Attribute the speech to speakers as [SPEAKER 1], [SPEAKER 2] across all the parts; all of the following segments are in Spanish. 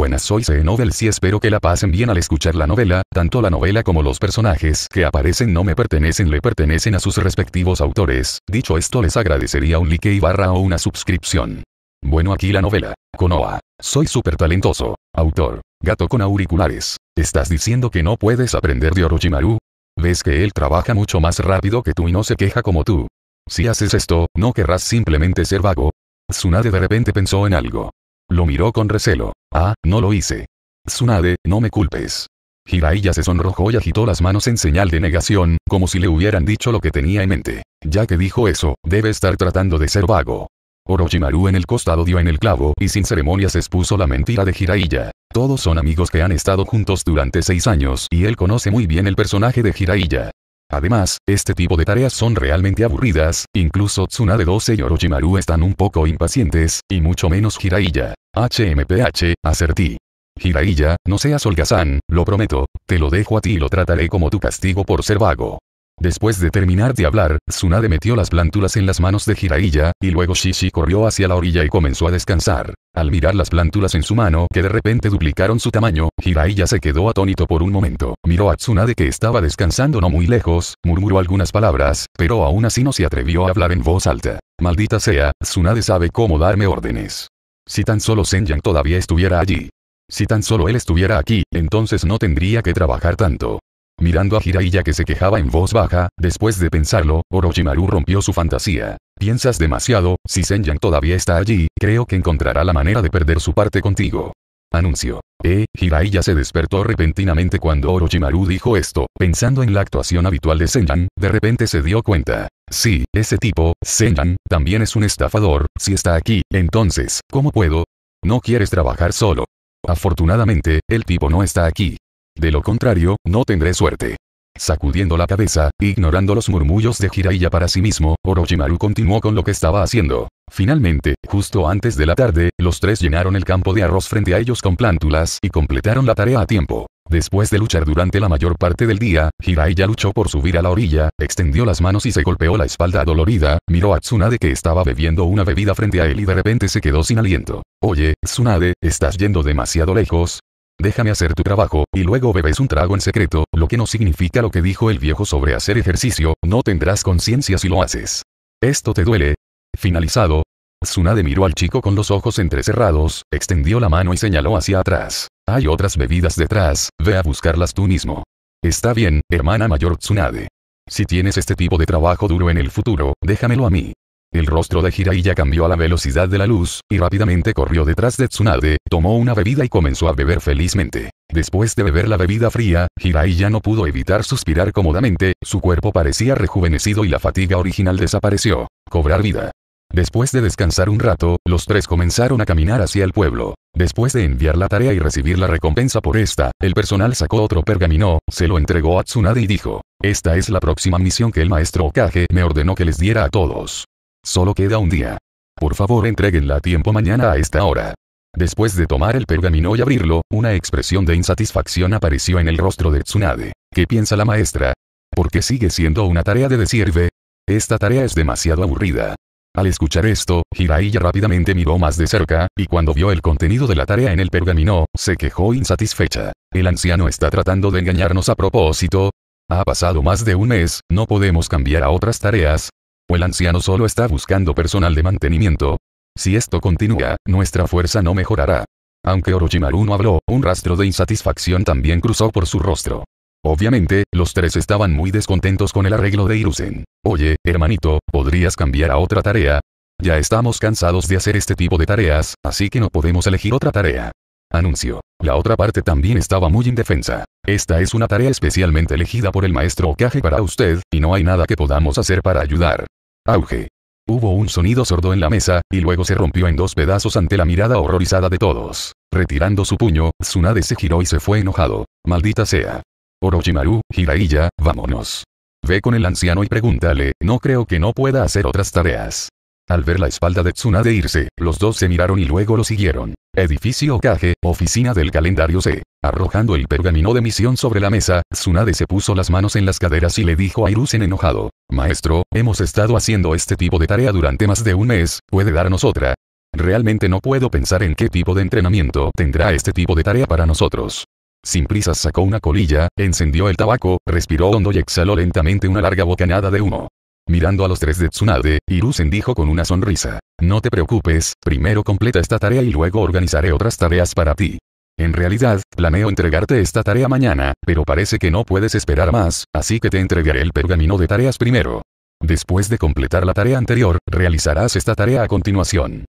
[SPEAKER 1] buenas soy c Novels y espero que la pasen bien al escuchar la novela, tanto la novela como los personajes que aparecen no me pertenecen le pertenecen a sus respectivos autores, dicho esto les agradecería un like y barra o una suscripción. Bueno aquí la novela. Konoa. Soy súper talentoso. Autor. Gato con auriculares. ¿Estás diciendo que no puedes aprender de Orochimaru? ¿Ves que él trabaja mucho más rápido que tú y no se queja como tú? Si haces esto, ¿no querrás simplemente ser vago? Tsunade de repente pensó en algo. Lo miró con recelo. Ah, no lo hice. Tsunade, no me culpes. Jiraiya se sonrojó y agitó las manos en señal de negación, como si le hubieran dicho lo que tenía en mente. Ya que dijo eso, debe estar tratando de ser vago. Orochimaru en el costado dio en el clavo y sin ceremonias expuso la mentira de Jiraiya. Todos son amigos que han estado juntos durante seis años y él conoce muy bien el personaje de Jiraiya. Además, este tipo de tareas son realmente aburridas, incluso Tsunade 12 y Orochimaru están un poco impacientes, y mucho menos Jiraiya. HMPH, acertí. Jiraiya, no seas holgazán, lo prometo, te lo dejo a ti y lo trataré como tu castigo por ser vago. Después de terminar de hablar, Tsunade metió las plántulas en las manos de Jiraiya, y luego Shishi corrió hacia la orilla y comenzó a descansar. Al mirar las plántulas en su mano, que de repente duplicaron su tamaño, Jiraiya se quedó atónito por un momento. Miró a Tsunade que estaba descansando no muy lejos, murmuró algunas palabras, pero aún así no se atrevió a hablar en voz alta. Maldita sea, Tsunade sabe cómo darme órdenes. Si tan solo Senyan todavía estuviera allí. Si tan solo él estuviera aquí, entonces no tendría que trabajar tanto. Mirando a Jiraiya que se quejaba en voz baja, después de pensarlo, Orochimaru rompió su fantasía. Piensas demasiado, si Senyan todavía está allí, creo que encontrará la manera de perder su parte contigo. Anuncio. Eh, Jiraiya se despertó repentinamente cuando Orochimaru dijo esto, pensando en la actuación habitual de Senjan, de repente se dio cuenta. Sí, ese tipo, Senjan, también es un estafador, si está aquí, entonces, ¿cómo puedo? No quieres trabajar solo. Afortunadamente, el tipo no está aquí. De lo contrario, no tendré suerte. Sacudiendo la cabeza, ignorando los murmullos de Hiraiya para sí mismo, Orochimaru continuó con lo que estaba haciendo. Finalmente, justo antes de la tarde, los tres llenaron el campo de arroz frente a ellos con plántulas y completaron la tarea a tiempo. Después de luchar durante la mayor parte del día, Hiraiya luchó por subir a la orilla, extendió las manos y se golpeó la espalda dolorida, miró a Tsunade que estaba bebiendo una bebida frente a él y de repente se quedó sin aliento. Oye, Tsunade, estás yendo demasiado lejos, déjame hacer tu trabajo, y luego bebes un trago en secreto, lo que no significa lo que dijo el viejo sobre hacer ejercicio, no tendrás conciencia si lo haces. ¿Esto te duele? Finalizado. Tsunade miró al chico con los ojos entrecerrados, extendió la mano y señaló hacia atrás. Hay otras bebidas detrás, ve a buscarlas tú mismo. Está bien, hermana mayor Tsunade. Si tienes este tipo de trabajo duro en el futuro, déjamelo a mí. El rostro de Jiraiya cambió a la velocidad de la luz, y rápidamente corrió detrás de Tsunade, tomó una bebida y comenzó a beber felizmente. Después de beber la bebida fría, ya no pudo evitar suspirar cómodamente, su cuerpo parecía rejuvenecido y la fatiga original desapareció. Cobrar vida. Después de descansar un rato, los tres comenzaron a caminar hacia el pueblo. Después de enviar la tarea y recibir la recompensa por esta, el personal sacó otro pergamino, se lo entregó a Tsunade y dijo, esta es la próxima misión que el maestro Okage me ordenó que les diera a todos. Solo queda un día. Por favor entreguenla a tiempo mañana a esta hora. Después de tomar el pergamino y abrirlo, una expresión de insatisfacción apareció en el rostro de Tsunade. ¿Qué piensa la maestra? ¿Por qué sigue siendo una tarea de desierve? Esta tarea es demasiado aburrida. Al escuchar esto, Hiraiya rápidamente miró más de cerca, y cuando vio el contenido de la tarea en el pergamino, se quejó insatisfecha. El anciano está tratando de engañarnos a propósito. Ha pasado más de un mes, no podemos cambiar a otras tareas, el anciano solo está buscando personal de mantenimiento. Si esto continúa, nuestra fuerza no mejorará. Aunque Orochimaru no habló, un rastro de insatisfacción también cruzó por su rostro. Obviamente, los tres estaban muy descontentos con el arreglo de Irusen. Oye, hermanito, ¿podrías cambiar a otra tarea? Ya estamos cansados de hacer este tipo de tareas, así que no podemos elegir otra tarea. Anuncio. La otra parte también estaba muy indefensa. Esta es una tarea especialmente elegida por el maestro Okage para usted, y no hay nada que podamos hacer para ayudar. Auge. Hubo un sonido sordo en la mesa, y luego se rompió en dos pedazos ante la mirada horrorizada de todos. Retirando su puño, Tsunade se giró y se fue enojado. Maldita sea. Orochimaru, Jiraiya, vámonos. Ve con el anciano y pregúntale, no creo que no pueda hacer otras tareas. Al ver la espalda de Tsunade irse, los dos se miraron y luego lo siguieron. Edificio Kage, oficina del calendario C. Arrojando el pergamino de misión sobre la mesa, Tsunade se puso las manos en las caderas y le dijo a Irusen enojado. Maestro, hemos estado haciendo este tipo de tarea durante más de un mes, ¿puede darnos otra? Realmente no puedo pensar en qué tipo de entrenamiento tendrá este tipo de tarea para nosotros. Sin prisas sacó una colilla, encendió el tabaco, respiró hondo y exhaló lentamente una larga bocanada de humo. Mirando a los tres de Tsunade, Irusen dijo con una sonrisa. No te preocupes, primero completa esta tarea y luego organizaré otras tareas para ti. En realidad, planeo entregarte esta tarea mañana, pero parece que no puedes esperar más, así que te entregaré el pergamino de tareas primero. Después de completar la tarea anterior, realizarás esta tarea a continuación.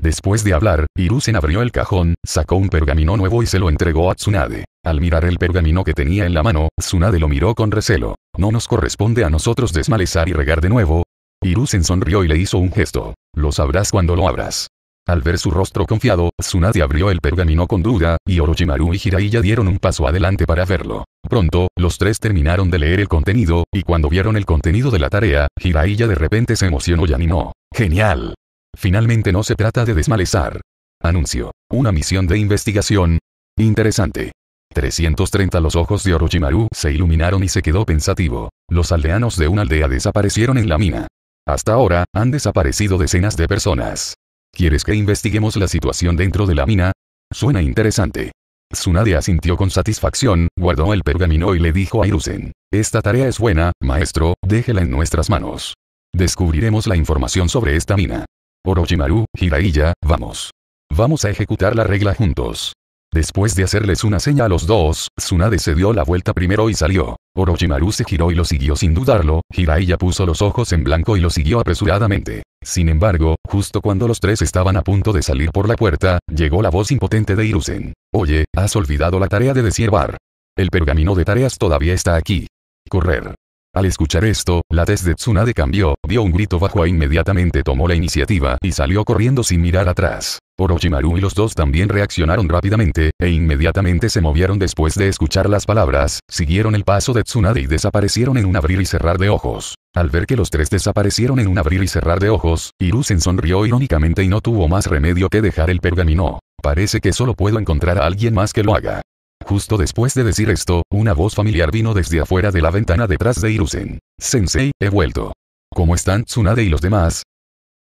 [SPEAKER 1] Después de hablar, Irusen abrió el cajón, sacó un pergamino nuevo y se lo entregó a Tsunade. Al mirar el pergamino que tenía en la mano, Tsunade lo miró con recelo. No nos corresponde a nosotros desmalezar y regar de nuevo. Irusen sonrió y le hizo un gesto. Lo sabrás cuando lo abras. Al ver su rostro confiado, Tsunade abrió el pergamino con duda, y Orochimaru y Jiraiya dieron un paso adelante para verlo. Pronto, los tres terminaron de leer el contenido, y cuando vieron el contenido de la tarea, Jiraiya de repente se emocionó y animó. ¡Genial! Finalmente no se trata de desmalezar. Anuncio. Una misión de investigación. Interesante. 330 Los ojos de Orochimaru se iluminaron y se quedó pensativo. Los aldeanos de una aldea desaparecieron en la mina. Hasta ahora, han desaparecido decenas de personas. ¿Quieres que investiguemos la situación dentro de la mina? Suena interesante. Tsunade asintió con satisfacción, guardó el pergamino y le dijo a Irusen. Esta tarea es buena, maestro, déjela en nuestras manos. Descubriremos la información sobre esta mina. Orochimaru, Jiraiya, vamos. Vamos a ejecutar la regla juntos. Después de hacerles una seña a los dos, Tsunade se dio la vuelta primero y salió. Orochimaru se giró y lo siguió sin dudarlo, Hiraiya puso los ojos en blanco y lo siguió apresuradamente. Sin embargo, justo cuando los tres estaban a punto de salir por la puerta, llegó la voz impotente de Irusen. Oye, has olvidado la tarea de desiervar. El pergamino de tareas todavía está aquí. Correr. Al escuchar esto, la tez de Tsunade cambió, dio un grito bajo e inmediatamente tomó la iniciativa y salió corriendo sin mirar atrás. Orochimaru y los dos también reaccionaron rápidamente, e inmediatamente se movieron después de escuchar las palabras, siguieron el paso de Tsunade y desaparecieron en un abrir y cerrar de ojos. Al ver que los tres desaparecieron en un abrir y cerrar de ojos, Irusen sonrió irónicamente y no tuvo más remedio que dejar el pergamino. Parece que solo puedo encontrar a alguien más que lo haga. Justo después de decir esto, una voz familiar vino desde afuera de la ventana detrás de Irusen. Sensei, he vuelto. ¿Cómo están Tsunade y los demás?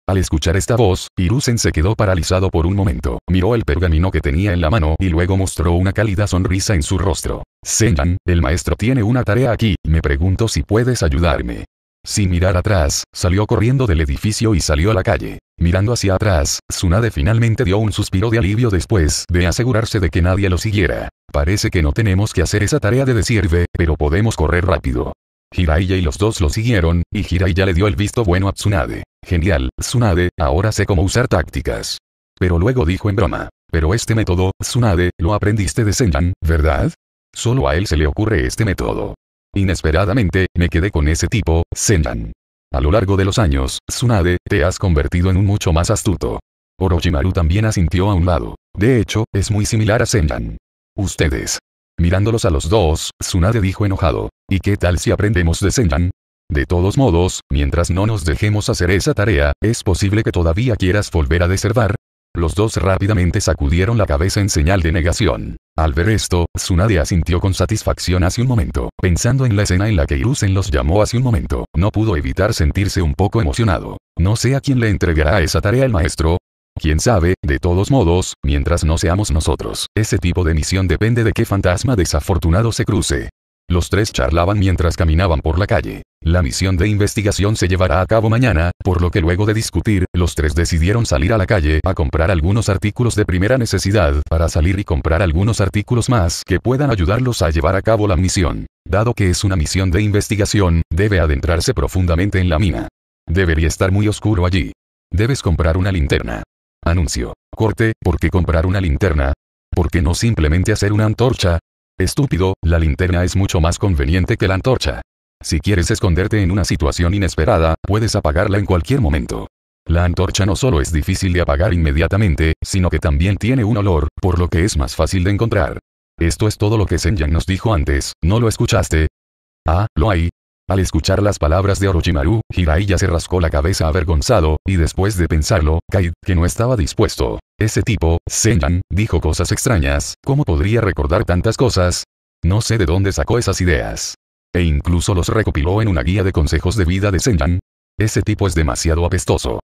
[SPEAKER 1] Al escuchar esta voz, Irusen se quedó paralizado por un momento, miró el pergamino que tenía en la mano y luego mostró una cálida sonrisa en su rostro. Senjan, el maestro tiene una tarea aquí, me pregunto si puedes ayudarme. Sin mirar atrás, salió corriendo del edificio y salió a la calle. Mirando hacia atrás, Tsunade finalmente dio un suspiro de alivio después de asegurarse de que nadie lo siguiera. Parece que no tenemos que hacer esa tarea de decir pero podemos correr rápido. Hiraiya y los dos lo siguieron, y Hiraiya le dio el visto bueno a Tsunade. Genial, Tsunade, ahora sé cómo usar tácticas. Pero luego dijo en broma. Pero este método, Tsunade, lo aprendiste de Senyan, ¿verdad? Solo a él se le ocurre este método. Inesperadamente, me quedé con ese tipo, Senyan. A lo largo de los años, Tsunade, te has convertido en un mucho más astuto. Orochimaru también asintió a un lado. De hecho, es muy similar a sendan Ustedes. Mirándolos a los dos, Tsunade dijo enojado. ¿Y qué tal si aprendemos de Senran? De todos modos, mientras no nos dejemos hacer esa tarea, es posible que todavía quieras volver a deservar, los dos rápidamente sacudieron la cabeza en señal de negación. Al ver esto, Tsunade asintió con satisfacción hace un momento, pensando en la escena en la que Irusen los llamó hace un momento. No pudo evitar sentirse un poco emocionado. No sé a quién le entregará esa tarea el maestro, Quién sabe, de todos modos, mientras no seamos nosotros, ese tipo de misión depende de qué fantasma desafortunado se cruce. Los tres charlaban mientras caminaban por la calle. La misión de investigación se llevará a cabo mañana, por lo que luego de discutir, los tres decidieron salir a la calle a comprar algunos artículos de primera necesidad para salir y comprar algunos artículos más que puedan ayudarlos a llevar a cabo la misión. Dado que es una misión de investigación, debe adentrarse profundamente en la mina. Debería estar muy oscuro allí. Debes comprar una linterna. Anuncio. Corte, ¿por qué comprar una linterna? ¿Por qué no simplemente hacer una antorcha? Estúpido, la linterna es mucho más conveniente que la antorcha. Si quieres esconderte en una situación inesperada, puedes apagarla en cualquier momento. La antorcha no solo es difícil de apagar inmediatamente, sino que también tiene un olor, por lo que es más fácil de encontrar. Esto es todo lo que Senjan nos dijo antes, ¿no lo escuchaste? Ah, lo hay, al escuchar las palabras de Orochimaru, ya se rascó la cabeza avergonzado, y después de pensarlo, Kai, que no estaba dispuesto. Ese tipo, Senjan, dijo cosas extrañas, ¿cómo podría recordar tantas cosas? No sé de dónde sacó esas ideas. E incluso los recopiló en una guía de consejos de vida de Senjan. Ese tipo es demasiado apestoso.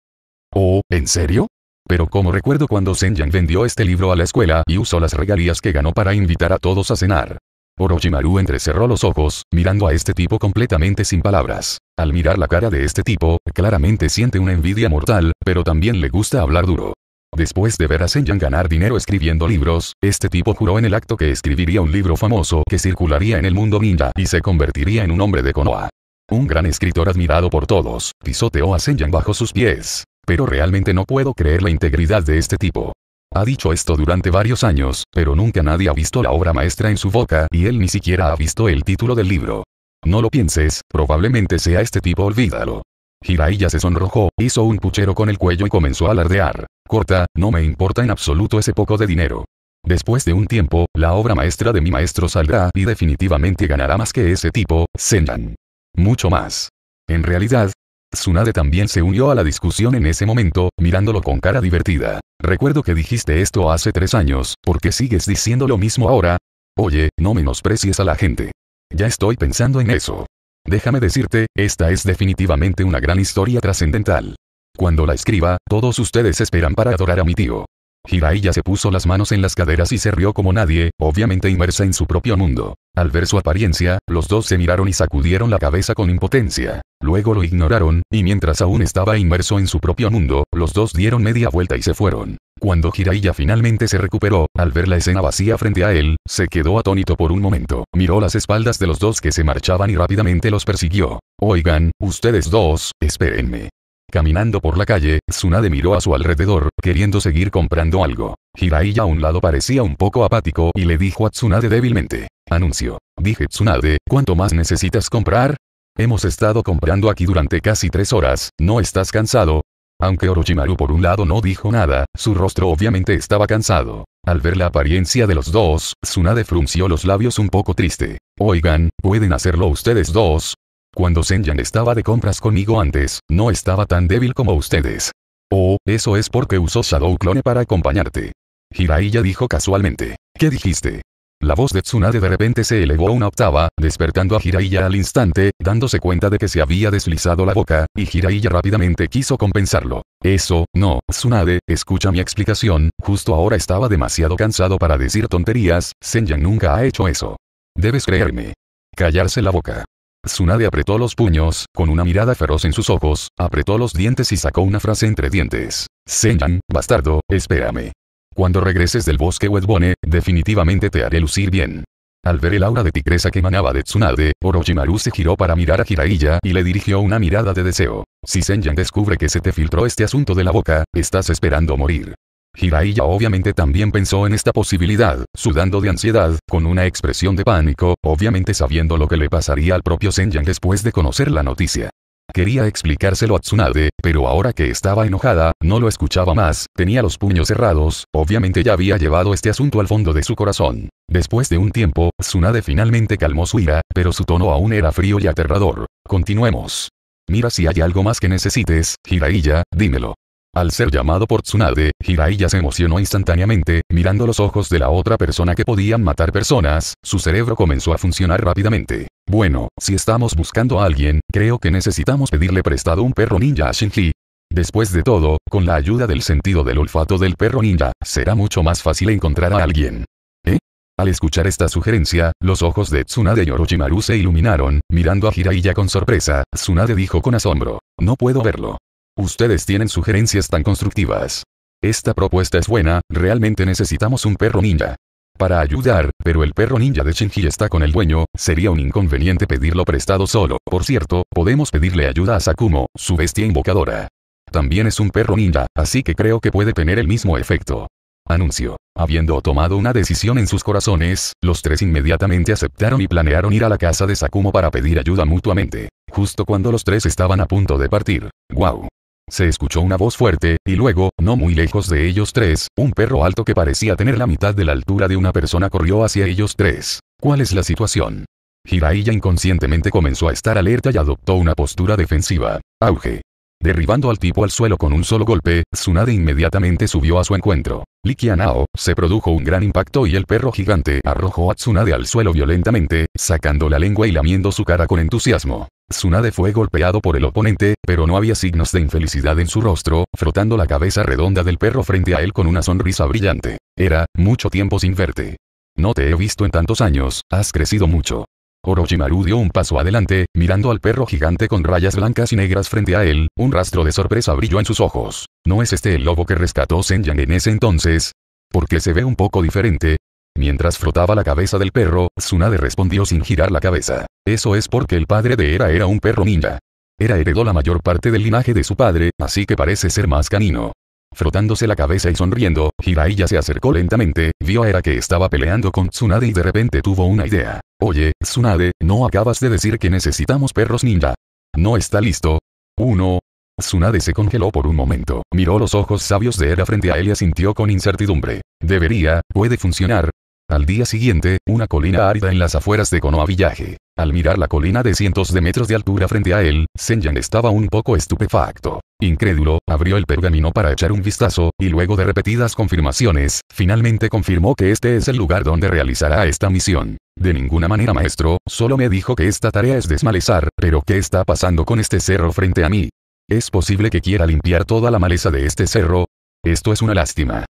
[SPEAKER 1] Oh, ¿en serio? Pero como recuerdo cuando Senjan vendió este libro a la escuela y usó las regalías que ganó para invitar a todos a cenar. Orochimaru entrecerró los ojos, mirando a este tipo completamente sin palabras. Al mirar la cara de este tipo, claramente siente una envidia mortal, pero también le gusta hablar duro. Después de ver a Senyang ganar dinero escribiendo libros, este tipo juró en el acto que escribiría un libro famoso que circularía en el mundo ninja y se convertiría en un hombre de Konoha. Un gran escritor admirado por todos, pisoteó a Senyang bajo sus pies. Pero realmente no puedo creer la integridad de este tipo. Ha dicho esto durante varios años, pero nunca nadie ha visto la obra maestra en su boca y él ni siquiera ha visto el título del libro. No lo pienses, probablemente sea este tipo, olvídalo. Hiraiya se sonrojó, hizo un puchero con el cuello y comenzó a alardear. Corta, no me importa en absoluto ese poco de dinero. Después de un tiempo, la obra maestra de mi maestro saldrá y definitivamente ganará más que ese tipo, Sendan. Mucho más. En realidad, Tsunade también se unió a la discusión en ese momento, mirándolo con cara divertida. Recuerdo que dijiste esto hace tres años, ¿por qué sigues diciendo lo mismo ahora? Oye, no menosprecies a la gente. Ya estoy pensando en eso. Déjame decirte, esta es definitivamente una gran historia trascendental. Cuando la escriba, todos ustedes esperan para adorar a mi tío. Jiraiya se puso las manos en las caderas y se rió como nadie, obviamente inmersa en su propio mundo. Al ver su apariencia, los dos se miraron y sacudieron la cabeza con impotencia. Luego lo ignoraron, y mientras aún estaba inmerso en su propio mundo, los dos dieron media vuelta y se fueron. Cuando Jiraiya finalmente se recuperó, al ver la escena vacía frente a él, se quedó atónito por un momento. Miró las espaldas de los dos que se marchaban y rápidamente los persiguió. Oigan, ustedes dos, espérenme. Caminando por la calle, Tsunade miró a su alrededor, queriendo seguir comprando algo. Hiraiya a un lado parecía un poco apático y le dijo a Tsunade débilmente. Anuncio. Dije Tsunade, ¿cuánto más necesitas comprar? Hemos estado comprando aquí durante casi tres horas, ¿no estás cansado? Aunque Orochimaru por un lado no dijo nada, su rostro obviamente estaba cansado. Al ver la apariencia de los dos, Tsunade frunció los labios un poco triste. Oigan, ¿pueden hacerlo ustedes dos? Cuando Senjan estaba de compras conmigo antes, no estaba tan débil como ustedes. Oh, eso es porque usó Shadow Clone para acompañarte. Jiraiya dijo casualmente. ¿Qué dijiste? La voz de Tsunade de repente se elevó una octava, despertando a Jiraiya al instante, dándose cuenta de que se había deslizado la boca, y Jiraiya rápidamente quiso compensarlo. Eso, no, Tsunade, escucha mi explicación, justo ahora estaba demasiado cansado para decir tonterías, Senjan nunca ha hecho eso. Debes creerme. Callarse la boca. Tsunade apretó los puños, con una mirada feroz en sus ojos, apretó los dientes y sacó una frase entre dientes. Senyan, bastardo, espérame. Cuando regreses del bosque Wedbone, definitivamente te haré lucir bien. Al ver el aura de tigresa que emanaba de Tsunade, Orochimaru se giró para mirar a Jiraiya y le dirigió una mirada de deseo. Si Senyan descubre que se te filtró este asunto de la boca, estás esperando morir. Hiraiya obviamente también pensó en esta posibilidad, sudando de ansiedad, con una expresión de pánico, obviamente sabiendo lo que le pasaría al propio Senjan después de conocer la noticia. Quería explicárselo a Tsunade, pero ahora que estaba enojada, no lo escuchaba más, tenía los puños cerrados, obviamente ya había llevado este asunto al fondo de su corazón. Después de un tiempo, Tsunade finalmente calmó su ira, pero su tono aún era frío y aterrador. Continuemos. Mira si hay algo más que necesites, Hiraiya, dímelo. Al ser llamado por Tsunade, Hiraiya se emocionó instantáneamente, mirando los ojos de la otra persona que podían matar personas, su cerebro comenzó a funcionar rápidamente. Bueno, si estamos buscando a alguien, creo que necesitamos pedirle prestado un perro ninja a Shinji. Después de todo, con la ayuda del sentido del olfato del perro ninja, será mucho más fácil encontrar a alguien. ¿Eh? Al escuchar esta sugerencia, los ojos de Tsunade y Orochimaru se iluminaron, mirando a Hiraiya con sorpresa, Tsunade dijo con asombro. No puedo verlo. Ustedes tienen sugerencias tan constructivas. Esta propuesta es buena, realmente necesitamos un perro ninja. Para ayudar, pero el perro ninja de Shinji está con el dueño, sería un inconveniente pedirlo prestado solo. Por cierto, podemos pedirle ayuda a Sakumo, su bestia invocadora. También es un perro ninja, así que creo que puede tener el mismo efecto. Anuncio. Habiendo tomado una decisión en sus corazones, los tres inmediatamente aceptaron y planearon ir a la casa de Sakumo para pedir ayuda mutuamente. Justo cuando los tres estaban a punto de partir. ¡Wow! Se escuchó una voz fuerte, y luego, no muy lejos de ellos tres, un perro alto que parecía tener la mitad de la altura de una persona corrió hacia ellos tres. ¿Cuál es la situación? Jiraiya inconscientemente comenzó a estar alerta y adoptó una postura defensiva. Auge derribando al tipo al suelo con un solo golpe, Tsunade inmediatamente subió a su encuentro. Likianao, se produjo un gran impacto y el perro gigante arrojó a Tsunade al suelo violentamente, sacando la lengua y lamiendo su cara con entusiasmo. Tsunade fue golpeado por el oponente, pero no había signos de infelicidad en su rostro, frotando la cabeza redonda del perro frente a él con una sonrisa brillante. Era, mucho tiempo sin verte. No te he visto en tantos años, has crecido mucho. Orochimaru dio un paso adelante, mirando al perro gigante con rayas blancas y negras frente a él, un rastro de sorpresa brilló en sus ojos. ¿No es este el lobo que rescató Senyang en ese entonces? Porque se ve un poco diferente. Mientras frotaba la cabeza del perro, Tsunade respondió sin girar la cabeza. Eso es porque el padre de Era era un perro ninja. Era heredó la mayor parte del linaje de su padre, así que parece ser más canino. Frotándose la cabeza y sonriendo, Jiraiya se acercó lentamente, vio a Era que estaba peleando con Tsunade y de repente tuvo una idea. Oye, Tsunade, ¿no acabas de decir que necesitamos perros ninja? ¿No está listo? Uno. Tsunade se congeló por un momento, miró los ojos sabios de Era frente a él y asintió con incertidumbre. Debería, puede funcionar, al día siguiente, una colina árida en las afueras de Konoha Al mirar la colina de cientos de metros de altura frente a él, senjan estaba un poco estupefacto. Incrédulo, abrió el pergamino para echar un vistazo, y luego de repetidas confirmaciones, finalmente confirmó que este es el lugar donde realizará esta misión. De ninguna manera maestro, solo me dijo que esta tarea es desmalezar, pero ¿qué está pasando con este cerro frente a mí? ¿Es posible que quiera limpiar toda la maleza de este cerro? Esto es una lástima.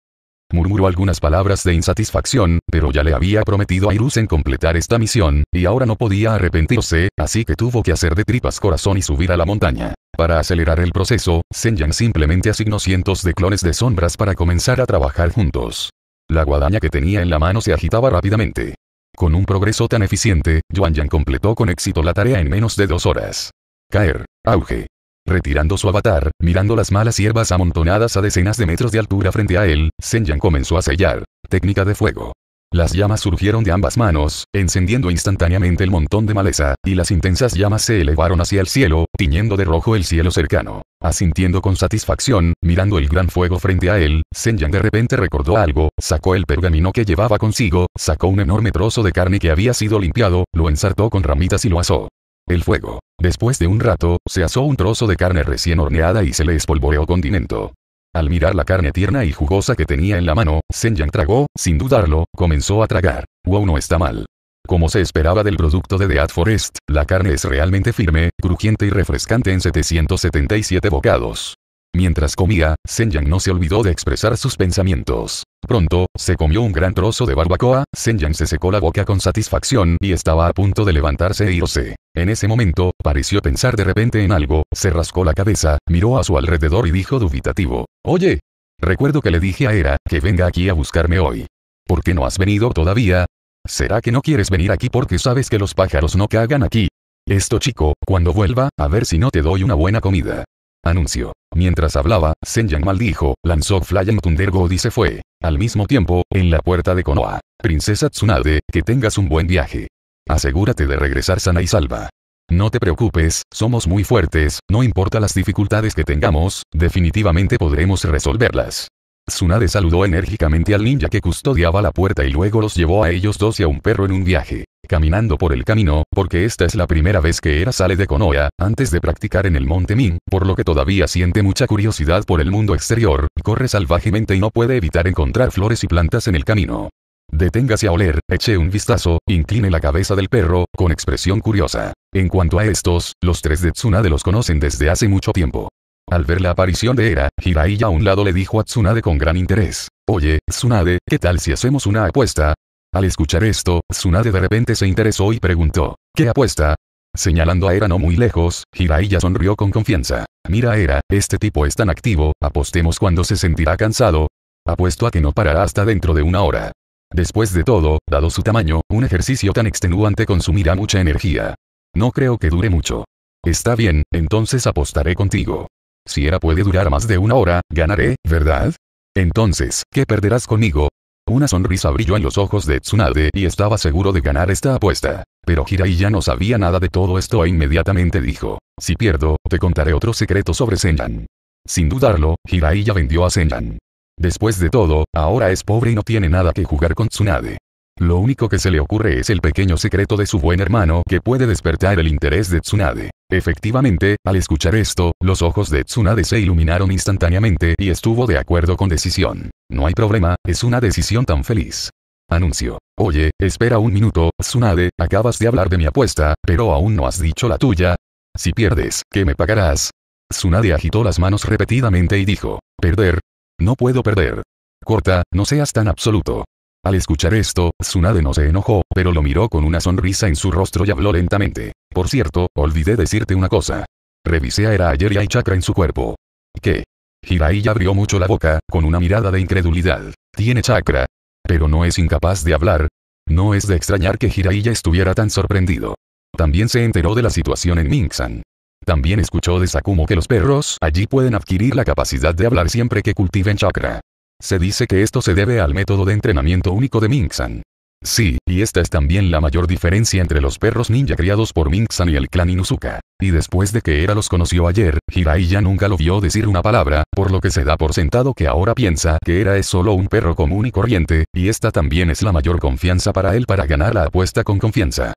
[SPEAKER 1] Murmuró algunas palabras de insatisfacción, pero ya le había prometido a en completar esta misión, y ahora no podía arrepentirse, así que tuvo que hacer de tripas corazón y subir a la montaña. Para acelerar el proceso, Yang simplemente asignó cientos de clones de sombras para comenzar a trabajar juntos. La guadaña que tenía en la mano se agitaba rápidamente. Con un progreso tan eficiente, Yuan Yang completó con éxito la tarea en menos de dos horas. Caer. Auge. Retirando su avatar, mirando las malas hierbas amontonadas a decenas de metros de altura frente a él, Senyan comenzó a sellar. Técnica de fuego. Las llamas surgieron de ambas manos, encendiendo instantáneamente el montón de maleza, y las intensas llamas se elevaron hacia el cielo, tiñendo de rojo el cielo cercano. Asintiendo con satisfacción, mirando el gran fuego frente a él, Senyan de repente recordó algo, sacó el pergamino que llevaba consigo, sacó un enorme trozo de carne que había sido limpiado, lo ensartó con ramitas y lo asó el fuego. Después de un rato, se asó un trozo de carne recién horneada y se le espolvoreó condimento. Al mirar la carne tierna y jugosa que tenía en la mano, Yang tragó, sin dudarlo, comenzó a tragar. Wow no está mal. Como se esperaba del producto de Ad Forest, la carne es realmente firme, crujiente y refrescante en 777 bocados. Mientras comía, Yang no se olvidó de expresar sus pensamientos. Pronto, se comió un gran trozo de barbacoa, yang se secó la boca con satisfacción y estaba a punto de levantarse e irse. En ese momento, pareció pensar de repente en algo, se rascó la cabeza, miró a su alrededor y dijo dubitativo. Oye. Recuerdo que le dije a Era, que venga aquí a buscarme hoy. ¿Por qué no has venido todavía? ¿Será que no quieres venir aquí porque sabes que los pájaros no cagan aquí? Esto chico, cuando vuelva, a ver si no te doy una buena comida. Anuncio. Mientras hablaba, Senyang maldijo, lanzó Flying Thunder God y se fue. Al mismo tiempo, en la puerta de Konoha. Princesa Tsunade, que tengas un buen viaje. Asegúrate de regresar sana y salva. No te preocupes, somos muy fuertes, no importa las dificultades que tengamos, definitivamente podremos resolverlas. Tsunade saludó enérgicamente al ninja que custodiaba la puerta y luego los llevó a ellos dos y a un perro en un viaje caminando por el camino, porque esta es la primera vez que Era sale de Konoha, antes de practicar en el monte Min, por lo que todavía siente mucha curiosidad por el mundo exterior, corre salvajemente y no puede evitar encontrar flores y plantas en el camino. Deténgase a oler, eche un vistazo, incline la cabeza del perro, con expresión curiosa. En cuanto a estos, los tres de Tsunade los conocen desde hace mucho tiempo. Al ver la aparición de Era, Jiraiya a un lado le dijo a Tsunade con gran interés. Oye, Tsunade, ¿qué tal si hacemos una apuesta? Al escuchar esto, Tsunade de repente se interesó y preguntó, ¿qué apuesta? Señalando a Era no muy lejos, Hiraiya sonrió con confianza. Mira Era, este tipo es tan activo, apostemos cuando se sentirá cansado. Apuesto a que no parará hasta dentro de una hora. Después de todo, dado su tamaño, un ejercicio tan extenuante consumirá mucha energía. No creo que dure mucho. Está bien, entonces apostaré contigo. Si era puede durar más de una hora, ganaré, ¿verdad? Entonces, ¿qué perderás conmigo? Una sonrisa brilló en los ojos de Tsunade y estaba seguro de ganar esta apuesta. Pero Hirai ya no sabía nada de todo esto e inmediatamente dijo. Si pierdo, te contaré otro secreto sobre Senyan. Sin dudarlo, Hirai ya vendió a Senyan. Después de todo, ahora es pobre y no tiene nada que jugar con Tsunade. Lo único que se le ocurre es el pequeño secreto de su buen hermano que puede despertar el interés de Tsunade. Efectivamente, al escuchar esto, los ojos de Tsunade se iluminaron instantáneamente y estuvo de acuerdo con decisión. No hay problema, es una decisión tan feliz. Anuncio. Oye, espera un minuto, Tsunade, acabas de hablar de mi apuesta, pero aún no has dicho la tuya. Si pierdes, ¿qué me pagarás? Tsunade agitó las manos repetidamente y dijo, ¿perder? No puedo perder. Corta, no seas tan absoluto. Al escuchar esto, Tsunade no se enojó, pero lo miró con una sonrisa en su rostro y habló lentamente. Por cierto, olvidé decirte una cosa. Revisé a Era ayer y hay chakra en su cuerpo. ¿Qué? Hiraiya abrió mucho la boca, con una mirada de incredulidad. Tiene chakra. Pero no es incapaz de hablar. No es de extrañar que Hiraiya estuviera tan sorprendido. También se enteró de la situación en Minxan. También escuchó de Sakumo que los perros allí pueden adquirir la capacidad de hablar siempre que cultiven chakra. Se dice que esto se debe al método de entrenamiento único de Minxan. Sí, y esta es también la mayor diferencia entre los perros ninja criados por Minxan y el clan Inuzuka. Y después de que Era los conoció ayer, Hirai ya nunca lo vio decir una palabra, por lo que se da por sentado que ahora piensa que Era es solo un perro común y corriente, y esta también es la mayor confianza para él para ganar la apuesta con confianza.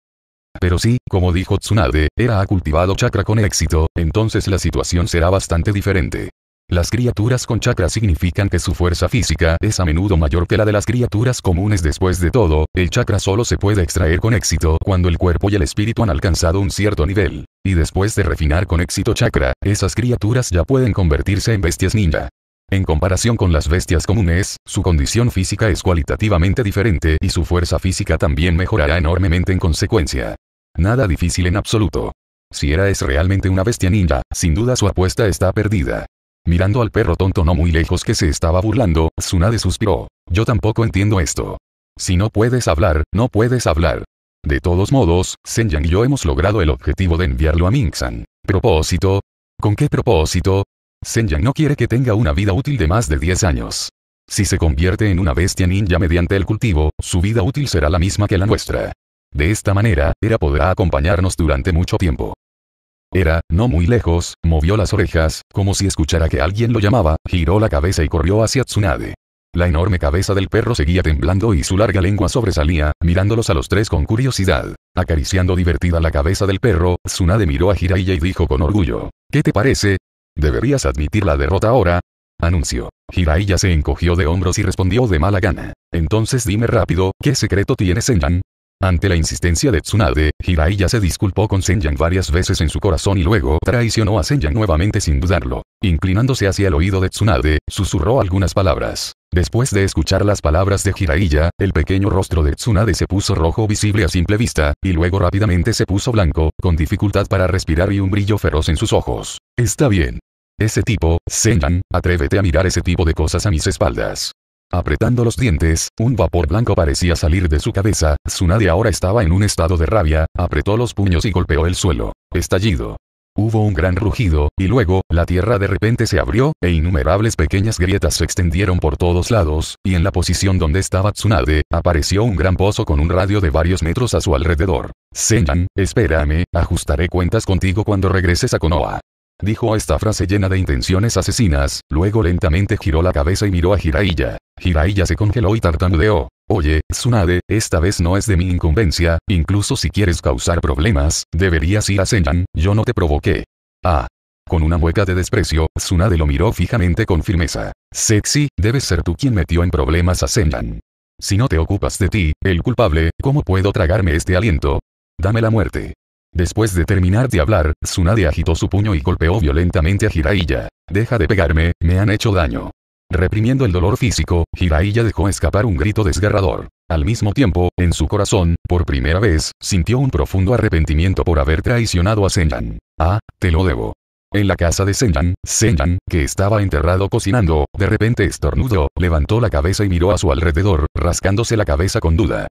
[SPEAKER 1] Pero sí, como dijo Tsunade, Era ha cultivado chakra con éxito, entonces la situación será bastante diferente. Las criaturas con chakra significan que su fuerza física es a menudo mayor que la de las criaturas comunes después de todo, el chakra solo se puede extraer con éxito cuando el cuerpo y el espíritu han alcanzado un cierto nivel. Y después de refinar con éxito chakra, esas criaturas ya pueden convertirse en bestias ninja. En comparación con las bestias comunes, su condición física es cualitativamente diferente y su fuerza física también mejorará enormemente en consecuencia. Nada difícil en absoluto. Si Era es realmente una bestia ninja, sin duda su apuesta está perdida. Mirando al perro tonto no muy lejos que se estaba burlando, Tsunade suspiró. Yo tampoco entiendo esto. Si no puedes hablar, no puedes hablar. De todos modos, Senyang y yo hemos logrado el objetivo de enviarlo a Mingxan. ¿Propósito? ¿Con qué propósito? yang no quiere que tenga una vida útil de más de 10 años. Si se convierte en una bestia ninja mediante el cultivo, su vida útil será la misma que la nuestra. De esta manera, Era podrá acompañarnos durante mucho tiempo. Era, no muy lejos, movió las orejas, como si escuchara que alguien lo llamaba, giró la cabeza y corrió hacia Tsunade. La enorme cabeza del perro seguía temblando y su larga lengua sobresalía, mirándolos a los tres con curiosidad. Acariciando divertida la cabeza del perro, Tsunade miró a Hiraiya y dijo con orgullo. ¿Qué te parece? ¿Deberías admitir la derrota ahora? Anunció. Hiraiya se encogió de hombros y respondió de mala gana. Entonces dime rápido, ¿qué secreto tienes en Yan? Ante la insistencia de Tsunade, Jiraiya se disculpó con Senyang varias veces en su corazón y luego traicionó a Senyang nuevamente sin dudarlo. Inclinándose hacia el oído de Tsunade, susurró algunas palabras. Después de escuchar las palabras de Hiraiya, el pequeño rostro de Tsunade se puso rojo visible a simple vista, y luego rápidamente se puso blanco, con dificultad para respirar y un brillo feroz en sus ojos. Está bien. Ese tipo, Senyang, atrévete a mirar ese tipo de cosas a mis espaldas. Apretando los dientes, un vapor blanco parecía salir de su cabeza, Tsunade ahora estaba en un estado de rabia, apretó los puños y golpeó el suelo. Estallido. Hubo un gran rugido, y luego, la tierra de repente se abrió, e innumerables pequeñas grietas se extendieron por todos lados, y en la posición donde estaba Tsunade, apareció un gran pozo con un radio de varios metros a su alrededor. Senyan, espérame, ajustaré cuentas contigo cuando regreses a Konoha. Dijo esta frase llena de intenciones asesinas, luego lentamente giró la cabeza y miró a Jiraiya. Jiraiya se congeló y tartamudeó. Oye, Tsunade, esta vez no es de mi incumbencia, incluso si quieres causar problemas, deberías ir a Senyan, yo no te provoqué. Ah. Con una mueca de desprecio, Tsunade lo miró fijamente con firmeza. Sexy, debes ser tú quien metió en problemas a Senyan. Si no te ocupas de ti, el culpable, ¿cómo puedo tragarme este aliento? Dame la muerte. Después de terminar de hablar, Tsunade agitó su puño y golpeó violentamente a Hiraiya. Deja de pegarme, me han hecho daño. Reprimiendo el dolor físico, Hiraiya dejó escapar un grito desgarrador. Al mismo tiempo, en su corazón, por primera vez, sintió un profundo arrepentimiento por haber traicionado a Senjan. Ah, te lo debo. En la casa de Senjan, Senjan, que estaba enterrado cocinando, de repente estornudó, levantó la cabeza y miró a su alrededor, rascándose la cabeza con duda.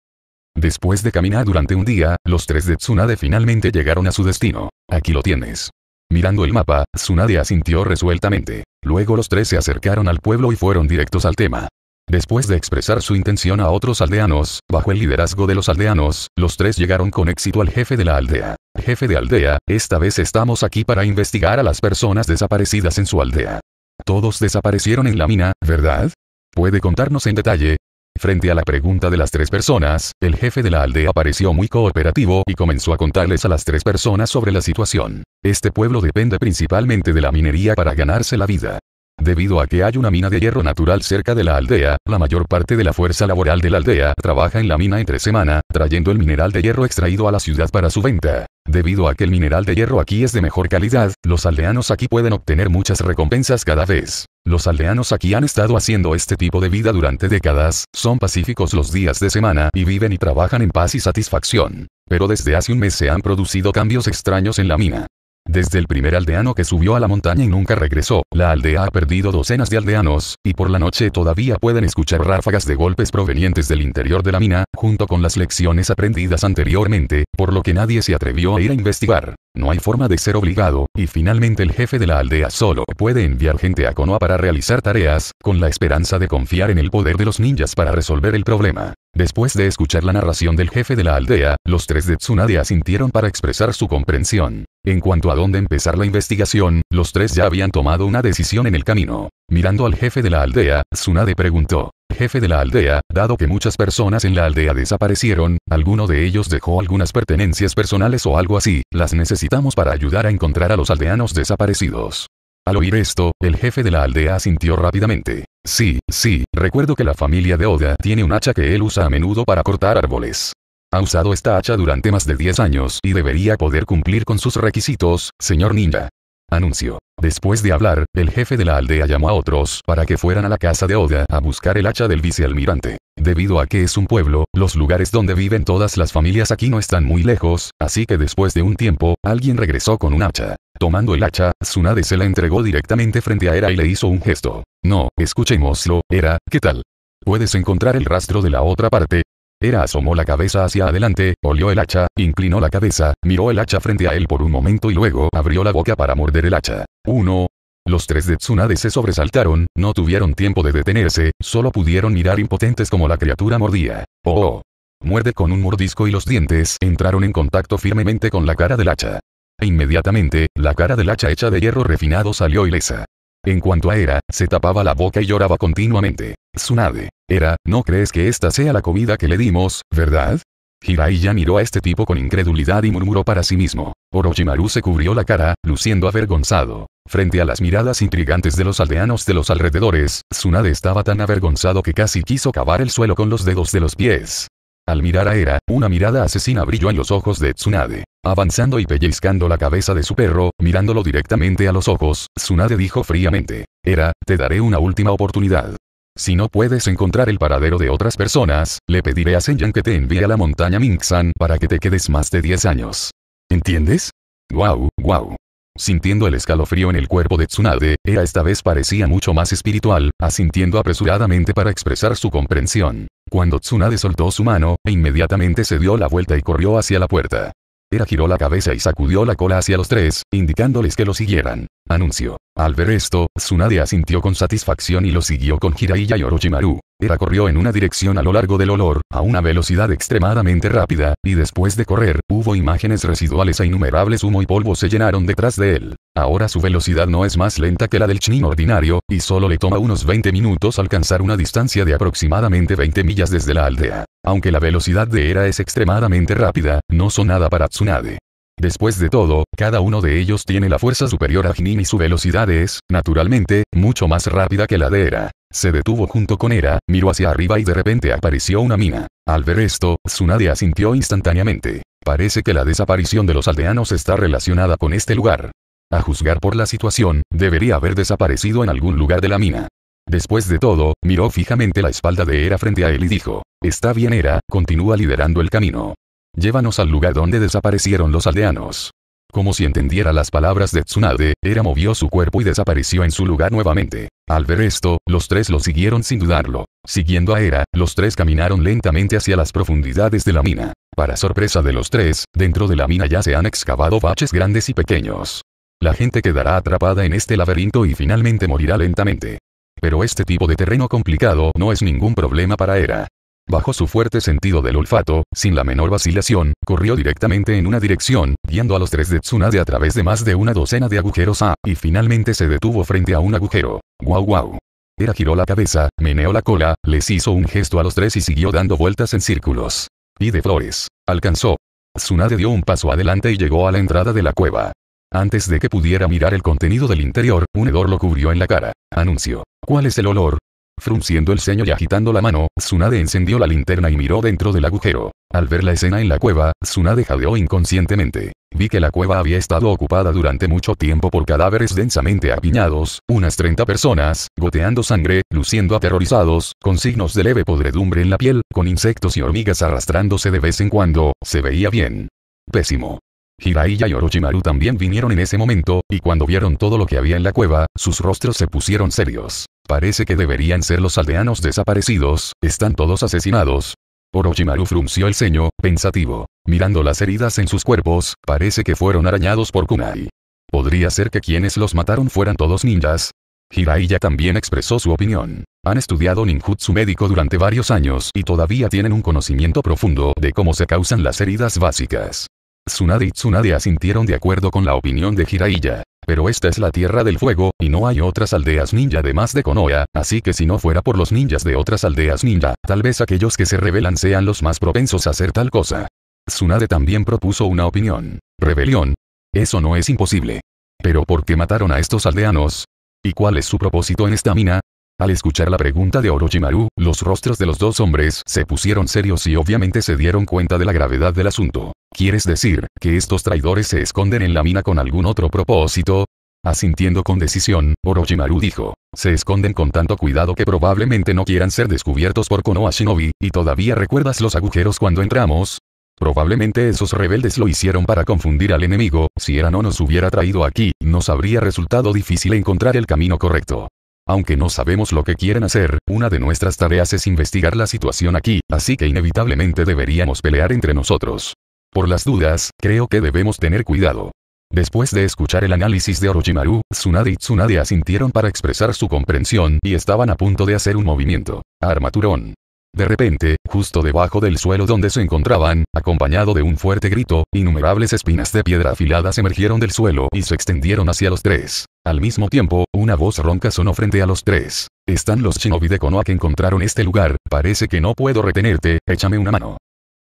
[SPEAKER 1] Después de caminar durante un día, los tres de Tsunade finalmente llegaron a su destino. Aquí lo tienes. Mirando el mapa, Tsunade asintió resueltamente. Luego los tres se acercaron al pueblo y fueron directos al tema. Después de expresar su intención a otros aldeanos, bajo el liderazgo de los aldeanos, los tres llegaron con éxito al jefe de la aldea. Jefe de aldea, esta vez estamos aquí para investigar a las personas desaparecidas en su aldea. Todos desaparecieron en la mina, ¿verdad? ¿Puede contarnos en detalle, Frente a la pregunta de las tres personas, el jefe de la aldea pareció muy cooperativo y comenzó a contarles a las tres personas sobre la situación. Este pueblo depende principalmente de la minería para ganarse la vida. Debido a que hay una mina de hierro natural cerca de la aldea, la mayor parte de la fuerza laboral de la aldea trabaja en la mina entre semana, trayendo el mineral de hierro extraído a la ciudad para su venta. Debido a que el mineral de hierro aquí es de mejor calidad, los aldeanos aquí pueden obtener muchas recompensas cada vez. Los aldeanos aquí han estado haciendo este tipo de vida durante décadas, son pacíficos los días de semana y viven y trabajan en paz y satisfacción. Pero desde hace un mes se han producido cambios extraños en la mina. Desde el primer aldeano que subió a la montaña y nunca regresó, la aldea ha perdido docenas de aldeanos, y por la noche todavía pueden escuchar ráfagas de golpes provenientes del interior de la mina, junto con las lecciones aprendidas anteriormente, por lo que nadie se atrevió a ir a investigar. No hay forma de ser obligado, y finalmente el jefe de la aldea solo puede enviar gente a Konoha para realizar tareas, con la esperanza de confiar en el poder de los ninjas para resolver el problema. Después de escuchar la narración del jefe de la aldea, los tres de Tsunade asintieron para expresar su comprensión. En cuanto a dónde empezar la investigación, los tres ya habían tomado una decisión en el camino. Mirando al jefe de la aldea, Tsunade preguntó. Jefe de la aldea, dado que muchas personas en la aldea desaparecieron, alguno de ellos dejó algunas pertenencias personales o algo así, las necesitamos para ayudar a encontrar a los aldeanos desaparecidos. Al oír esto, el jefe de la aldea asintió rápidamente. Sí, sí, recuerdo que la familia de Oda tiene un hacha que él usa a menudo para cortar árboles. Ha usado esta hacha durante más de 10 años y debería poder cumplir con sus requisitos, señor ninja. Anuncio. Después de hablar, el jefe de la aldea llamó a otros para que fueran a la casa de Oda a buscar el hacha del vicealmirante. Debido a que es un pueblo, los lugares donde viven todas las familias aquí no están muy lejos, así que después de un tiempo, alguien regresó con un hacha. Tomando el hacha, Tsunade se la entregó directamente frente a Era y le hizo un gesto. No, escuchémoslo, Era, ¿qué tal? Puedes encontrar el rastro de la otra parte, era asomó la cabeza hacia adelante, olió el hacha, inclinó la cabeza, miró el hacha frente a él por un momento y luego abrió la boca para morder el hacha. Uno, los tres de Tsunade se sobresaltaron, no tuvieron tiempo de detenerse, solo pudieron mirar impotentes como la criatura mordía. Oh, Muerde con un mordisco y los dientes entraron en contacto firmemente con la cara del hacha. E inmediatamente, la cara del hacha hecha de hierro refinado salió ilesa. En cuanto a Era, se tapaba la boca y lloraba continuamente. Tsunade. Era, ¿no crees que esta sea la comida que le dimos, verdad? Hiraiya miró a este tipo con incredulidad y murmuró para sí mismo. Orochimaru se cubrió la cara, luciendo avergonzado. Frente a las miradas intrigantes de los aldeanos de los alrededores, Tsunade estaba tan avergonzado que casi quiso cavar el suelo con los dedos de los pies. Al mirar a Era, una mirada asesina brilló en los ojos de Tsunade. Avanzando y pellizcando la cabeza de su perro, mirándolo directamente a los ojos, Tsunade dijo fríamente. Era, te daré una última oportunidad. Si no puedes encontrar el paradero de otras personas, le pediré a Senyan que te envíe a la montaña Minxan para que te quedes más de 10 años. ¿Entiendes? Wow, wow. Sintiendo el escalofrío en el cuerpo de Tsunade, era esta vez parecía mucho más espiritual, asintiendo apresuradamente para expresar su comprensión. Cuando Tsunade soltó su mano, e inmediatamente se dio la vuelta y corrió hacia la puerta. Era giró la cabeza y sacudió la cola hacia los tres, indicándoles que lo siguieran. Anuncio. Al ver esto, Tsunade asintió con satisfacción y lo siguió con Jiraiya y Orochimaru. Era corrió en una dirección a lo largo del olor, a una velocidad extremadamente rápida, y después de correr, hubo imágenes residuales e innumerables humo y polvo se llenaron detrás de él. Ahora su velocidad no es más lenta que la del Chinin ordinario, y solo le toma unos 20 minutos alcanzar una distancia de aproximadamente 20 millas desde la aldea. Aunque la velocidad de Era es extremadamente rápida, no son nada para Tsunade. Después de todo, cada uno de ellos tiene la fuerza superior a Jinin y su velocidad es, naturalmente, mucho más rápida que la de Era. Se detuvo junto con Era, miró hacia arriba y de repente apareció una mina. Al ver esto, Tsunade asintió instantáneamente. Parece que la desaparición de los aldeanos está relacionada con este lugar. A juzgar por la situación, debería haber desaparecido en algún lugar de la mina. Después de todo, miró fijamente la espalda de Era frente a él y dijo, Está bien Era. continúa liderando el camino. Llévanos al lugar donde desaparecieron los aldeanos. Como si entendiera las palabras de Tsunade, Era movió su cuerpo y desapareció en su lugar nuevamente. Al ver esto, los tres lo siguieron sin dudarlo. Siguiendo a Era, los tres caminaron lentamente hacia las profundidades de la mina. Para sorpresa de los tres, dentro de la mina ya se han excavado baches grandes y pequeños. La gente quedará atrapada en este laberinto y finalmente morirá lentamente. Pero este tipo de terreno complicado no es ningún problema para Era. Bajo su fuerte sentido del olfato, sin la menor vacilación, corrió directamente en una dirección, guiando a los tres de Tsunade a través de más de una docena de agujeros A, y finalmente se detuvo frente a un agujero. ¡Guau guau! Era giró la cabeza, meneó la cola, les hizo un gesto a los tres y siguió dando vueltas en círculos. Y de flores. Alcanzó. Tsunade dio un paso adelante y llegó a la entrada de la cueva. Antes de que pudiera mirar el contenido del interior, un hedor lo cubrió en la cara. Anunció. ¿Cuál es el olor? Frunciendo el ceño y agitando la mano, Tsunade encendió la linterna y miró dentro del agujero. Al ver la escena en la cueva, Tsunade jadeó inconscientemente. Vi que la cueva había estado ocupada durante mucho tiempo por cadáveres densamente apiñados, unas 30 personas, goteando sangre, luciendo aterrorizados, con signos de leve podredumbre en la piel, con insectos y hormigas arrastrándose de vez en cuando, se veía bien. Pésimo. Hiraiya y Orochimaru también vinieron en ese momento, y cuando vieron todo lo que había en la cueva, sus rostros se pusieron serios. Parece que deberían ser los aldeanos desaparecidos, están todos asesinados. Orochimaru frunció el ceño, pensativo. Mirando las heridas en sus cuerpos, parece que fueron arañados por Kunai. ¿Podría ser que quienes los mataron fueran todos ninjas? Hiraiya también expresó su opinión. Han estudiado ninjutsu médico durante varios años y todavía tienen un conocimiento profundo de cómo se causan las heridas básicas. Tsunade y Tsunade asintieron de acuerdo con la opinión de Hiraiya. Pero esta es la Tierra del Fuego, y no hay otras aldeas ninja además de Konoha, así que si no fuera por los ninjas de otras aldeas ninja, tal vez aquellos que se rebelan sean los más propensos a hacer tal cosa. Tsunade también propuso una opinión. Rebelión. Eso no es imposible. Pero ¿por qué mataron a estos aldeanos? ¿Y cuál es su propósito en esta mina? Al escuchar la pregunta de Orochimaru, los rostros de los dos hombres se pusieron serios y obviamente se dieron cuenta de la gravedad del asunto. ¿Quieres decir, que estos traidores se esconden en la mina con algún otro propósito? Asintiendo con decisión, Orochimaru dijo. Se esconden con tanto cuidado que probablemente no quieran ser descubiertos por Konoha Shinobi, ¿y todavía recuerdas los agujeros cuando entramos? Probablemente esos rebeldes lo hicieron para confundir al enemigo, si Era no nos hubiera traído aquí, nos habría resultado difícil encontrar el camino correcto. Aunque no sabemos lo que quieren hacer, una de nuestras tareas es investigar la situación aquí, así que inevitablemente deberíamos pelear entre nosotros. Por las dudas, creo que debemos tener cuidado. Después de escuchar el análisis de Orochimaru, Tsunade y Tsunade asintieron para expresar su comprensión y estaban a punto de hacer un movimiento. Armaturón. De repente, justo debajo del suelo donde se encontraban, acompañado de un fuerte grito, innumerables espinas de piedra afiladas emergieron del suelo y se extendieron hacia los tres. Al mismo tiempo, una voz ronca sonó frente a los tres. Están los shinobi de Konoha que encontraron este lugar, parece que no puedo retenerte, échame una mano.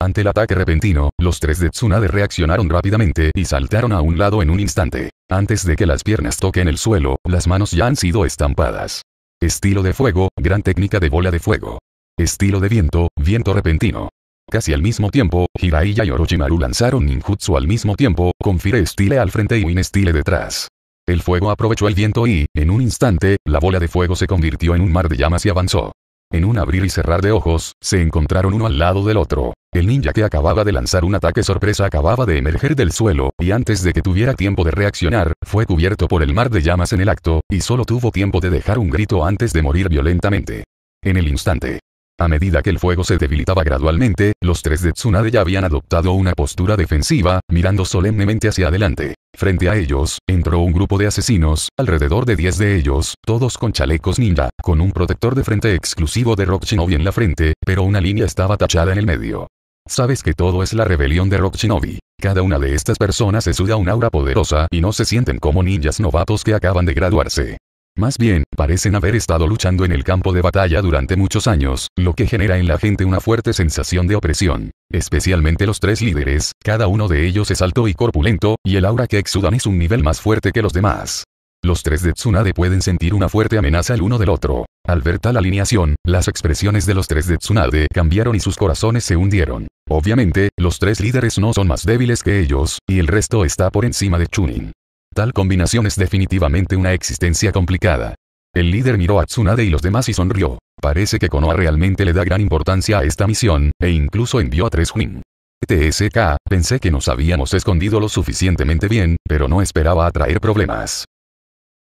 [SPEAKER 1] Ante el ataque repentino, los tres de Tsunade reaccionaron rápidamente y saltaron a un lado en un instante. Antes de que las piernas toquen el suelo, las manos ya han sido estampadas. Estilo de fuego, gran técnica de bola de fuego. Estilo de viento, viento repentino. Casi al mismo tiempo, Hiraiya y Orochimaru lanzaron ninjutsu al mismo tiempo, con Fire Style al frente y Win Style detrás. El fuego aprovechó el viento y, en un instante, la bola de fuego se convirtió en un mar de llamas y avanzó. En un abrir y cerrar de ojos, se encontraron uno al lado del otro. El ninja que acababa de lanzar un ataque sorpresa acababa de emerger del suelo, y antes de que tuviera tiempo de reaccionar, fue cubierto por el mar de llamas en el acto, y solo tuvo tiempo de dejar un grito antes de morir violentamente. En el instante, a medida que el fuego se debilitaba gradualmente, los tres de Tsunade ya habían adoptado una postura defensiva, mirando solemnemente hacia adelante. Frente a ellos, entró un grupo de asesinos, alrededor de 10 de ellos, todos con chalecos ninja, con un protector de frente exclusivo de Rock Shinobi en la frente, pero una línea estaba tachada en el medio. Sabes que todo es la rebelión de Rock Shinobi. Cada una de estas personas suda un aura poderosa y no se sienten como ninjas novatos que acaban de graduarse. Más bien, parecen haber estado luchando en el campo de batalla durante muchos años, lo que genera en la gente una fuerte sensación de opresión. Especialmente los tres líderes, cada uno de ellos es alto y corpulento, y el aura que exudan es un nivel más fuerte que los demás. Los tres de Tsunade pueden sentir una fuerte amenaza el uno del otro. Al ver tal alineación, las expresiones de los tres de Tsunade cambiaron y sus corazones se hundieron. Obviamente, los tres líderes no son más débiles que ellos, y el resto está por encima de Chunin. Tal combinación es definitivamente una existencia complicada. El líder miró a Tsunade y los demás y sonrió. Parece que Konoha realmente le da gran importancia a esta misión, e incluso envió a tres Jun. TSK, pensé que nos habíamos escondido lo suficientemente bien, pero no esperaba atraer problemas.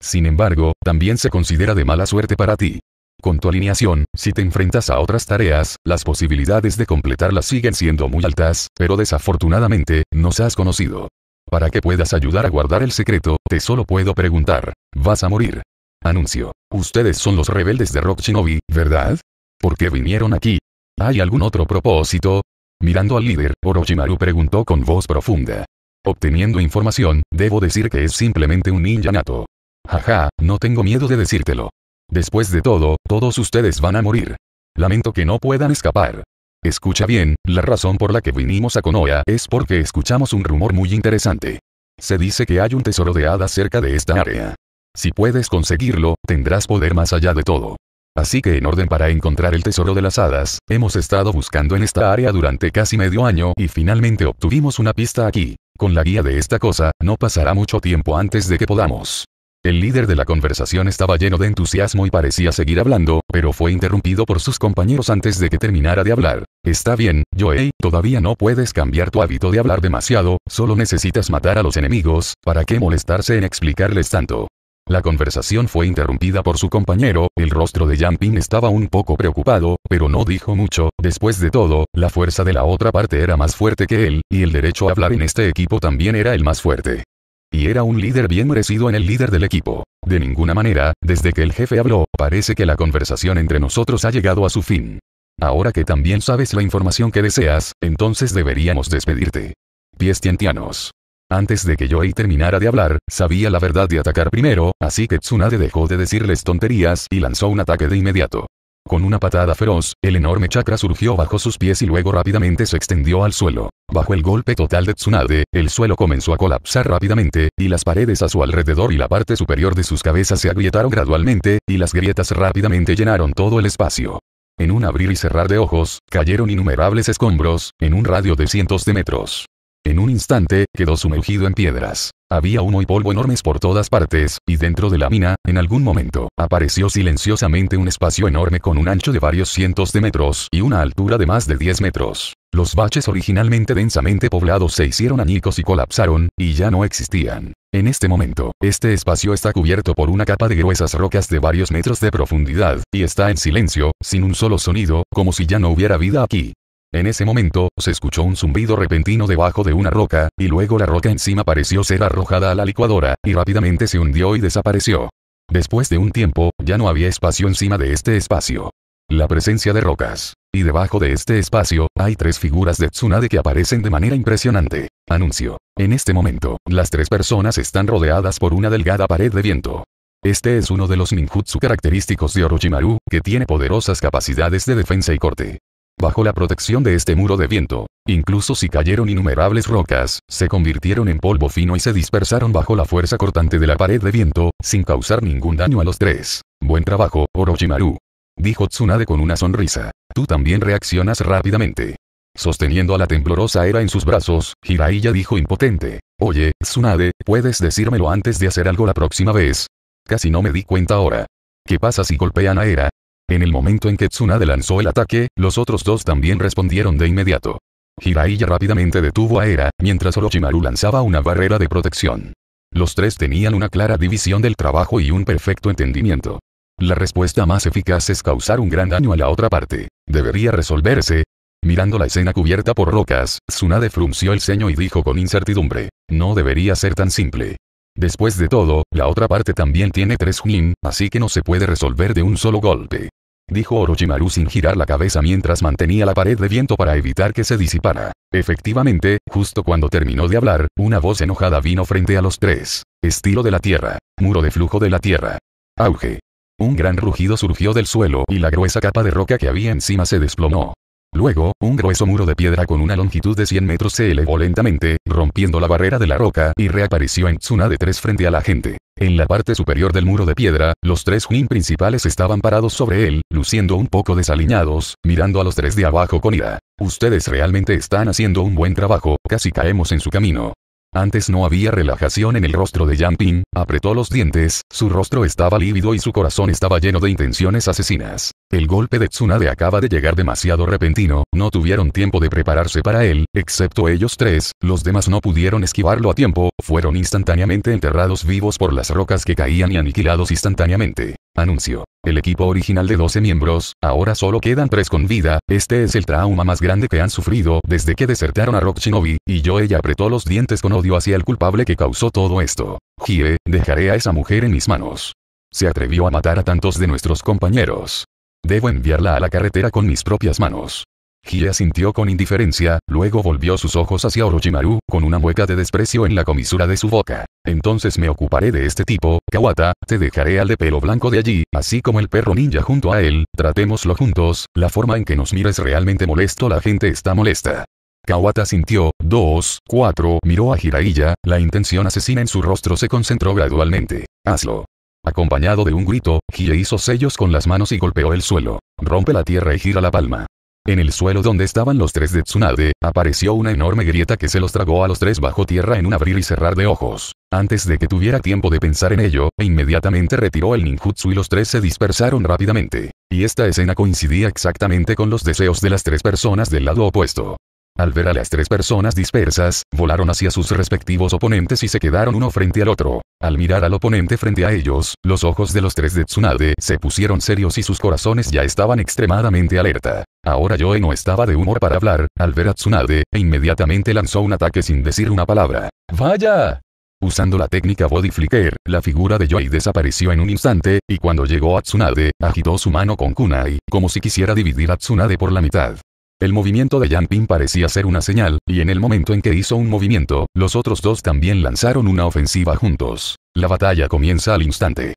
[SPEAKER 1] Sin embargo, también se considera de mala suerte para ti. Con tu alineación, si te enfrentas a otras tareas, las posibilidades de completarlas siguen siendo muy altas, pero desafortunadamente, nos has conocido. Para que puedas ayudar a guardar el secreto, te solo puedo preguntar. Vas a morir. Anuncio. Ustedes son los rebeldes de Rock Shinobi, ¿verdad? ¿Por qué vinieron aquí? ¿Hay algún otro propósito? Mirando al líder, Orochimaru preguntó con voz profunda. Obteniendo información, debo decir que es simplemente un ninja nato. Jaja, no tengo miedo de decírtelo. Después de todo, todos ustedes van a morir. Lamento que no puedan escapar. Escucha bien, la razón por la que vinimos a Konoha es porque escuchamos un rumor muy interesante. Se dice que hay un tesoro de hadas cerca de esta área. Si puedes conseguirlo, tendrás poder más allá de todo. Así que en orden para encontrar el tesoro de las hadas, hemos estado buscando en esta área durante casi medio año y finalmente obtuvimos una pista aquí. Con la guía de esta cosa, no pasará mucho tiempo antes de que podamos. El líder de la conversación estaba lleno de entusiasmo y parecía seguir hablando, pero fue interrumpido por sus compañeros antes de que terminara de hablar. Está bien, Joey, todavía no puedes cambiar tu hábito de hablar demasiado, solo necesitas matar a los enemigos, ¿para qué molestarse en explicarles tanto? La conversación fue interrumpida por su compañero, el rostro de ping estaba un poco preocupado, pero no dijo mucho, después de todo, la fuerza de la otra parte era más fuerte que él, y el derecho a hablar en este equipo también era el más fuerte. Y era un líder bien merecido en el líder del equipo. De ninguna manera, desde que el jefe habló, parece que la conversación entre nosotros ha llegado a su fin. Ahora que también sabes la información que deseas, entonces deberíamos despedirte. Pies tientianos. Antes de que Yoei terminara de hablar, sabía la verdad de atacar primero, así que Tsunade dejó de decirles tonterías y lanzó un ataque de inmediato. Con una patada feroz, el enorme chakra surgió bajo sus pies y luego rápidamente se extendió al suelo. Bajo el golpe total de Tsunade, el suelo comenzó a colapsar rápidamente, y las paredes a su alrededor y la parte superior de sus cabezas se agrietaron gradualmente, y las grietas rápidamente llenaron todo el espacio. En un abrir y cerrar de ojos, cayeron innumerables escombros, en un radio de cientos de metros. En un instante, quedó sumergido en piedras. Había humo y polvo enormes por todas partes, y dentro de la mina, en algún momento, apareció silenciosamente un espacio enorme con un ancho de varios cientos de metros y una altura de más de 10 metros. Los baches originalmente densamente poblados se hicieron añicos y colapsaron, y ya no existían. En este momento, este espacio está cubierto por una capa de gruesas rocas de varios metros de profundidad, y está en silencio, sin un solo sonido, como si ya no hubiera vida aquí. En ese momento, se escuchó un zumbido repentino debajo de una roca, y luego la roca encima pareció ser arrojada a la licuadora, y rápidamente se hundió y desapareció. Después de un tiempo, ya no había espacio encima de este espacio. La presencia de rocas. Y debajo de este espacio, hay tres figuras de Tsunade que aparecen de manera impresionante. Anuncio. En este momento, las tres personas están rodeadas por una delgada pared de viento. Este es uno de los ninjutsu característicos de Orochimaru, que tiene poderosas capacidades de defensa y corte bajo la protección de este muro de viento. Incluso si cayeron innumerables rocas, se convirtieron en polvo fino y se dispersaron bajo la fuerza cortante de la pared de viento, sin causar ningún daño a los tres. Buen trabajo, Orochimaru. Dijo Tsunade con una sonrisa. Tú también reaccionas rápidamente. Sosteniendo a la temblorosa era en sus brazos, Hiraiya dijo impotente. Oye, Tsunade, ¿puedes decírmelo antes de hacer algo la próxima vez? Casi no me di cuenta ahora. ¿Qué pasa si golpean a Era? En el momento en que Tsunade lanzó el ataque, los otros dos también respondieron de inmediato. Hiraiya rápidamente detuvo a Era, mientras Orochimaru lanzaba una barrera de protección. Los tres tenían una clara división del trabajo y un perfecto entendimiento. La respuesta más eficaz es causar un gran daño a la otra parte. Debería resolverse. Mirando la escena cubierta por rocas, Tsunade frunció el ceño y dijo con incertidumbre. No debería ser tan simple. Después de todo, la otra parte también tiene tres Jin, así que no se puede resolver de un solo golpe. Dijo Orochimaru sin girar la cabeza mientras mantenía la pared de viento para evitar que se disipara. Efectivamente, justo cuando terminó de hablar, una voz enojada vino frente a los tres. Estilo de la tierra. Muro de flujo de la tierra. Auge. Un gran rugido surgió del suelo y la gruesa capa de roca que había encima se desplomó. Luego, un grueso muro de piedra con una longitud de 100 metros se elevó lentamente, rompiendo la barrera de la roca y reapareció en Tsuna de tres frente a la gente. En la parte superior del muro de piedra, los tres jin principales estaban parados sobre él, luciendo un poco desaliñados, mirando a los tres de abajo con ira. Ustedes realmente están haciendo un buen trabajo, casi caemos en su camino. Antes no había relajación en el rostro de Yang Ping, apretó los dientes, su rostro estaba lívido y su corazón estaba lleno de intenciones asesinas. El golpe de Tsunade acaba de llegar demasiado repentino, no tuvieron tiempo de prepararse para él, excepto ellos tres, los demás no pudieron esquivarlo a tiempo, fueron instantáneamente enterrados vivos por las rocas que caían y aniquilados instantáneamente. Anuncio. El equipo original de 12 miembros, ahora solo quedan 3 con vida, este es el trauma más grande que han sufrido desde que desertaron a Rock Shinobi, y yo ella apretó los dientes con odio hacia el culpable que causó todo esto. Jie, dejaré a esa mujer en mis manos. Se atrevió a matar a tantos de nuestros compañeros. Debo enviarla a la carretera con mis propias manos. Hie sintió con indiferencia, luego volvió sus ojos hacia Orochimaru, con una mueca de desprecio en la comisura de su boca. Entonces me ocuparé de este tipo, Kawata, te dejaré al de pelo blanco de allí, así como el perro ninja junto a él, tratémoslo juntos, la forma en que nos mires realmente molesto la gente está molesta. Kawata sintió, 2, 4, miró a Jiraiya, la intención asesina en su rostro se concentró gradualmente. Hazlo. Acompañado de un grito, Hie hizo sellos con las manos y golpeó el suelo. Rompe la tierra y gira la palma. En el suelo donde estaban los tres de Tsunade, apareció una enorme grieta que se los tragó a los tres bajo tierra en un abrir y cerrar de ojos. Antes de que tuviera tiempo de pensar en ello, e inmediatamente retiró el ninjutsu y los tres se dispersaron rápidamente. Y esta escena coincidía exactamente con los deseos de las tres personas del lado opuesto. Al ver a las tres personas dispersas, volaron hacia sus respectivos oponentes y se quedaron uno frente al otro. Al mirar al oponente frente a ellos, los ojos de los tres de Tsunade se pusieron serios y sus corazones ya estaban extremadamente alerta. Ahora Joe no estaba de humor para hablar, al ver a Tsunade, e inmediatamente lanzó un ataque sin decir una palabra. ¡Vaya! Usando la técnica body flicker, la figura de Joey desapareció en un instante, y cuando llegó a Tsunade, agitó su mano con kunai, como si quisiera dividir a Tsunade por la mitad. El movimiento de Yang parecía ser una señal, y en el momento en que hizo un movimiento, los otros dos también lanzaron una ofensiva juntos. La batalla comienza al instante.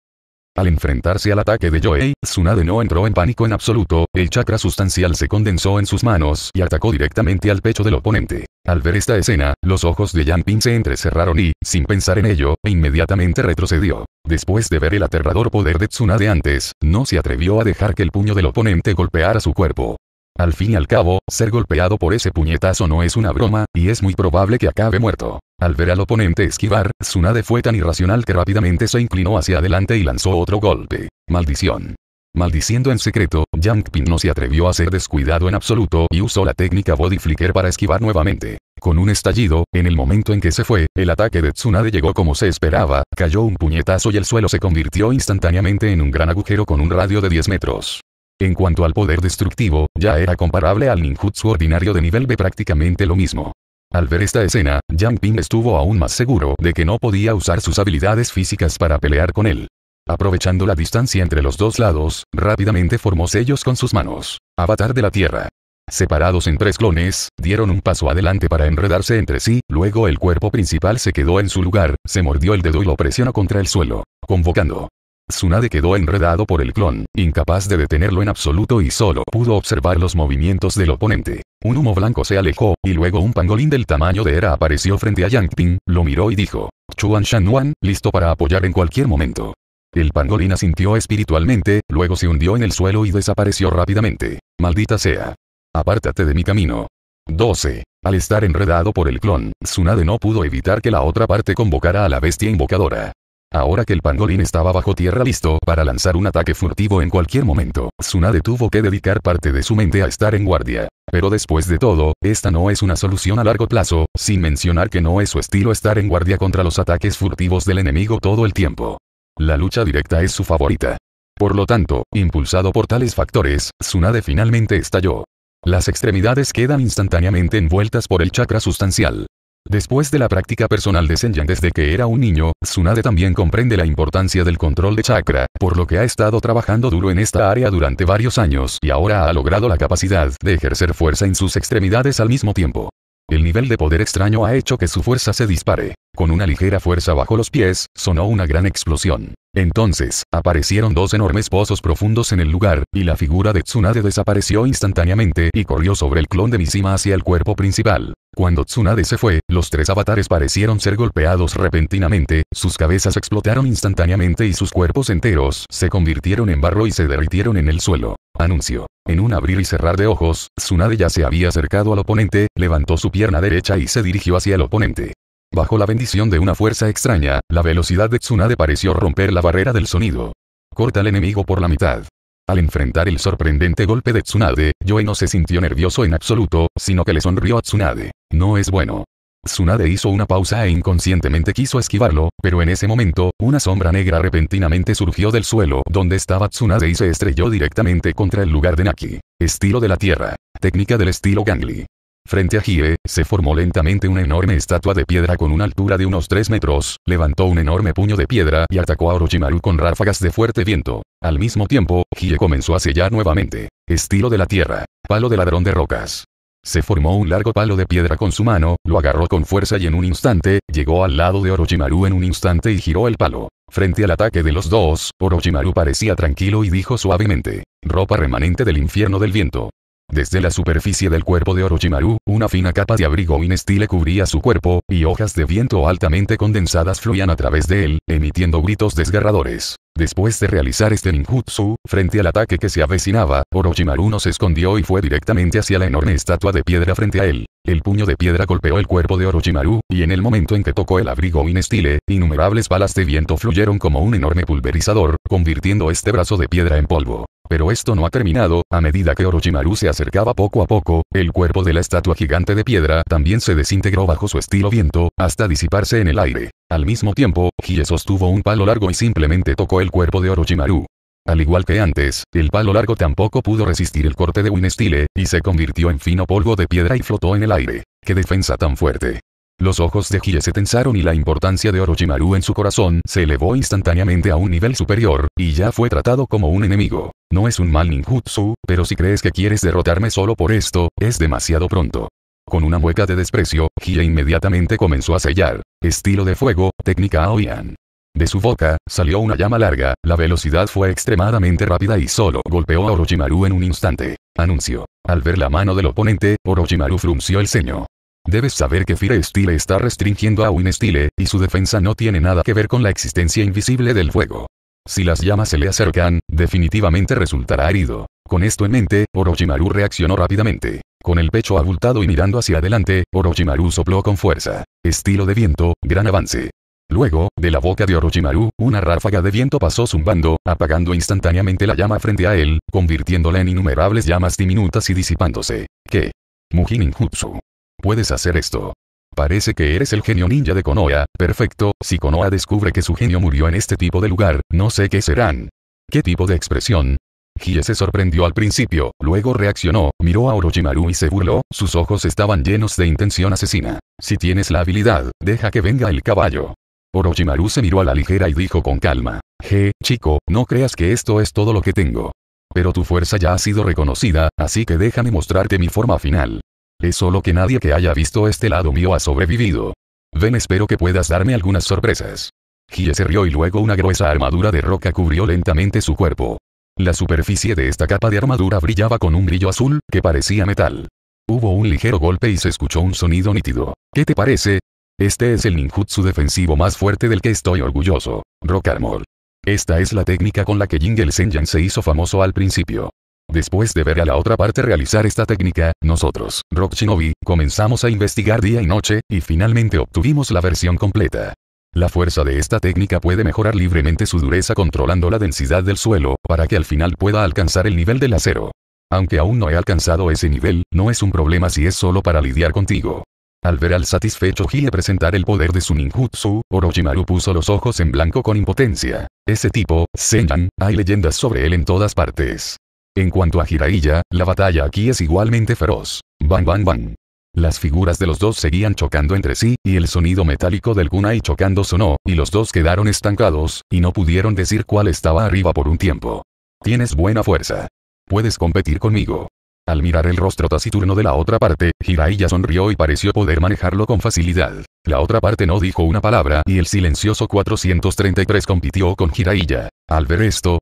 [SPEAKER 1] Al enfrentarse al ataque de Joey, Tsunade no entró en pánico en absoluto, el chakra sustancial se condensó en sus manos y atacó directamente al pecho del oponente. Al ver esta escena, los ojos de Yang se entrecerraron y, sin pensar en ello, inmediatamente retrocedió. Después de ver el aterrador poder de Tsunade antes, no se atrevió a dejar que el puño del oponente golpeara su cuerpo. Al fin y al cabo, ser golpeado por ese puñetazo no es una broma, y es muy probable que acabe muerto. Al ver al oponente esquivar, Tsunade fue tan irracional que rápidamente se inclinó hacia adelante y lanzó otro golpe. Maldición. Maldiciendo en secreto, Yang no se atrevió a ser descuidado en absoluto y usó la técnica Body Flicker para esquivar nuevamente. Con un estallido, en el momento en que se fue, el ataque de Tsunade llegó como se esperaba, cayó un puñetazo y el suelo se convirtió instantáneamente en un gran agujero con un radio de 10 metros. En cuanto al poder destructivo, ya era comparable al ninjutsu ordinario de nivel B prácticamente lo mismo. Al ver esta escena, Yang Ping estuvo aún más seguro de que no podía usar sus habilidades físicas para pelear con él. Aprovechando la distancia entre los dos lados, rápidamente formó sellos con sus manos. Avatar de la Tierra. Separados en tres clones, dieron un paso adelante para enredarse entre sí, luego el cuerpo principal se quedó en su lugar, se mordió el dedo y lo presionó contra el suelo, convocando Tsunade quedó enredado por el clon, incapaz de detenerlo en absoluto y solo pudo observar los movimientos del oponente. Un humo blanco se alejó, y luego un pangolín del tamaño de Era apareció frente a Yangping, lo miró y dijo, Chuan Shanwan, listo para apoyar en cualquier momento. El pangolín asintió espiritualmente, luego se hundió en el suelo y desapareció rápidamente. Maldita sea. Apártate de mi camino. 12. Al estar enredado por el clon, Tsunade no pudo evitar que la otra parte convocara a la bestia invocadora. Ahora que el pangolín estaba bajo tierra listo para lanzar un ataque furtivo en cualquier momento, Tsunade tuvo que dedicar parte de su mente a estar en guardia. Pero después de todo, esta no es una solución a largo plazo, sin mencionar que no es su estilo estar en guardia contra los ataques furtivos del enemigo todo el tiempo. La lucha directa es su favorita. Por lo tanto, impulsado por tales factores, Tsunade finalmente estalló. Las extremidades quedan instantáneamente envueltas por el chakra sustancial. Después de la práctica personal de Senyan desde que era un niño, Tsunade también comprende la importancia del control de chakra, por lo que ha estado trabajando duro en esta área durante varios años y ahora ha logrado la capacidad de ejercer fuerza en sus extremidades al mismo tiempo. El nivel de poder extraño ha hecho que su fuerza se dispare. Con una ligera fuerza bajo los pies, sonó una gran explosión. Entonces, aparecieron dos enormes pozos profundos en el lugar, y la figura de Tsunade desapareció instantáneamente y corrió sobre el clon de Mishima hacia el cuerpo principal. Cuando Tsunade se fue, los tres avatares parecieron ser golpeados repentinamente, sus cabezas explotaron instantáneamente y sus cuerpos enteros se convirtieron en barro y se derritieron en el suelo. Anuncio. En un abrir y cerrar de ojos, Tsunade ya se había acercado al oponente, levantó su pierna derecha y se dirigió hacia el oponente. Bajo la bendición de una fuerza extraña, la velocidad de Tsunade pareció romper la barrera del sonido. Corta al enemigo por la mitad. Al enfrentar el sorprendente golpe de Tsunade, Joe no se sintió nervioso en absoluto, sino que le sonrió a Tsunade. No es bueno. Tsunade hizo una pausa e inconscientemente quiso esquivarlo, pero en ese momento, una sombra negra repentinamente surgió del suelo donde estaba Tsunade y se estrelló directamente contra el lugar de Naki. Estilo de la Tierra. Técnica del estilo Gangli. Frente a Hie, se formó lentamente una enorme estatua de piedra con una altura de unos 3 metros, levantó un enorme puño de piedra y atacó a Orochimaru con ráfagas de fuerte viento. Al mismo tiempo, Hie comenzó a sellar nuevamente. Estilo de la tierra. Palo de ladrón de rocas. Se formó un largo palo de piedra con su mano, lo agarró con fuerza y en un instante, llegó al lado de Orochimaru en un instante y giró el palo. Frente al ataque de los dos, Orochimaru parecía tranquilo y dijo suavemente, ropa remanente del infierno del viento. Desde la superficie del cuerpo de Orochimaru, una fina capa de abrigo inestile cubría su cuerpo, y hojas de viento altamente condensadas fluían a través de él, emitiendo gritos desgarradores. Después de realizar este ninjutsu, frente al ataque que se avecinaba, Orochimaru no se escondió y fue directamente hacia la enorme estatua de piedra frente a él. El puño de piedra golpeó el cuerpo de Orochimaru, y en el momento en que tocó el abrigo inestile, innumerables balas de viento fluyeron como un enorme pulverizador, convirtiendo este brazo de piedra en polvo. Pero esto no ha terminado, a medida que Orochimaru se acercaba poco a poco, el cuerpo de la estatua gigante de piedra también se desintegró bajo su estilo viento, hasta disiparse en el aire. Al mismo tiempo, Hie sostuvo un palo largo y simplemente tocó el cuerpo de Orochimaru. Al igual que antes, el palo largo tampoco pudo resistir el corte de un y se convirtió en fino polvo de piedra y flotó en el aire. ¡Qué defensa tan fuerte! Los ojos de Hie se tensaron y la importancia de Orochimaru en su corazón se elevó instantáneamente a un nivel superior, y ya fue tratado como un enemigo. No es un mal ninjutsu, pero si crees que quieres derrotarme solo por esto, es demasiado pronto. Con una mueca de desprecio, Hie inmediatamente comenzó a sellar. Estilo de fuego, técnica Aoyan. De su boca, salió una llama larga, la velocidad fue extremadamente rápida y solo golpeó a Orochimaru en un instante. Anuncio. Al ver la mano del oponente, Orochimaru frunció el ceño. Debes saber que Fire Style está restringiendo a Win Style, y su defensa no tiene nada que ver con la existencia invisible del fuego. Si las llamas se le acercan, definitivamente resultará herido. Con esto en mente, Orochimaru reaccionó rápidamente. Con el pecho abultado y mirando hacia adelante, Orochimaru sopló con fuerza. Estilo de viento, gran avance. Luego, de la boca de Orochimaru, una ráfaga de viento pasó zumbando, apagando instantáneamente la llama frente a él, convirtiéndola en innumerables llamas diminutas y disipándose. ¿Qué? Mujin Injutsu. Puedes hacer esto. Parece que eres el genio ninja de Konoha, perfecto, si Konoha descubre que su genio murió en este tipo de lugar, no sé qué serán. ¿Qué tipo de expresión? Hie se sorprendió al principio, luego reaccionó, miró a Orochimaru y se burló, sus ojos estaban llenos de intención asesina. Si tienes la habilidad, deja que venga el caballo. Orochimaru se miró a la ligera y dijo con calma. Je, chico, no creas que esto es todo lo que tengo. Pero tu fuerza ya ha sido reconocida, así que déjame mostrarte mi forma final. Es solo que nadie que haya visto este lado mío ha sobrevivido. Ven espero que puedas darme algunas sorpresas. Hie se rió y luego una gruesa armadura de roca cubrió lentamente su cuerpo. La superficie de esta capa de armadura brillaba con un brillo azul, que parecía metal. Hubo un ligero golpe y se escuchó un sonido nítido. ¿Qué te parece? Este es el ninjutsu defensivo más fuerte del que estoy orgulloso, Rock Armor. Esta es la técnica con la que Jingle Senjan se hizo famoso al principio. Después de ver a la otra parte realizar esta técnica, nosotros, Rock Shinobi, comenzamos a investigar día y noche, y finalmente obtuvimos la versión completa. La fuerza de esta técnica puede mejorar libremente su dureza controlando la densidad del suelo, para que al final pueda alcanzar el nivel del acero. Aunque aún no he alcanzado ese nivel, no es un problema si es solo para lidiar contigo. Al ver al satisfecho Hie presentar el poder de su ninjutsu, Orochimaru puso los ojos en blanco con impotencia. Ese tipo, Senyan, hay leyendas sobre él en todas partes. En cuanto a Jiraiya, la batalla aquí es igualmente feroz. Bang bang bang. Las figuras de los dos seguían chocando entre sí, y el sonido metálico del kunai chocando sonó, y los dos quedaron estancados, y no pudieron decir cuál estaba arriba por un tiempo. Tienes buena fuerza. Puedes competir conmigo. Al mirar el rostro taciturno de la otra parte, Jiraiya sonrió y pareció poder manejarlo con facilidad. La otra parte no dijo una palabra y el silencioso 433 compitió con Jiraiya. Al ver esto,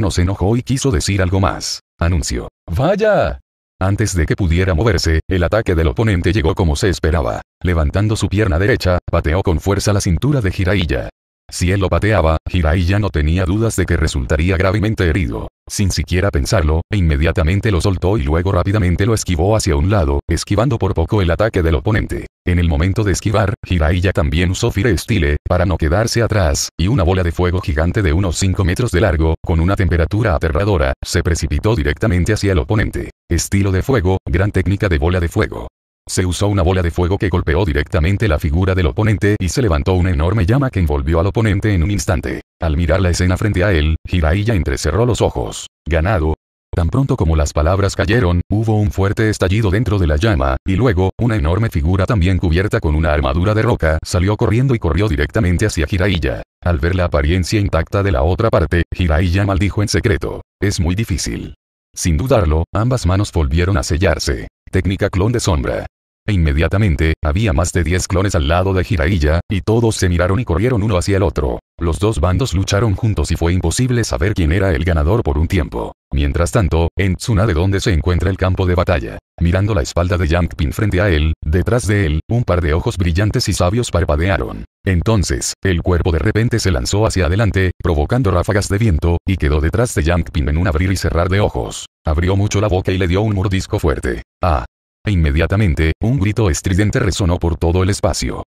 [SPEAKER 1] no se enojó y quiso decir algo más. Anunció. ¡Vaya! Antes de que pudiera moverse, el ataque del oponente llegó como se esperaba. Levantando su pierna derecha, pateó con fuerza la cintura de Hiraiya. Si él lo pateaba, Hirai ya no tenía dudas de que resultaría gravemente herido. Sin siquiera pensarlo, inmediatamente lo soltó y luego rápidamente lo esquivó hacia un lado, esquivando por poco el ataque del oponente. En el momento de esquivar, Hirai también usó Fire Style, para no quedarse atrás, y una bola de fuego gigante de unos 5 metros de largo, con una temperatura aterradora, se precipitó directamente hacia el oponente. Estilo de fuego, gran técnica de bola de fuego. Se usó una bola de fuego que golpeó directamente la figura del oponente y se levantó una enorme llama que envolvió al oponente en un instante. Al mirar la escena frente a él, Jiraiya entrecerró los ojos. Ganado. Tan pronto como las palabras cayeron, hubo un fuerte estallido dentro de la llama, y luego, una enorme figura también cubierta con una armadura de roca salió corriendo y corrió directamente hacia Jiraiya. Al ver la apariencia intacta de la otra parte, Jiraiya maldijo en secreto. Es muy difícil. Sin dudarlo, ambas manos volvieron a sellarse. Técnica clon de sombra. E inmediatamente, había más de 10 clones al lado de Jiraiya, y todos se miraron y corrieron uno hacia el otro. Los dos bandos lucharon juntos y fue imposible saber quién era el ganador por un tiempo. Mientras tanto, en de donde se encuentra el campo de batalla, mirando la espalda de Yankpin frente a él, detrás de él, un par de ojos brillantes y sabios parpadearon. Entonces, el cuerpo de repente se lanzó hacia adelante, provocando ráfagas de viento, y quedó detrás de Yankpin en un abrir y cerrar de ojos. Abrió mucho la boca y le dio un mordisco fuerte. Ah, e inmediatamente, un grito estridente resonó por todo el espacio.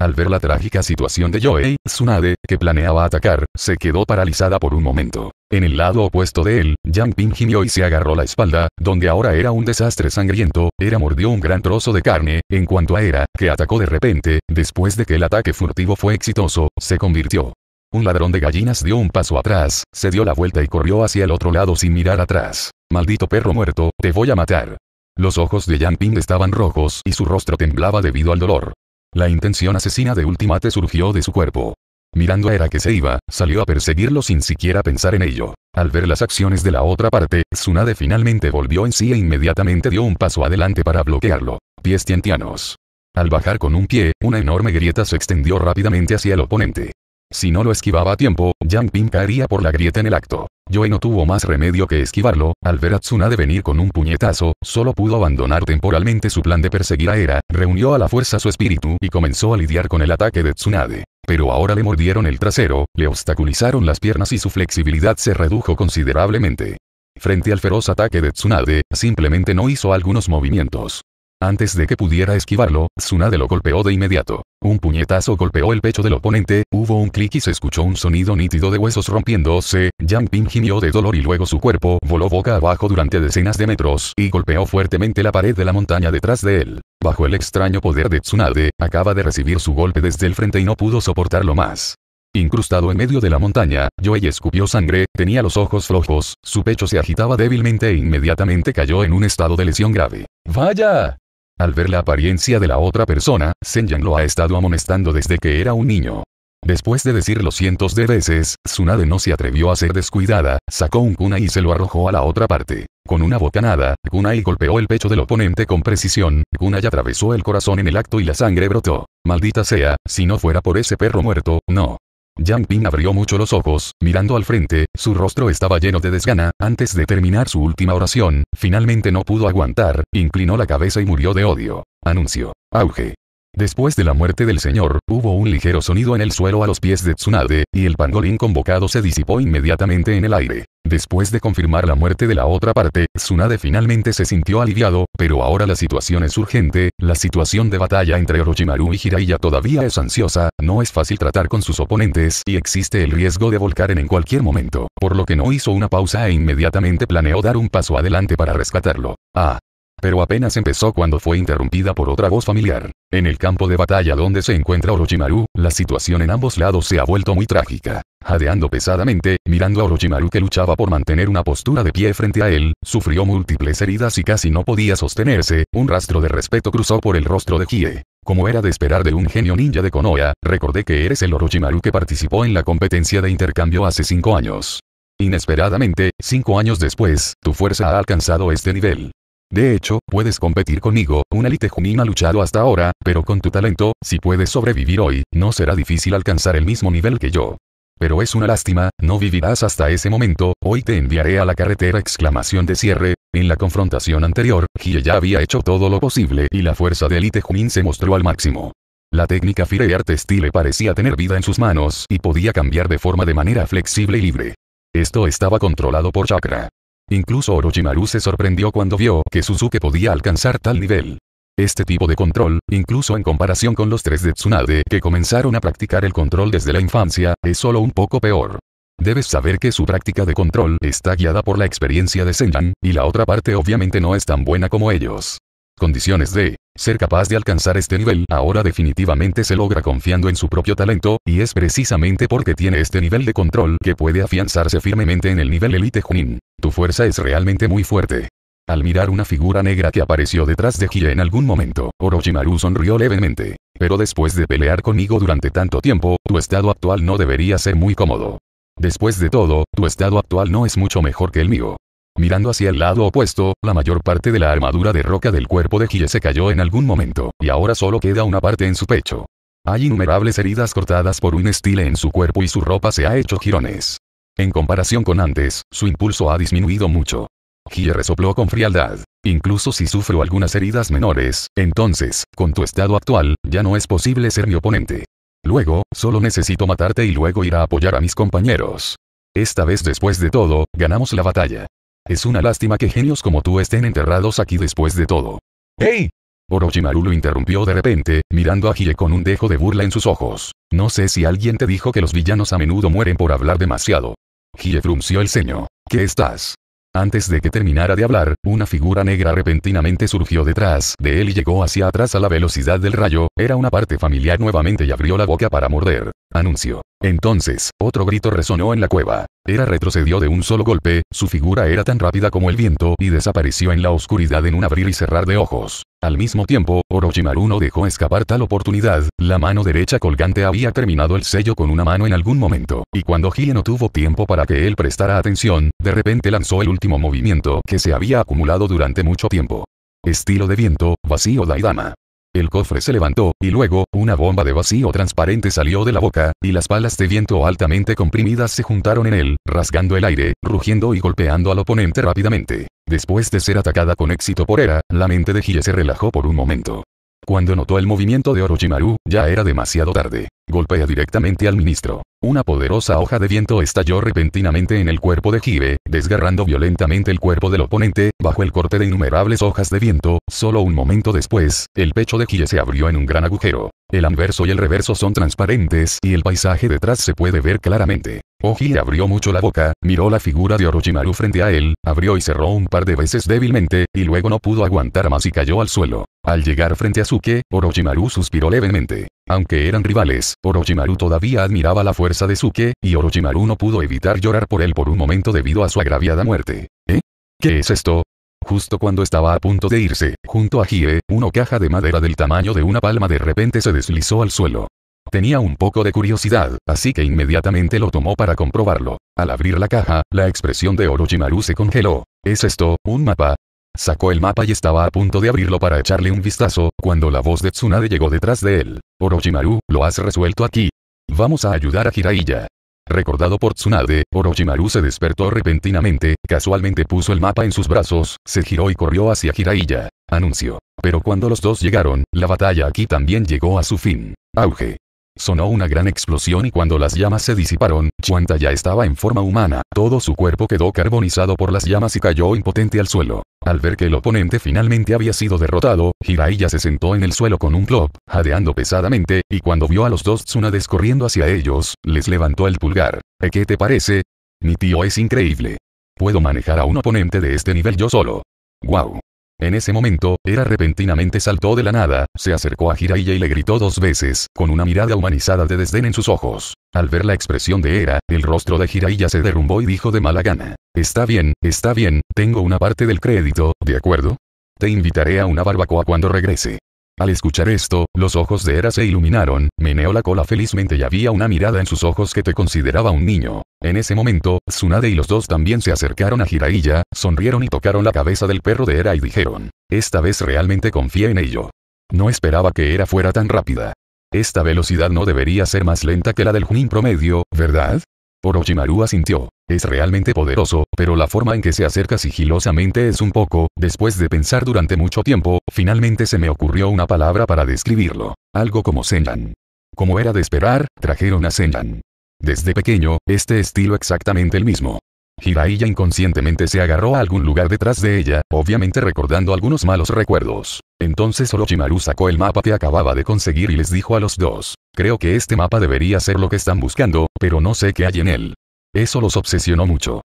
[SPEAKER 1] Al ver la trágica situación de Joey, Tsunade, que planeaba atacar, se quedó paralizada por un momento. En el lado opuesto de él, Yang Ping gimió y se agarró la espalda, donde ahora era un desastre sangriento, Era mordió un gran trozo de carne, en cuanto a Era, que atacó de repente, después de que el ataque furtivo fue exitoso, se convirtió. Un ladrón de gallinas dio un paso atrás, se dio la vuelta y corrió hacia el otro lado sin mirar atrás. Maldito perro muerto, te voy a matar. Los ojos de Yang Ping estaban rojos y su rostro temblaba debido al dolor. La intención asesina de Ultimate surgió de su cuerpo. Mirando a Era que se iba, salió a perseguirlo sin siquiera pensar en ello. Al ver las acciones de la otra parte, Tsunade finalmente volvió en sí e inmediatamente dio un paso adelante para bloquearlo. Pies tientianos. Al bajar con un pie, una enorme grieta se extendió rápidamente hacia el oponente. Si no lo esquivaba a tiempo, Yang Ping caería por la grieta en el acto. Joe no tuvo más remedio que esquivarlo, al ver a Tsunade venir con un puñetazo, solo pudo abandonar temporalmente su plan de perseguir a Era, reunió a la fuerza su espíritu y comenzó a lidiar con el ataque de Tsunade. Pero ahora le mordieron el trasero, le obstaculizaron las piernas y su flexibilidad se redujo considerablemente. Frente al feroz ataque de Tsunade, simplemente no hizo algunos movimientos. Antes de que pudiera esquivarlo, Tsunade lo golpeó de inmediato. Un puñetazo golpeó el pecho del oponente, hubo un clic y se escuchó un sonido nítido de huesos rompiéndose, Yang Ping gimió de dolor y luego su cuerpo voló boca abajo durante decenas de metros y golpeó fuertemente la pared de la montaña detrás de él. Bajo el extraño poder de Tsunade, acaba de recibir su golpe desde el frente y no pudo soportarlo más. Incrustado en medio de la montaña, Joey escupió sangre, tenía los ojos flojos, su pecho se agitaba débilmente e inmediatamente cayó en un estado de lesión grave. ¡Vaya! Al ver la apariencia de la otra persona, yang lo ha estado amonestando desde que era un niño. Después de decirlo cientos de veces, Tsunade no se atrevió a ser descuidada, sacó un kunai y se lo arrojó a la otra parte. Con una bocanada, kunai golpeó el pecho del oponente con precisión, kunai atravesó el corazón en el acto y la sangre brotó. Maldita sea, si no fuera por ese perro muerto, no. Yang abrió mucho los ojos, mirando al frente, su rostro estaba lleno de desgana, antes de terminar su última oración, finalmente no pudo aguantar, inclinó la cabeza y murió de odio. Anuncio. Auge. Después de la muerte del señor, hubo un ligero sonido en el suelo a los pies de Tsunade, y el pangolín convocado se disipó inmediatamente en el aire. Después de confirmar la muerte de la otra parte, Tsunade finalmente se sintió aliviado, pero ahora la situación es urgente, la situación de batalla entre Orochimaru y Jiraiya todavía es ansiosa, no es fácil tratar con sus oponentes y existe el riesgo de volcar en cualquier momento, por lo que no hizo una pausa e inmediatamente planeó dar un paso adelante para rescatarlo. Ah, pero apenas empezó cuando fue interrumpida por otra voz familiar. En el campo de batalla donde se encuentra Orochimaru, la situación en ambos lados se ha vuelto muy trágica. Jadeando pesadamente, mirando a Orochimaru que luchaba por mantener una postura de pie frente a él, sufrió múltiples heridas y casi no podía sostenerse, un rastro de respeto cruzó por el rostro de Hie. Como era de esperar de un genio ninja de Konoha, recordé que eres el Orochimaru que participó en la competencia de intercambio hace cinco años. Inesperadamente, cinco años después, tu fuerza ha alcanzado este nivel. De hecho, puedes competir conmigo, un elite Junin ha luchado hasta ahora, pero con tu talento, si puedes sobrevivir hoy, no será difícil alcanzar el mismo nivel que yo. Pero es una lástima, no vivirás hasta ese momento, hoy te enviaré a la carretera exclamación de cierre. En la confrontación anterior, Hie ya había hecho todo lo posible y la fuerza de Elite Junin se mostró al máximo. La técnica Fire Art Style parecía tener vida en sus manos y podía cambiar de forma de manera flexible y libre. Esto estaba controlado por Chakra. Incluso Orochimaru se sorprendió cuando vio que Suzuki podía alcanzar tal nivel. Este tipo de control, incluso en comparación con los tres de Tsunade que comenzaron a practicar el control desde la infancia, es solo un poco peor. Debes saber que su práctica de control está guiada por la experiencia de Senjan, y la otra parte obviamente no es tan buena como ellos condiciones de ser capaz de alcanzar este nivel ahora definitivamente se logra confiando en su propio talento, y es precisamente porque tiene este nivel de control que puede afianzarse firmemente en el nivel elite Junin. Tu fuerza es realmente muy fuerte. Al mirar una figura negra que apareció detrás de Hie en algún momento, Orochimaru sonrió levemente. Pero después de pelear conmigo durante tanto tiempo, tu estado actual no debería ser muy cómodo. Después de todo, tu estado actual no es mucho mejor que el mío. Mirando hacia el lado opuesto, la mayor parte de la armadura de roca del cuerpo de Hie se cayó en algún momento, y ahora solo queda una parte en su pecho. Hay innumerables heridas cortadas por un estile en su cuerpo y su ropa se ha hecho jirones. En comparación con antes, su impulso ha disminuido mucho. Hie resopló con frialdad. Incluso si sufro algunas heridas menores, entonces, con tu estado actual, ya no es posible ser mi oponente. Luego, solo necesito matarte y luego ir a apoyar a mis compañeros. Esta vez después de todo, ganamos la batalla. Es una lástima que genios como tú estén enterrados aquí después de todo. ¡Hey! Orochimaru lo interrumpió de repente, mirando a Hie con un dejo de burla en sus ojos. No sé si alguien te dijo que los villanos a menudo mueren por hablar demasiado. Hie frunció el ceño. ¿Qué estás? Antes de que terminara de hablar, una figura negra repentinamente surgió detrás de él y llegó hacia atrás a la velocidad del rayo, era una parte familiar nuevamente y abrió la boca para morder. Anuncio. Entonces, otro grito resonó en la cueva. Era retrocedió de un solo golpe, su figura era tan rápida como el viento y desapareció en la oscuridad en un abrir y cerrar de ojos. Al mismo tiempo, Orochimaru no dejó escapar tal oportunidad, la mano derecha colgante había terminado el sello con una mano en algún momento, y cuando Hie no tuvo tiempo para que él prestara atención, de repente lanzó el último movimiento que se había acumulado durante mucho tiempo. Estilo de viento, vacío Daidama. El cofre se levantó, y luego, una bomba de vacío transparente salió de la boca, y las balas de viento altamente comprimidas se juntaron en él, rasgando el aire, rugiendo y golpeando al oponente rápidamente. Después de ser atacada con éxito por Era, la mente de Gille se relajó por un momento. Cuando notó el movimiento de Orochimaru, ya era demasiado tarde. Golpea directamente al ministro. Una poderosa hoja de viento estalló repentinamente en el cuerpo de Jibe, desgarrando violentamente el cuerpo del oponente, bajo el corte de innumerables hojas de viento, solo un momento después, el pecho de Kiba se abrió en un gran agujero. El anverso y el reverso son transparentes y el paisaje detrás se puede ver claramente. Oji oh, abrió mucho la boca, miró la figura de Orochimaru frente a él, abrió y cerró un par de veces débilmente, y luego no pudo aguantar más y cayó al suelo. Al llegar frente a Suke, Orochimaru suspiró levemente. Aunque eran rivales, Orochimaru todavía admiraba la fuerza de Suke, y Orochimaru no pudo evitar llorar por él por un momento debido a su agraviada muerte. ¿Eh? ¿Qué es esto? Justo cuando estaba a punto de irse, junto a Hie, una caja de madera del tamaño de una palma de repente se deslizó al suelo. Tenía un poco de curiosidad, así que inmediatamente lo tomó para comprobarlo. Al abrir la caja, la expresión de Orochimaru se congeló. ¿Es esto, un mapa? Sacó el mapa y estaba a punto de abrirlo para echarle un vistazo, cuando la voz de Tsunade llegó detrás de él. Orochimaru, lo has resuelto aquí. Vamos a ayudar a Jiraiya. Recordado por Tsunade, Orochimaru se despertó repentinamente, casualmente puso el mapa en sus brazos, se giró y corrió hacia Jiraiya. Anunció. Pero cuando los dos llegaron, la batalla aquí también llegó a su fin. Auge. Sonó una gran explosión y cuando las llamas se disiparon, Chuanta ya estaba en forma humana, todo su cuerpo quedó carbonizado por las llamas y cayó impotente al suelo. Al ver que el oponente finalmente había sido derrotado, Hiraiya se sentó en el suelo con un plop, jadeando pesadamente, y cuando vio a los dos tsunades corriendo hacia ellos, les levantó el pulgar. Eh, ¿Qué te parece? Mi tío es increíble. Puedo manejar a un oponente de este nivel yo solo. ¡Guau! En ese momento, Era repentinamente saltó de la nada, se acercó a Jiraiya y le gritó dos veces, con una mirada humanizada de desdén en sus ojos. Al ver la expresión de Era, el rostro de Jiraiya se derrumbó y dijo de mala gana. Está bien, está bien, tengo una parte del crédito, ¿de acuerdo? Te invitaré a una barbacoa cuando regrese. Al escuchar esto, los ojos de Era se iluminaron, meneó la cola felizmente y había una mirada en sus ojos que te consideraba un niño. En ese momento, Tsunade y los dos también se acercaron a Jiraiya, sonrieron y tocaron la cabeza del perro de Era y dijeron, esta vez realmente confié en ello. No esperaba que Era fuera tan rápida. Esta velocidad no debería ser más lenta que la del Junin promedio, ¿verdad? Orochimaru asintió. Es realmente poderoso, pero la forma en que se acerca sigilosamente es un poco, después de pensar durante mucho tiempo, finalmente se me ocurrió una palabra para describirlo. Algo como Sendan. Como era de esperar, trajeron a Senran. Desde pequeño, este estilo exactamente el mismo. Hiraiya inconscientemente se agarró a algún lugar detrás de ella, obviamente recordando algunos malos recuerdos. Entonces Orochimaru sacó el mapa que acababa de conseguir y les dijo a los dos, Creo que este mapa debería ser lo que están buscando, pero no sé qué hay en él. Eso los obsesionó mucho.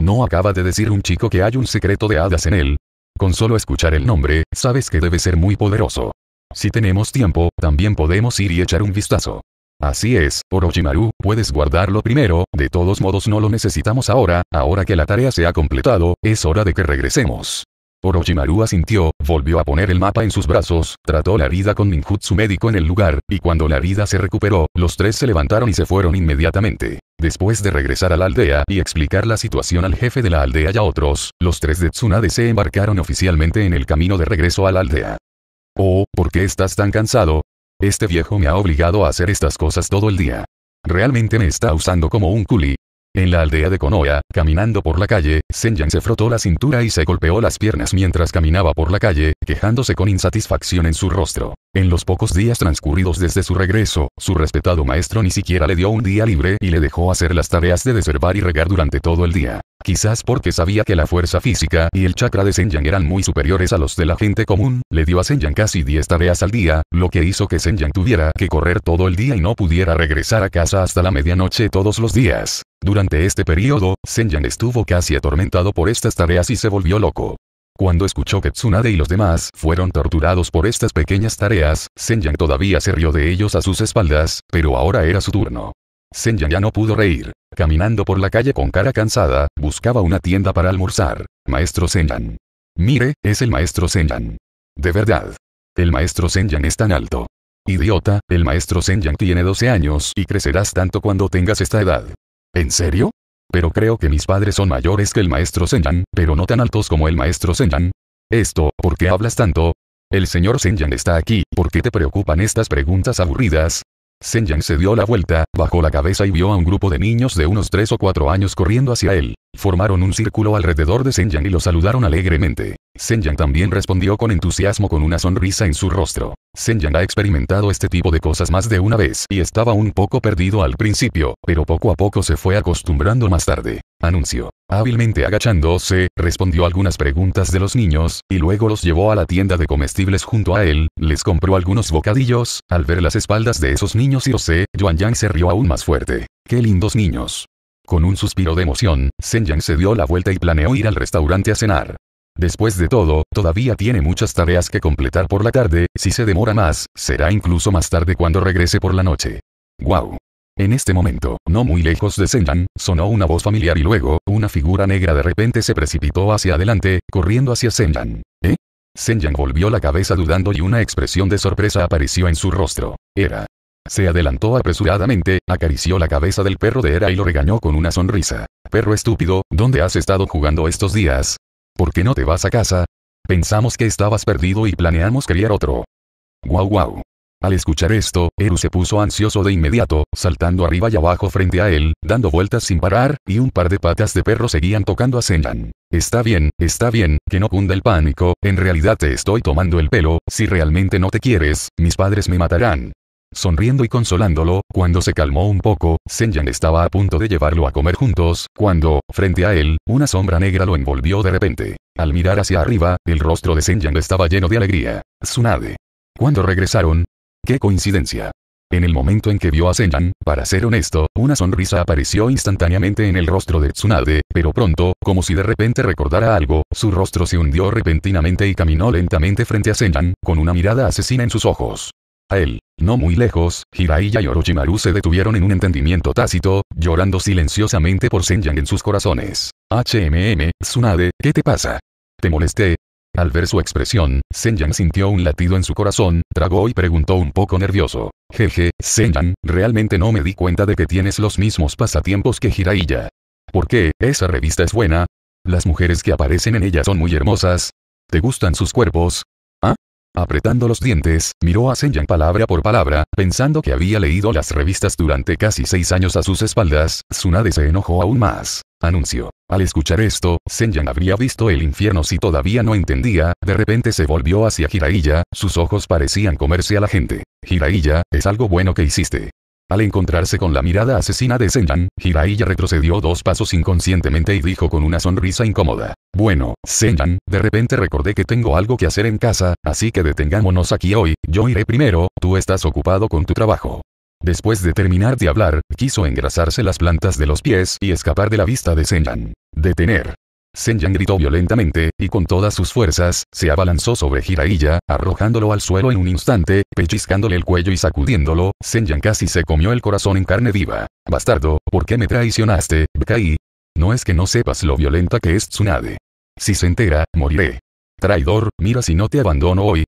[SPEAKER 1] ¿No acaba de decir un chico que hay un secreto de hadas en él? Con solo escuchar el nombre, sabes que debe ser muy poderoso. Si tenemos tiempo, también podemos ir y echar un vistazo. Así es, Orochimaru, puedes guardarlo primero, de todos modos no lo necesitamos ahora, ahora que la tarea se ha completado, es hora de que regresemos. Orochimaru asintió, volvió a poner el mapa en sus brazos, trató la herida con su médico en el lugar, y cuando la herida se recuperó, los tres se levantaron y se fueron inmediatamente. Después de regresar a la aldea y explicar la situación al jefe de la aldea y a otros, los tres de Tsunade se embarcaron oficialmente en el camino de regreso a la aldea. Oh, ¿por qué estás tan cansado? Este viejo me ha obligado a hacer estas cosas todo el día. Realmente me está usando como un culi, en la aldea de Konoha, caminando por la calle, Senyan se frotó la cintura y se golpeó las piernas mientras caminaba por la calle, quejándose con insatisfacción en su rostro. En los pocos días transcurridos desde su regreso, su respetado maestro ni siquiera le dio un día libre y le dejó hacer las tareas de deservar y regar durante todo el día. Quizás porque sabía que la fuerza física y el chakra de Senyan eran muy superiores a los de la gente común, le dio a Senyan casi 10 tareas al día, lo que hizo que Senyan tuviera que correr todo el día y no pudiera regresar a casa hasta la medianoche todos los días. Durante este periodo, Senyan estuvo casi atormentado por estas tareas y se volvió loco. Cuando escuchó que Tsunade y los demás fueron torturados por estas pequeñas tareas, Senyan todavía se rió de ellos a sus espaldas, pero ahora era su turno. Senyan ya no pudo reír. Caminando por la calle con cara cansada, buscaba una tienda para almorzar. Maestro Senyan. Mire, es el maestro Senyan. De verdad. El maestro Senyan es tan alto. Idiota, el maestro Senyan tiene 12 años y crecerás tanto cuando tengas esta edad. ¿En serio? Pero creo que mis padres son mayores que el maestro Senyan, pero no tan altos como el maestro Senyan. Esto, ¿por qué hablas tanto? El señor Senyan está aquí, ¿por qué te preocupan estas preguntas aburridas? Senyan se dio la vuelta, bajó la cabeza y vio a un grupo de niños de unos 3 o 4 años corriendo hacia él. Formaron un círculo alrededor de Senyan y lo saludaron alegremente. Yang también respondió con entusiasmo con una sonrisa en su rostro. Yang ha experimentado este tipo de cosas más de una vez y estaba un poco perdido al principio, pero poco a poco se fue acostumbrando más tarde. anunció Hábilmente agachándose, respondió algunas preguntas de los niños, y luego los llevó a la tienda de comestibles junto a él, les compró algunos bocadillos, al ver las espaldas de esos niños y sé, Yuan Yang se rió aún más fuerte. ¡Qué lindos niños! Con un suspiro de emoción, Yang se dio la vuelta y planeó ir al restaurante a cenar. Después de todo, todavía tiene muchas tareas que completar por la tarde, si se demora más, será incluso más tarde cuando regrese por la noche. ¡Guau! En este momento, no muy lejos de Senyan, sonó una voz familiar y luego, una figura negra de repente se precipitó hacia adelante, corriendo hacia Senyan. ¿Eh? Senyan volvió la cabeza dudando y una expresión de sorpresa apareció en su rostro. Era. Se adelantó apresuradamente, acarició la cabeza del perro de Era y lo regañó con una sonrisa. Perro estúpido, ¿dónde has estado jugando estos días? ¿Por qué no te vas a casa? Pensamos que estabas perdido y planeamos criar otro. Guau guau. Al escuchar esto, Eru se puso ansioso de inmediato, saltando arriba y abajo frente a él, dando vueltas sin parar, y un par de patas de perro seguían tocando a Senlan. Está bien, está bien, que no cunda el pánico, en realidad te estoy tomando el pelo, si realmente no te quieres, mis padres me matarán sonriendo y consolándolo, cuando se calmó un poco, Senyan estaba a punto de llevarlo a comer juntos, cuando, frente a él, una sombra negra lo envolvió de repente. Al mirar hacia arriba, el rostro de Senyan estaba lleno de alegría. Tsunade. Cuando regresaron, ¡qué coincidencia! En el momento en que vio a Senyan, para ser honesto, una sonrisa apareció instantáneamente en el rostro de Tsunade, pero pronto, como si de repente recordara algo, su rostro se hundió repentinamente y caminó lentamente frente a Senyan, con una mirada asesina en sus ojos. A él, no muy lejos, Jiraiya y Orochimaru se detuvieron en un entendimiento tácito, llorando silenciosamente por Senyang en sus corazones. HMM, Tsunade, ¿qué te pasa? ¿Te molesté? Al ver su expresión, Senyang sintió un latido en su corazón, tragó y preguntó un poco nervioso. Jeje, Senyang, realmente no me di cuenta de que tienes los mismos pasatiempos que Jiraiya. ¿Por qué? Esa revista es buena. Las mujeres que aparecen en ella son muy hermosas. ¿Te gustan sus cuerpos? Apretando los dientes, miró a Senyang palabra por palabra, pensando que había leído las revistas durante casi seis años a sus espaldas, Tsunade se enojó aún más. Anunció. Al escuchar esto, Senyang habría visto el infierno si todavía no entendía, de repente se volvió hacia Hiraiya, sus ojos parecían comerse a la gente. Hiraiya, es algo bueno que hiciste. Al encontrarse con la mirada asesina de Senjan, ya retrocedió dos pasos inconscientemente y dijo con una sonrisa incómoda. Bueno, Senjan, de repente recordé que tengo algo que hacer en casa, así que detengámonos aquí hoy, yo iré primero, tú estás ocupado con tu trabajo. Después de terminar de hablar, quiso engrasarse las plantas de los pies y escapar de la vista de Senjan. Detener. Sen'yang gritó violentamente, y con todas sus fuerzas, se abalanzó sobre Jiraiya, arrojándolo al suelo en un instante, pellizcándole el cuello y sacudiéndolo, Sen'yang casi se comió el corazón en carne viva. Bastardo, ¿por qué me traicionaste, Bkai? No es que no sepas lo violenta que es Tsunade. Si se entera, moriré. Traidor, mira si no te abandono hoy.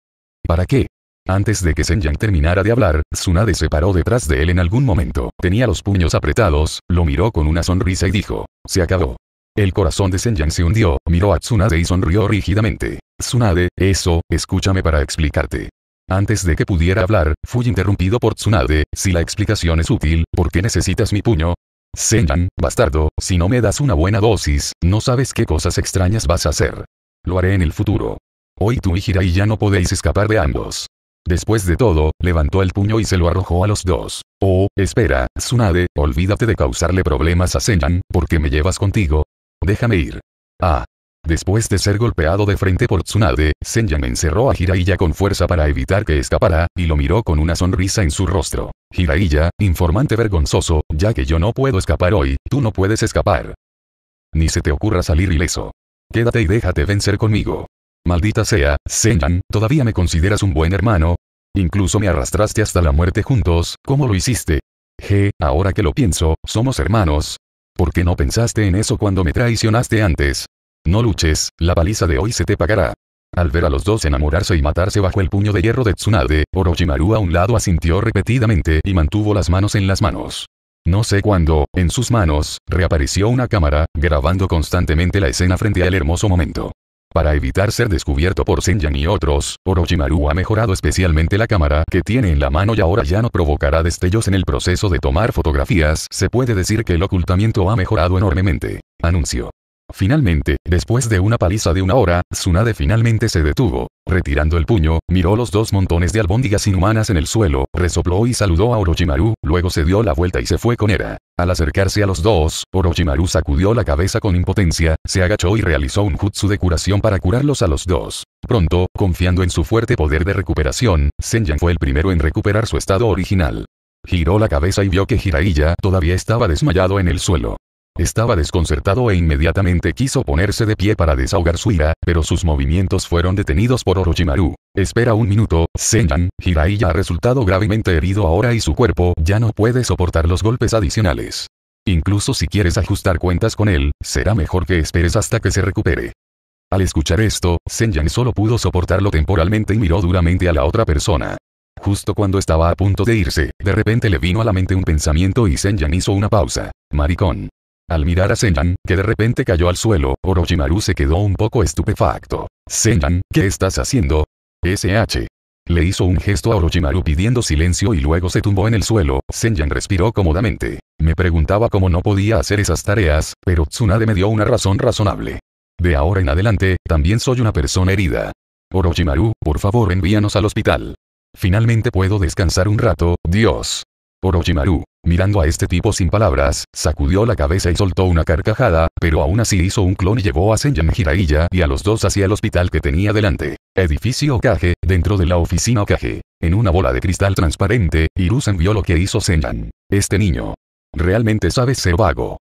[SPEAKER 1] ¿Para qué? Antes de que Sen'yang terminara de hablar, Tsunade se paró detrás de él en algún momento. Tenía los puños apretados, lo miró con una sonrisa y dijo, se acabó. El corazón de Senjan se hundió, miró a Tsunade y sonrió rígidamente. Tsunade, eso, escúchame para explicarte. Antes de que pudiera hablar, fui interrumpido por Tsunade, si la explicación es útil, ¿por qué necesitas mi puño? Senyan, bastardo, si no me das una buena dosis, no sabes qué cosas extrañas vas a hacer. Lo haré en el futuro. Hoy tú y Hirai ya no podéis escapar de ambos. Después de todo, levantó el puño y se lo arrojó a los dos. Oh, espera, Tsunade, olvídate de causarle problemas a Senyan, porque me llevas contigo, Déjame ir. Ah. Después de ser golpeado de frente por Tsunade, Senyang encerró a Hiraiya con fuerza para evitar que escapara, y lo miró con una sonrisa en su rostro. Hiraiya, informante vergonzoso, ya que yo no puedo escapar hoy, tú no puedes escapar. Ni se te ocurra salir ileso. Quédate y déjate vencer conmigo. Maldita sea, Senjan, ¿todavía me consideras un buen hermano? Incluso me arrastraste hasta la muerte juntos, ¿cómo lo hiciste? Je, ahora que lo pienso, somos hermanos, ¿Por qué no pensaste en eso cuando me traicionaste antes? No luches, la paliza de hoy se te pagará. Al ver a los dos enamorarse y matarse bajo el puño de hierro de Tsunade, Orochimaru a un lado asintió repetidamente y mantuvo las manos en las manos. No sé cuándo, en sus manos, reapareció una cámara, grabando constantemente la escena frente al hermoso momento. Para evitar ser descubierto por Senyan y otros, Orochimaru ha mejorado especialmente la cámara que tiene en la mano y ahora ya no provocará destellos en el proceso de tomar fotografías. Se puede decir que el ocultamiento ha mejorado enormemente. Anuncio. Finalmente, después de una paliza de una hora, Tsunade finalmente se detuvo. Retirando el puño, miró los dos montones de albóndigas inhumanas en el suelo, resopló y saludó a Orochimaru, luego se dio la vuelta y se fue con Era. Al acercarse a los dos, Orochimaru sacudió la cabeza con impotencia, se agachó y realizó un jutsu de curación para curarlos a los dos. Pronto, confiando en su fuerte poder de recuperación, Senjan fue el primero en recuperar su estado original. Giró la cabeza y vio que Hiraiya todavía estaba desmayado en el suelo. Estaba desconcertado e inmediatamente quiso ponerse de pie para desahogar su ira, pero sus movimientos fueron detenidos por Orochimaru. Espera un minuto, Senyan, Hirai ha resultado gravemente herido ahora y su cuerpo ya no puede soportar los golpes adicionales. Incluso si quieres ajustar cuentas con él, será mejor que esperes hasta que se recupere. Al escuchar esto, Senyan solo pudo soportarlo temporalmente y miró duramente a la otra persona. Justo cuando estaba a punto de irse, de repente le vino a la mente un pensamiento y Senyan hizo una pausa. Maricón. Al mirar a Senran, que de repente cayó al suelo, Orochimaru se quedó un poco estupefacto. Senyan, ¿qué estás haciendo? SH. Le hizo un gesto a Orochimaru pidiendo silencio y luego se tumbó en el suelo, Senyan respiró cómodamente. Me preguntaba cómo no podía hacer esas tareas, pero Tsunade me dio una razón razonable. De ahora en adelante, también soy una persona herida. Orochimaru, por favor envíanos al hospital. Finalmente puedo descansar un rato, Dios. Orochimaru. Mirando a este tipo sin palabras, sacudió la cabeza y soltó una carcajada, pero aún así hizo un clon y llevó a Senjan Jiraiya y a los dos hacia el hospital que tenía delante. Edificio Okage, dentro de la oficina Okage. En una bola de cristal transparente, Irusen vio lo que hizo Senjan. Este niño. Realmente sabe ser vago.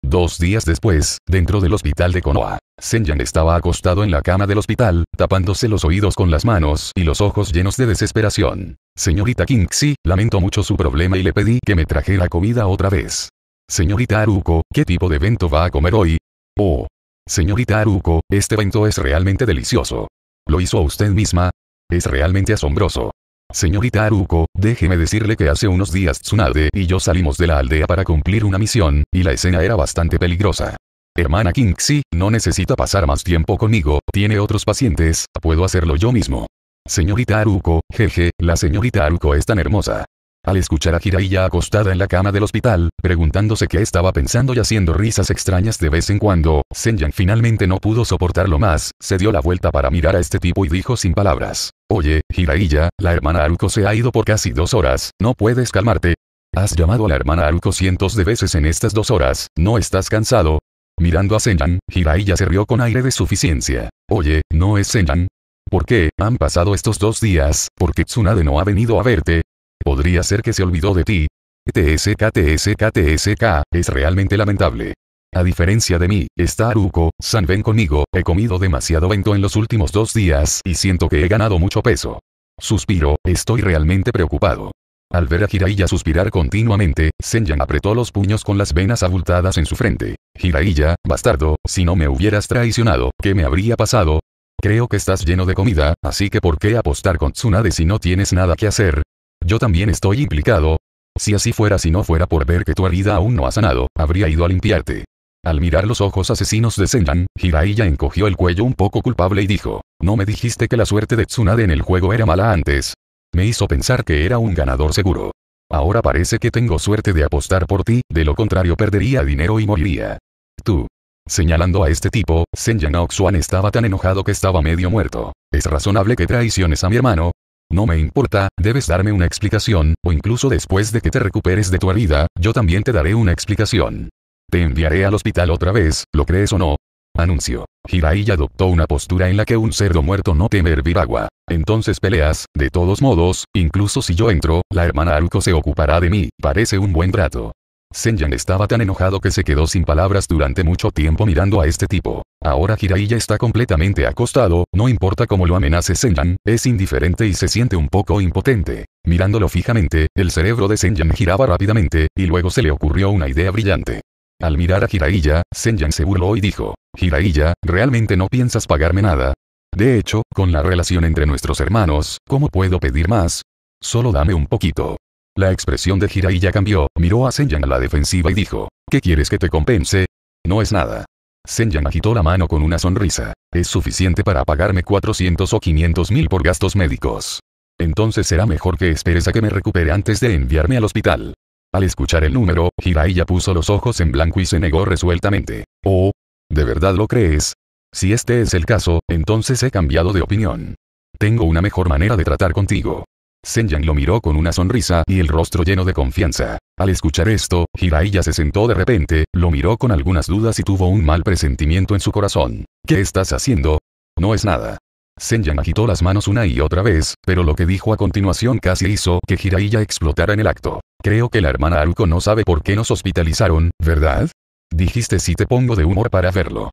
[SPEAKER 1] Dos días después, dentro del hospital de Konoha, Senjan estaba acostado en la cama del hospital, tapándose los oídos con las manos y los ojos llenos de desesperación. Señorita Kinksi, lamento mucho su problema y le pedí que me trajera comida otra vez. Señorita Aruko, ¿qué tipo de evento va a comer hoy? Oh. Señorita Aruko, este evento es realmente delicioso. ¿Lo hizo usted misma? Es realmente asombroso. Señorita Aruko, déjeme decirle que hace unos días Tsunade y yo salimos de la aldea para cumplir una misión, y la escena era bastante peligrosa. Hermana Kinksi, no necesita pasar más tiempo conmigo, tiene otros pacientes, puedo hacerlo yo mismo. Señorita Aruko, jeje, la señorita Aruko es tan hermosa. Al escuchar a Jiraiya acostada en la cama del hospital, preguntándose qué estaba pensando y haciendo risas extrañas de vez en cuando, Senyan finalmente no pudo soportarlo más, se dio la vuelta para mirar a este tipo y dijo sin palabras. Oye, Jiraiya, la hermana Aruko se ha ido por casi dos horas, ¿no puedes calmarte? Has llamado a la hermana Aruko cientos de veces en estas dos horas, ¿no estás cansado? Mirando a Senyan, Jiraiya se rió con aire de suficiencia. Oye, ¿no es Senyan? ¿Por qué han pasado estos dos días? ¿Por qué Tsunade no ha venido a verte? Podría ser que se olvidó de ti. TSK TSK TSK, es realmente lamentable. A diferencia de mí, está Aruko, San ven conmigo, he comido demasiado vento en los últimos dos días y siento que he ganado mucho peso. Suspiro, estoy realmente preocupado. Al ver a Jiraiya suspirar continuamente, Senyan apretó los puños con las venas abultadas en su frente. Hiraiya, bastardo, si no me hubieras traicionado, ¿qué me habría pasado? Creo que estás lleno de comida, así que ¿por qué apostar con Tsunade si no tienes nada que hacer? Yo también estoy implicado. Si así fuera si no fuera por ver que tu herida aún no ha sanado, habría ido a limpiarte. Al mirar los ojos asesinos de Senran, Hiraiya encogió el cuello un poco culpable y dijo, ¿no me dijiste que la suerte de Tsunade en el juego era mala antes? Me hizo pensar que era un ganador seguro. Ahora parece que tengo suerte de apostar por ti, de lo contrario perdería dinero y moriría. Tú. Señalando a este tipo, Senjana Oxuan estaba tan enojado que estaba medio muerto. ¿Es razonable que traiciones a mi hermano? No me importa, debes darme una explicación, o incluso después de que te recuperes de tu herida, yo también te daré una explicación. Te enviaré al hospital otra vez, ¿lo crees o no? Anuncio. Hirai adoptó una postura en la que un cerdo muerto no teme hervir agua. Entonces peleas, de todos modos, incluso si yo entro, la hermana Aruko se ocupará de mí, parece un buen trato. Senyan estaba tan enojado que se quedó sin palabras durante mucho tiempo mirando a este tipo. Ahora Jiraiya está completamente acostado, no importa cómo lo amenace Senyan, es indiferente y se siente un poco impotente. Mirándolo fijamente, el cerebro de Senyan giraba rápidamente, y luego se le ocurrió una idea brillante. Al mirar a Jiraiya, Senyan se burló y dijo, Jiraiya, ¿realmente no piensas pagarme nada? De hecho, con la relación entre nuestros hermanos, ¿cómo puedo pedir más? Solo dame un poquito. La expresión de Jiraiya cambió, miró a Senyan a la defensiva y dijo, ¿qué quieres que te compense? No es nada. Senyan agitó la mano con una sonrisa. Es suficiente para pagarme 400 o 500 mil por gastos médicos. Entonces será mejor que esperes a que me recupere antes de enviarme al hospital. Al escuchar el número, Jiraiya puso los ojos en blanco y se negó resueltamente. Oh, ¿de verdad lo crees? Si este es el caso, entonces he cambiado de opinión. Tengo una mejor manera de tratar contigo. Senyang lo miró con una sonrisa y el rostro lleno de confianza. Al escuchar esto, Hiraiya se sentó de repente, lo miró con algunas dudas y tuvo un mal presentimiento en su corazón. ¿Qué estás haciendo? No es nada. Senyang agitó las manos una y otra vez, pero lo que dijo a continuación casi hizo que Hiraiya explotara en el acto. Creo que la hermana Aruko no sabe por qué nos hospitalizaron, ¿verdad? Dijiste si te pongo de humor para verlo.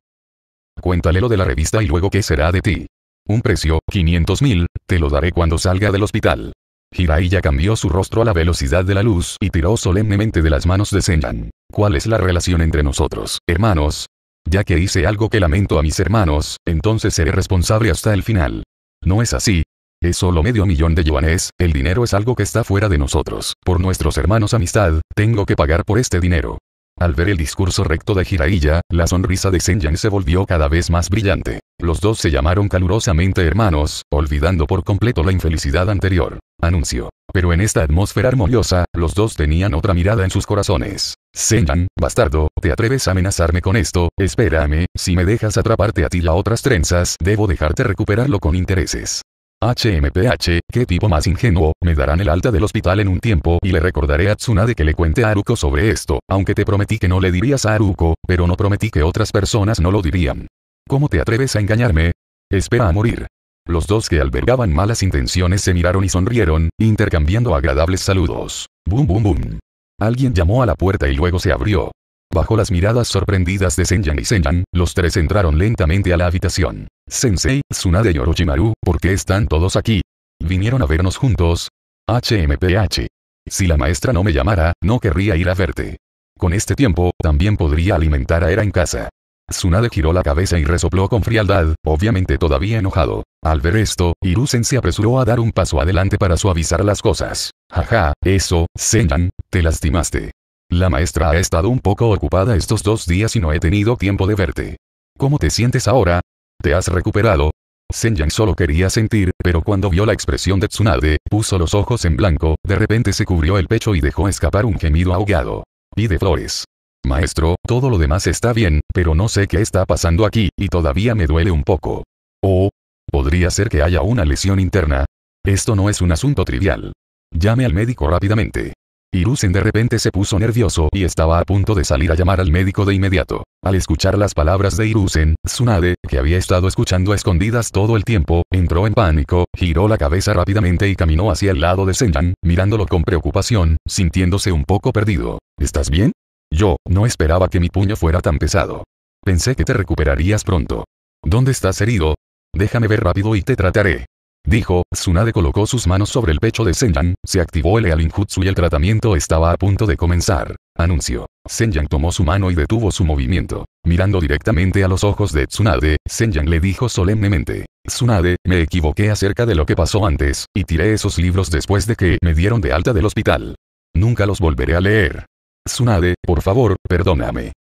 [SPEAKER 1] Cuéntale lo de la revista y luego qué será de ti. Un precio, 500 mil, te lo daré cuando salga del hospital. Hiraiya cambió su rostro a la velocidad de la luz y tiró solemnemente de las manos de Senyan. ¿Cuál es la relación entre nosotros, hermanos? Ya que hice algo que lamento a mis hermanos, entonces seré responsable hasta el final. No es así. Es solo medio millón de yuanes, el dinero es algo que está fuera de nosotros. Por nuestros hermanos amistad, tengo que pagar por este dinero. Al ver el discurso recto de Jiraiya, la sonrisa de Senyan se volvió cada vez más brillante. Los dos se llamaron calurosamente hermanos, olvidando por completo la infelicidad anterior anuncio. Pero en esta atmósfera armoniosa, los dos tenían otra mirada en sus corazones. Senyan, bastardo, ¿te atreves a amenazarme con esto? Espérame, si me dejas atraparte a ti la a otras trenzas, debo dejarte recuperarlo con intereses. HMPH, qué tipo más ingenuo, me darán el alta del hospital en un tiempo y le recordaré a Tsuna de que le cuente a Aruko sobre esto, aunque te prometí que no le dirías a Aruko, pero no prometí que otras personas no lo dirían. ¿Cómo te atreves a engañarme? Espera a morir. Los dos que albergaban malas intenciones se miraron y sonrieron, intercambiando agradables saludos. Bum bum bum. Alguien llamó a la puerta y luego se abrió. Bajo las miradas sorprendidas de Senyan y Senyan, los tres entraron lentamente a la habitación. Sensei, Tsunade y Orochimaru, ¿por qué están todos aquí? ¿Vinieron a vernos juntos? HMPH. Si la maestra no me llamara, no querría ir a verte. Con este tiempo, también podría alimentar a Era en casa. Tsunade giró la cabeza y resopló con frialdad, obviamente todavía enojado. Al ver esto, Irusen se apresuró a dar un paso adelante para suavizar las cosas. Jaja, eso, Senjan, te lastimaste. La maestra ha estado un poco ocupada estos dos días y no he tenido tiempo de verte. ¿Cómo te sientes ahora? ¿Te has recuperado? Senyan solo quería sentir, pero cuando vio la expresión de Tsunade, puso los ojos en blanco, de repente se cubrió el pecho y dejó escapar un gemido ahogado. Pide flores. Maestro, todo lo demás está bien, pero no sé qué está pasando aquí, y todavía me duele un poco. O, oh, podría ser que haya una lesión interna. Esto no es un asunto trivial. Llame al médico rápidamente. Irusen de repente se puso nervioso y estaba a punto de salir a llamar al médico de inmediato. Al escuchar las palabras de Irusen, Tsunade, que había estado escuchando a escondidas todo el tiempo, entró en pánico, giró la cabeza rápidamente y caminó hacia el lado de Senyan, mirándolo con preocupación, sintiéndose un poco perdido. ¿Estás bien? Yo, no esperaba que mi puño fuera tan pesado. Pensé que te recuperarías pronto. ¿Dónde estás herido? Déjame ver rápido y te trataré. Dijo, Tsunade colocó sus manos sobre el pecho de Senyang, se activó el Ealinjutsu y el tratamiento estaba a punto de comenzar. Anuncio. Senyang tomó su mano y detuvo su movimiento. Mirando directamente a los ojos de Tsunade, Senyang le dijo solemnemente. Tsunade, me equivoqué acerca de lo que pasó antes, y tiré esos libros después de que me dieron de alta del hospital. Nunca los volveré a leer. Tsunade, por favor, perdóname.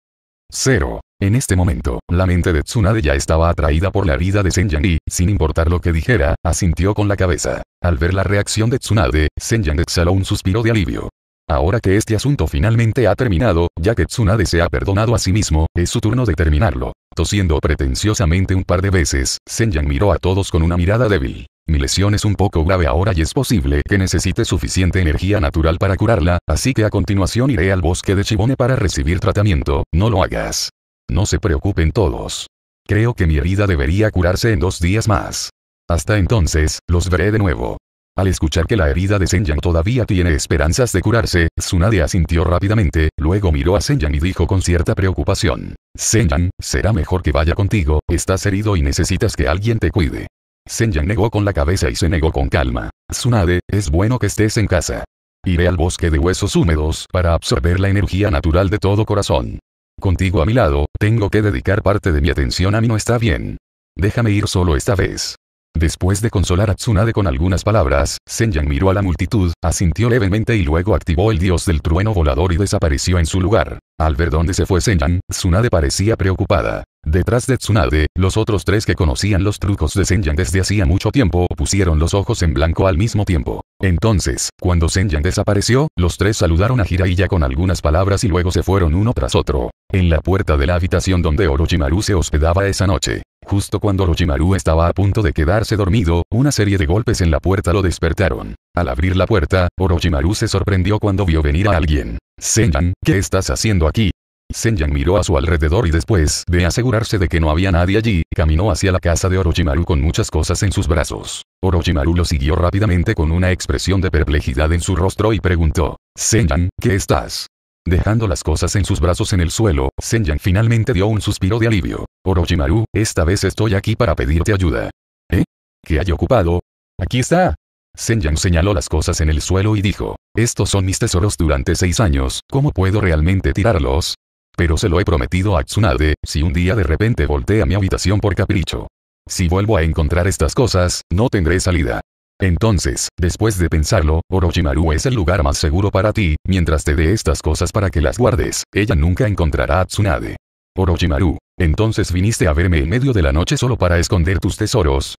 [SPEAKER 1] Cero. En este momento, la mente de Tsunade ya estaba atraída por la vida de Senjan y, sin importar lo que dijera, asintió con la cabeza. Al ver la reacción de Tsunade, Senjan exhaló un suspiro de alivio. Ahora que este asunto finalmente ha terminado, ya que Tsunade se ha perdonado a sí mismo, es su turno de terminarlo. Tosiendo pretenciosamente un par de veces, Senjan miró a todos con una mirada débil. Mi lesión es un poco grave ahora y es posible que necesite suficiente energía natural para curarla, así que a continuación iré al bosque de Chibone para recibir tratamiento, no lo hagas. No se preocupen todos. Creo que mi herida debería curarse en dos días más. Hasta entonces, los veré de nuevo. Al escuchar que la herida de Senyan todavía tiene esperanzas de curarse, Tsunade asintió rápidamente, luego miró a Senyan y dijo con cierta preocupación. Senyan, será mejor que vaya contigo, estás herido y necesitas que alguien te cuide. Shenyang negó con la cabeza y se negó con calma. Tsunade, es bueno que estés en casa. Iré al bosque de huesos húmedos para absorber la energía natural de todo corazón. Contigo a mi lado, tengo que dedicar parte de mi atención a mí no está bien. Déjame ir solo esta vez. Después de consolar a Tsunade con algunas palabras, Shenyang miró a la multitud, asintió levemente y luego activó el dios del trueno volador y desapareció en su lugar. Al ver dónde se fue Senyan, Tsunade parecía preocupada. Detrás de Tsunade, los otros tres que conocían los trucos de Senjan desde hacía mucho tiempo pusieron los ojos en blanco al mismo tiempo. Entonces, cuando Senjan desapareció, los tres saludaron a Hiraiya con algunas palabras y luego se fueron uno tras otro. En la puerta de la habitación donde Orochimaru se hospedaba esa noche. Justo cuando Orochimaru estaba a punto de quedarse dormido, una serie de golpes en la puerta lo despertaron. Al abrir la puerta, Orochimaru se sorprendió cuando vio venir a alguien. Senjan, ¿qué estás haciendo aquí? Senyan miró a su alrededor y después de asegurarse de que no había nadie allí, caminó hacia la casa de Orochimaru con muchas cosas en sus brazos. Orochimaru lo siguió rápidamente con una expresión de perplejidad en su rostro y preguntó, Senyan, ¿qué estás? Dejando las cosas en sus brazos en el suelo, Senyan finalmente dio un suspiro de alivio. Orochimaru, esta vez estoy aquí para pedirte ayuda. ¿Eh? ¿Qué hay ocupado? Aquí está. Senyan señaló las cosas en el suelo y dijo, estos son mis tesoros durante seis años, ¿cómo puedo realmente tirarlos? Pero se lo he prometido a Tsunade, si un día de repente voltea mi habitación por capricho. Si vuelvo a encontrar estas cosas, no tendré salida. Entonces, después de pensarlo, Orochimaru es el lugar más seguro para ti, mientras te dé estas cosas para que las guardes, ella nunca encontrará a Tsunade. Orochimaru, entonces viniste a verme en medio de la noche solo para esconder tus tesoros,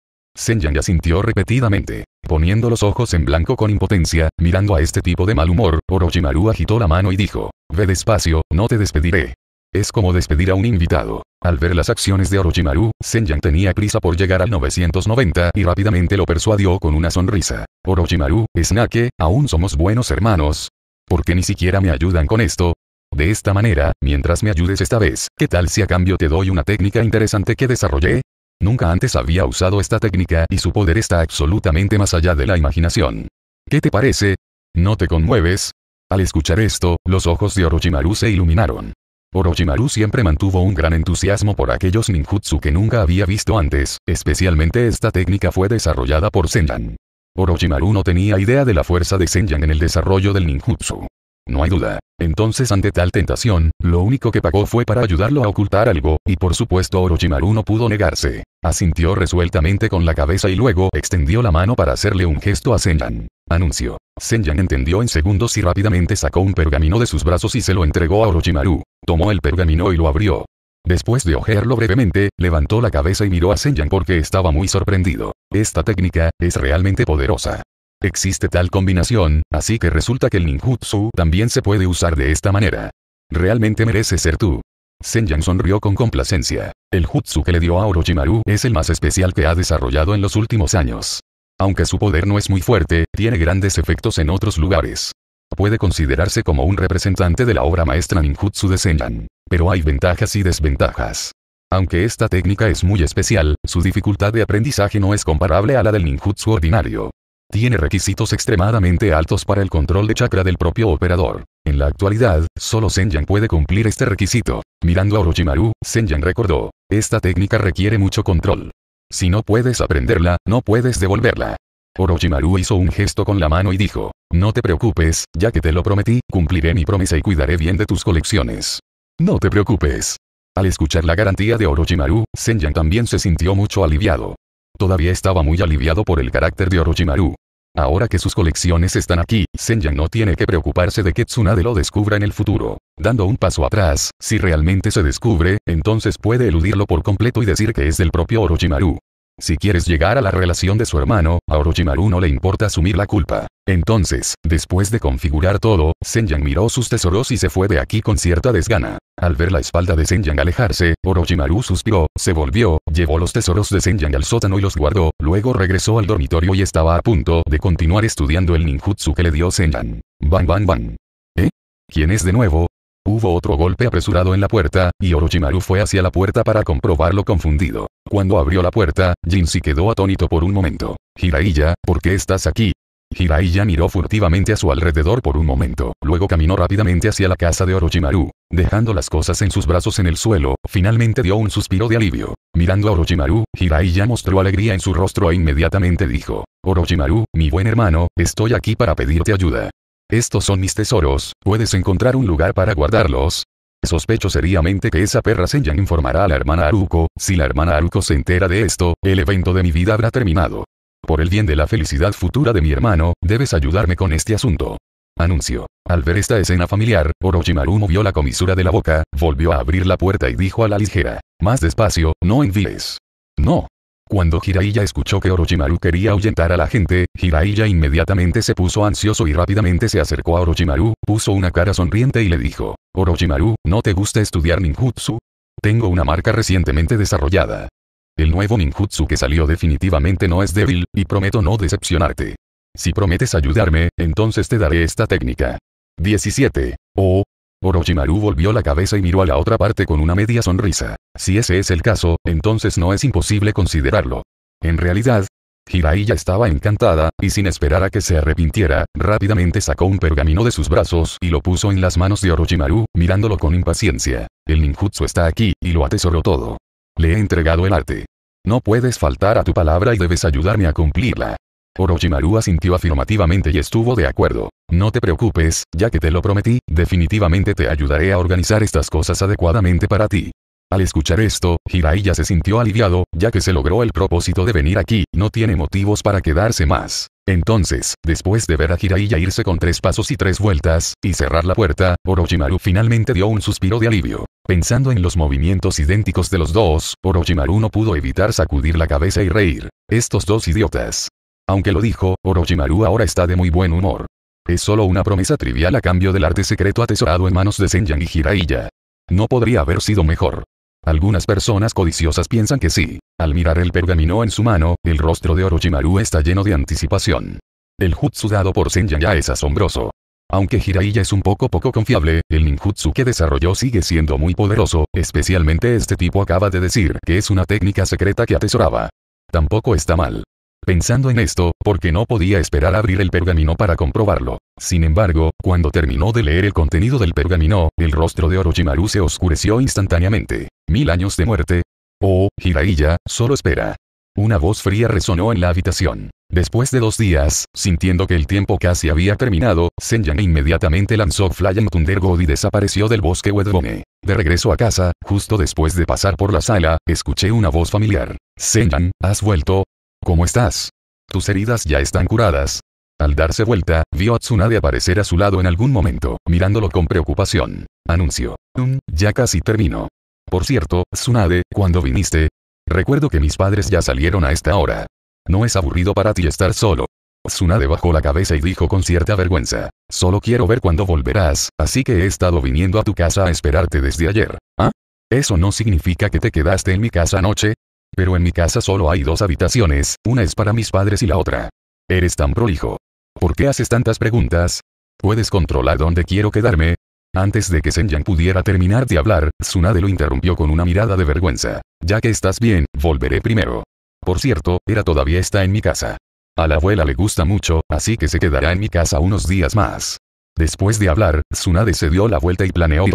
[SPEAKER 1] ya asintió repetidamente, poniendo los ojos en blanco con impotencia, mirando a este tipo de mal humor, Orochimaru agitó la mano y dijo, ve despacio, no te despediré. Es como despedir a un invitado. Al ver las acciones de Orochimaru, Senyang tenía prisa por llegar al 990 y rápidamente lo persuadió con una sonrisa. Orochimaru, Snake, aún somos buenos hermanos. ¿Por qué ni siquiera me ayudan con esto? De esta manera, mientras me ayudes esta vez, ¿qué tal si a cambio te doy una técnica interesante que desarrollé? Nunca antes había usado esta técnica y su poder está absolutamente más allá de la imaginación. ¿Qué te parece? ¿No te conmueves? Al escuchar esto, los ojos de Orochimaru se iluminaron. Orochimaru siempre mantuvo un gran entusiasmo por aquellos ninjutsu que nunca había visto antes, especialmente esta técnica fue desarrollada por Senyan. Orochimaru no tenía idea de la fuerza de Senjan en el desarrollo del ninjutsu. No hay duda. Entonces ante tal tentación, lo único que pagó fue para ayudarlo a ocultar algo, y por supuesto Orochimaru no pudo negarse. Asintió resueltamente con la cabeza y luego extendió la mano para hacerle un gesto a Senyan. Anuncio. Senyan entendió en segundos y rápidamente sacó un pergamino de sus brazos y se lo entregó a Orochimaru. Tomó el pergamino y lo abrió. Después de ojearlo brevemente, levantó la cabeza y miró a Senyan porque estaba muy sorprendido. Esta técnica, es realmente poderosa. Existe tal combinación, así que resulta que el ninjutsu también se puede usar de esta manera. Realmente merece ser tú. Senjan sonrió con complacencia. El jutsu que le dio a Orochimaru es el más especial que ha desarrollado en los últimos años. Aunque su poder no es muy fuerte, tiene grandes efectos en otros lugares. Puede considerarse como un representante de la obra maestra ninjutsu de Senjan. Pero hay ventajas y desventajas. Aunque esta técnica es muy especial, su dificultad de aprendizaje no es comparable a la del ninjutsu ordinario tiene requisitos extremadamente altos para el control de chakra del propio operador. En la actualidad, solo Senjan puede cumplir este requisito. Mirando a Orochimaru, Senjan recordó, esta técnica requiere mucho control. Si no puedes aprenderla, no puedes devolverla. Orochimaru hizo un gesto con la mano y dijo, no te preocupes, ya que te lo prometí, cumpliré mi promesa y cuidaré bien de tus colecciones. No te preocupes. Al escuchar la garantía de Orochimaru, Senjan también se sintió mucho aliviado. Todavía estaba muy aliviado por el carácter de Orochimaru. Ahora que sus colecciones están aquí, Senya no tiene que preocuparse de que Tsunade lo descubra en el futuro. Dando un paso atrás, si realmente se descubre, entonces puede eludirlo por completo y decir que es del propio Orochimaru. Si quieres llegar a la relación de su hermano, a Orochimaru no le importa asumir la culpa. Entonces, después de configurar todo, Senjan miró sus tesoros y se fue de aquí con cierta desgana. Al ver la espalda de Senjan alejarse, Orochimaru suspiró, se volvió, llevó los tesoros de Senjan al sótano y los guardó, luego regresó al dormitorio y estaba a punto de continuar estudiando el ninjutsu que le dio Senjan. Bang bang bang. ¿Eh? ¿Quién es de nuevo? Hubo otro golpe apresurado en la puerta, y Orochimaru fue hacia la puerta para comprobarlo confundido. Cuando abrió la puerta, Jinzi quedó atónito por un momento. Jiraiya, ¿por qué estás aquí? Hiraiya miró furtivamente a su alrededor por un momento, luego caminó rápidamente hacia la casa de Orochimaru, dejando las cosas en sus brazos en el suelo, finalmente dio un suspiro de alivio. Mirando a Orochimaru, Hiraiya mostró alegría en su rostro e inmediatamente dijo, Orochimaru, mi buen hermano, estoy aquí para pedirte ayuda. Estos son mis tesoros, ¿puedes encontrar un lugar para guardarlos? Sospecho seriamente que esa perra Senjan informará a la hermana Aruko, si la hermana Aruko se entera de esto, el evento de mi vida habrá terminado. Por el bien de la felicidad futura de mi hermano, debes ayudarme con este asunto. Anuncio. Al ver esta escena familiar, Orochimaru movió la comisura de la boca, volvió a abrir la puerta y dijo a la ligera. Más despacio, no envíes. No. Cuando Hiraiya escuchó que Orochimaru quería ahuyentar a la gente, Hiraiya inmediatamente se puso ansioso y rápidamente se acercó a Orochimaru, puso una cara sonriente y le dijo, Orochimaru, ¿no te gusta estudiar ninjutsu? Tengo una marca recientemente desarrollada. El nuevo ninjutsu que salió definitivamente no es débil, y prometo no decepcionarte. Si prometes ayudarme, entonces te daré esta técnica. 17. Oh, Orochimaru volvió la cabeza y miró a la otra parte con una media sonrisa. Si ese es el caso, entonces no es imposible considerarlo. En realidad, Hiraiya estaba encantada, y sin esperar a que se arrepintiera, rápidamente sacó un pergamino de sus brazos y lo puso en las manos de Orochimaru, mirándolo con impaciencia. El ninjutsu está aquí, y lo atesoró todo. Le he entregado el arte. No puedes faltar a tu palabra y debes ayudarme a cumplirla. Orochimaru asintió afirmativamente y estuvo de acuerdo. No te preocupes, ya que te lo prometí, definitivamente te ayudaré a organizar estas cosas adecuadamente para ti. Al escuchar esto, Hiraiya se sintió aliviado, ya que se logró el propósito de venir aquí, no tiene motivos para quedarse más. Entonces, después de ver a Hiraiya irse con tres pasos y tres vueltas, y cerrar la puerta, Orochimaru finalmente dio un suspiro de alivio. Pensando en los movimientos idénticos de los dos, Orochimaru no pudo evitar sacudir la cabeza y reír. Estos dos idiotas. Aunque lo dijo, Orochimaru ahora está de muy buen humor. Es solo una promesa trivial a cambio del arte secreto atesorado en manos de Senjan y Hiraiya. No podría haber sido mejor. Algunas personas codiciosas piensan que sí. Al mirar el pergamino en su mano, el rostro de Orochimaru está lleno de anticipación. El jutsu dado por Senjan ya es asombroso. Aunque Hiraiya es un poco poco confiable, el ninjutsu que desarrolló sigue siendo muy poderoso, especialmente este tipo acaba de decir que es una técnica secreta que atesoraba. Tampoco está mal. Pensando en esto, porque no podía esperar a abrir el pergamino para comprobarlo. Sin embargo, cuando terminó de leer el contenido del pergamino, el rostro de Orochimaru se oscureció instantáneamente. ¿Mil años de muerte? Oh, Hiraiya, solo espera. Una voz fría resonó en la habitación. Después de dos días, sintiendo que el tiempo casi había terminado, Senyan inmediatamente lanzó Flying Thunder God y desapareció del bosque Wedgone. De regreso a casa, justo después de pasar por la sala, escuché una voz familiar. Senyan, ¿has vuelto? ¿Cómo estás? Tus heridas ya están curadas. Al darse vuelta, vio a Tsunade aparecer a su lado en algún momento, mirándolo con preocupación. Anuncio. Mm, ya casi termino. Por cierto, Tsunade, cuando viniste? Recuerdo que mis padres ya salieron a esta hora. No es aburrido para ti estar solo. Tsunade bajó la cabeza y dijo con cierta vergüenza. Solo quiero ver cuándo volverás, así que he estado viniendo a tu casa a esperarte desde ayer. ¿Ah? ¿Eso no significa que te quedaste en mi casa anoche? Pero en mi casa solo hay dos habitaciones, una es para mis padres y la otra. Eres tan prolijo. ¿Por qué haces tantas preguntas? ¿Puedes controlar dónde quiero quedarme? Antes de que Senyan pudiera terminar de hablar, Tsunade lo interrumpió con una mirada de vergüenza. Ya que estás bien, volveré primero. Por cierto, Era todavía está en mi casa. A la abuela le gusta mucho, así que se quedará en mi casa unos días más. Después de hablar, Tsunade se dio la vuelta y planeó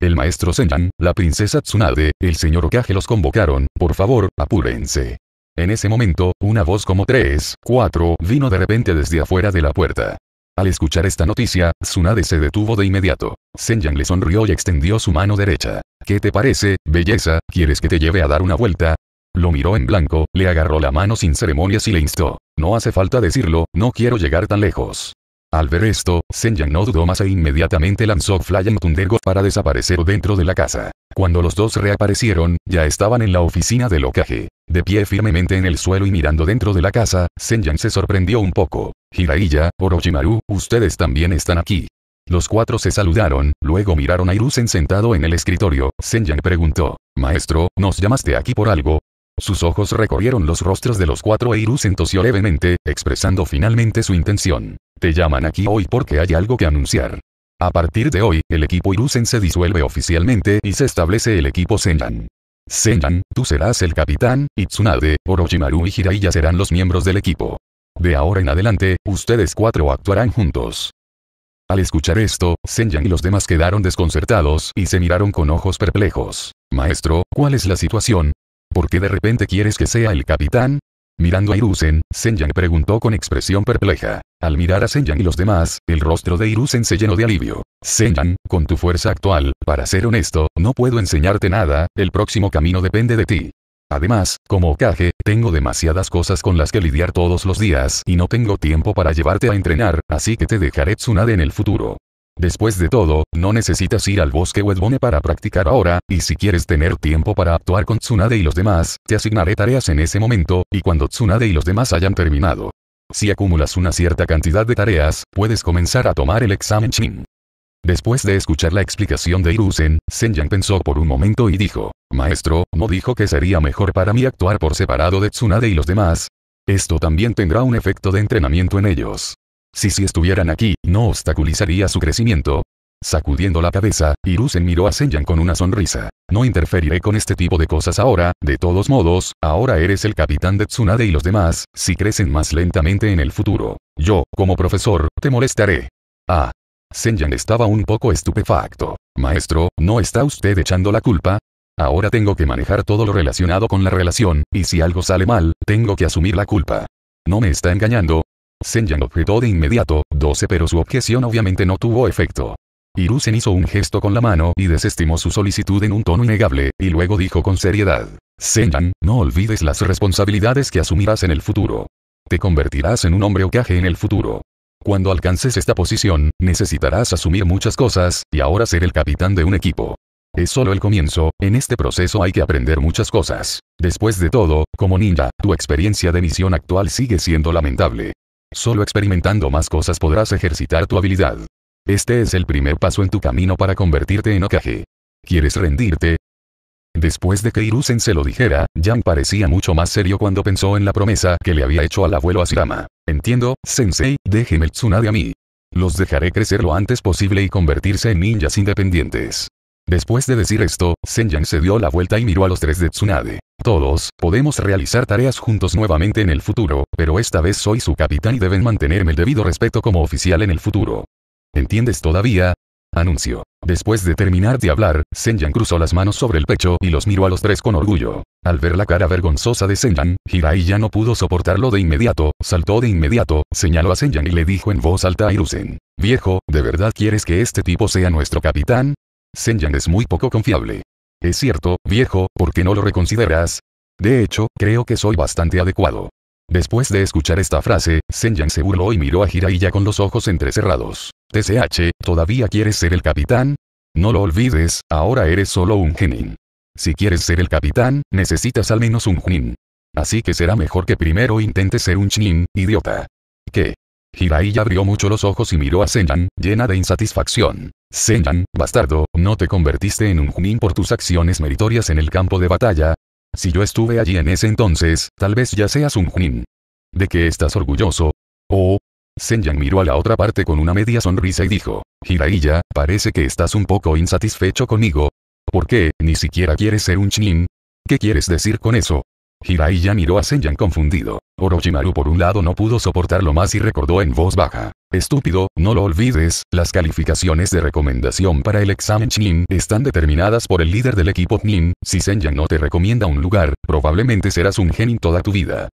[SPEAKER 1] el maestro Shenyang, la princesa Tsunade, el señor Okage los convocaron, por favor, apúrense. En ese momento, una voz como tres, cuatro, vino de repente desde afuera de la puerta. Al escuchar esta noticia, Tsunade se detuvo de inmediato. Senyan le sonrió y extendió su mano derecha. ¿Qué te parece, belleza, quieres que te lleve a dar una vuelta? Lo miró en blanco, le agarró la mano sin ceremonias y le instó. No hace falta decirlo, no quiero llegar tan lejos. Al ver esto, Senyan no dudó más e inmediatamente lanzó Flying Thunder God para desaparecer dentro de la casa. Cuando los dos reaparecieron, ya estaban en la oficina de ocaje. De pie firmemente en el suelo y mirando dentro de la casa, Senyan se sorprendió un poco. «Hiraiya, Orochimaru, ustedes también están aquí. Los cuatro se saludaron, luego miraron a Irusen sentado en el escritorio. Senyan preguntó, Maestro, ¿nos llamaste aquí por algo? Sus ojos recorrieron los rostros de los cuatro e levemente, expresando finalmente su intención. Te llaman aquí hoy porque hay algo que anunciar. A partir de hoy, el equipo Irusen se disuelve oficialmente y se establece el equipo Senjan. Senjan, tú serás el capitán, Itsunade, Orochimaru y Hiraiya serán los miembros del equipo. De ahora en adelante, ustedes cuatro actuarán juntos. Al escuchar esto, Senjan y los demás quedaron desconcertados y se miraron con ojos perplejos. Maestro, ¿cuál es la situación? ¿Por qué de repente quieres que sea el capitán? Mirando a Irusen, Senyang preguntó con expresión perpleja. Al mirar a Senyang y los demás, el rostro de Irusen se llenó de alivio. Senyang, con tu fuerza actual, para ser honesto, no puedo enseñarte nada, el próximo camino depende de ti. Además, como Okage, tengo demasiadas cosas con las que lidiar todos los días y no tengo tiempo para llevarte a entrenar, así que te dejaré Tsunade en el futuro. Después de todo, no necesitas ir al bosque Wedbone para practicar ahora, y si quieres tener tiempo para actuar con Tsunade y los demás, te asignaré tareas en ese momento, y cuando Tsunade y los demás hayan terminado. Si acumulas una cierta cantidad de tareas, puedes comenzar a tomar el examen Shin. Después de escuchar la explicación de Irusen, yang pensó por un momento y dijo, Maestro, ¿no dijo que sería mejor para mí actuar por separado de Tsunade y los demás? Esto también tendrá un efecto de entrenamiento en ellos. Si si estuvieran aquí, no obstaculizaría su crecimiento. Sacudiendo la cabeza, Irusen miró a Senyan con una sonrisa. No interferiré con este tipo de cosas ahora, de todos modos, ahora eres el capitán de Tsunade y los demás, si crecen más lentamente en el futuro. Yo, como profesor, te molestaré. Ah. Senyan estaba un poco estupefacto. Maestro, ¿no está usted echando la culpa? Ahora tengo que manejar todo lo relacionado con la relación, y si algo sale mal, tengo que asumir la culpa. No me está engañando, Senyan objetó de inmediato, 12 pero su objeción obviamente no tuvo efecto. Irusen hizo un gesto con la mano y desestimó su solicitud en un tono innegable, y luego dijo con seriedad. Senyan, no olvides las responsabilidades que asumirás en el futuro. Te convertirás en un hombre ocaje en el futuro. Cuando alcances esta posición, necesitarás asumir muchas cosas, y ahora ser el capitán de un equipo. Es solo el comienzo, en este proceso hay que aprender muchas cosas. Después de todo, como ninja, tu experiencia de misión actual sigue siendo lamentable. Solo experimentando más cosas podrás ejercitar tu habilidad. Este es el primer paso en tu camino para convertirte en Okage. ¿Quieres rendirte? Después de que Irusen se lo dijera, Yang parecía mucho más serio cuando pensó en la promesa que le había hecho al abuelo Asirama. Entiendo, sensei, déjeme el Tsunade a mí. Los dejaré crecer lo antes posible y convertirse en ninjas independientes. Después de decir esto, Senyang se dio la vuelta y miró a los tres de Tsunade. Todos, podemos realizar tareas juntos nuevamente en el futuro, pero esta vez soy su capitán y deben mantenerme el debido respeto como oficial en el futuro. ¿Entiendes todavía? Anunció. Después de terminar de hablar, Senyang cruzó las manos sobre el pecho y los miró a los tres con orgullo. Al ver la cara vergonzosa de Senyang, Hirai ya no pudo soportarlo de inmediato, saltó de inmediato, señaló a Senyang y le dijo en voz alta a Irusen. Viejo, ¿de verdad quieres que este tipo sea nuestro capitán? Senyan es muy poco confiable. Es cierto, viejo, ¿por qué no lo reconsideras? De hecho, creo que soy bastante adecuado. Después de escuchar esta frase, Senyan se burló y miró a Jiraiya con los ojos entrecerrados. TCH, ¿todavía quieres ser el capitán? No lo olvides, ahora eres solo un genin. Si quieres ser el capitán, necesitas al menos un junin. Así que será mejor que primero intentes ser un chinin, idiota. ¿Qué? Jiraiya abrió mucho los ojos y miró a Senyan, llena de insatisfacción. Senyan, bastardo, ¿no te convertiste en un Junin por tus acciones meritorias en el campo de batalla? Si yo estuve allí en ese entonces, tal vez ya seas un Junin. ¿De qué estás orgulloso? Oh. Senyan miró a la otra parte con una media sonrisa y dijo, Hiraiya, parece que estás un poco insatisfecho conmigo. ¿Por qué, ni siquiera quieres ser un Chunin? ¿Qué quieres decir con eso? Hiraiya miró a Senyan confundido. Orochimaru por un lado no pudo soportarlo más y recordó en voz baja. Estúpido, no lo olvides, las calificaciones de recomendación para el examen Chin están determinadas por el líder del equipo Chin, si Senyan no te recomienda un lugar, probablemente serás un genin toda tu vida.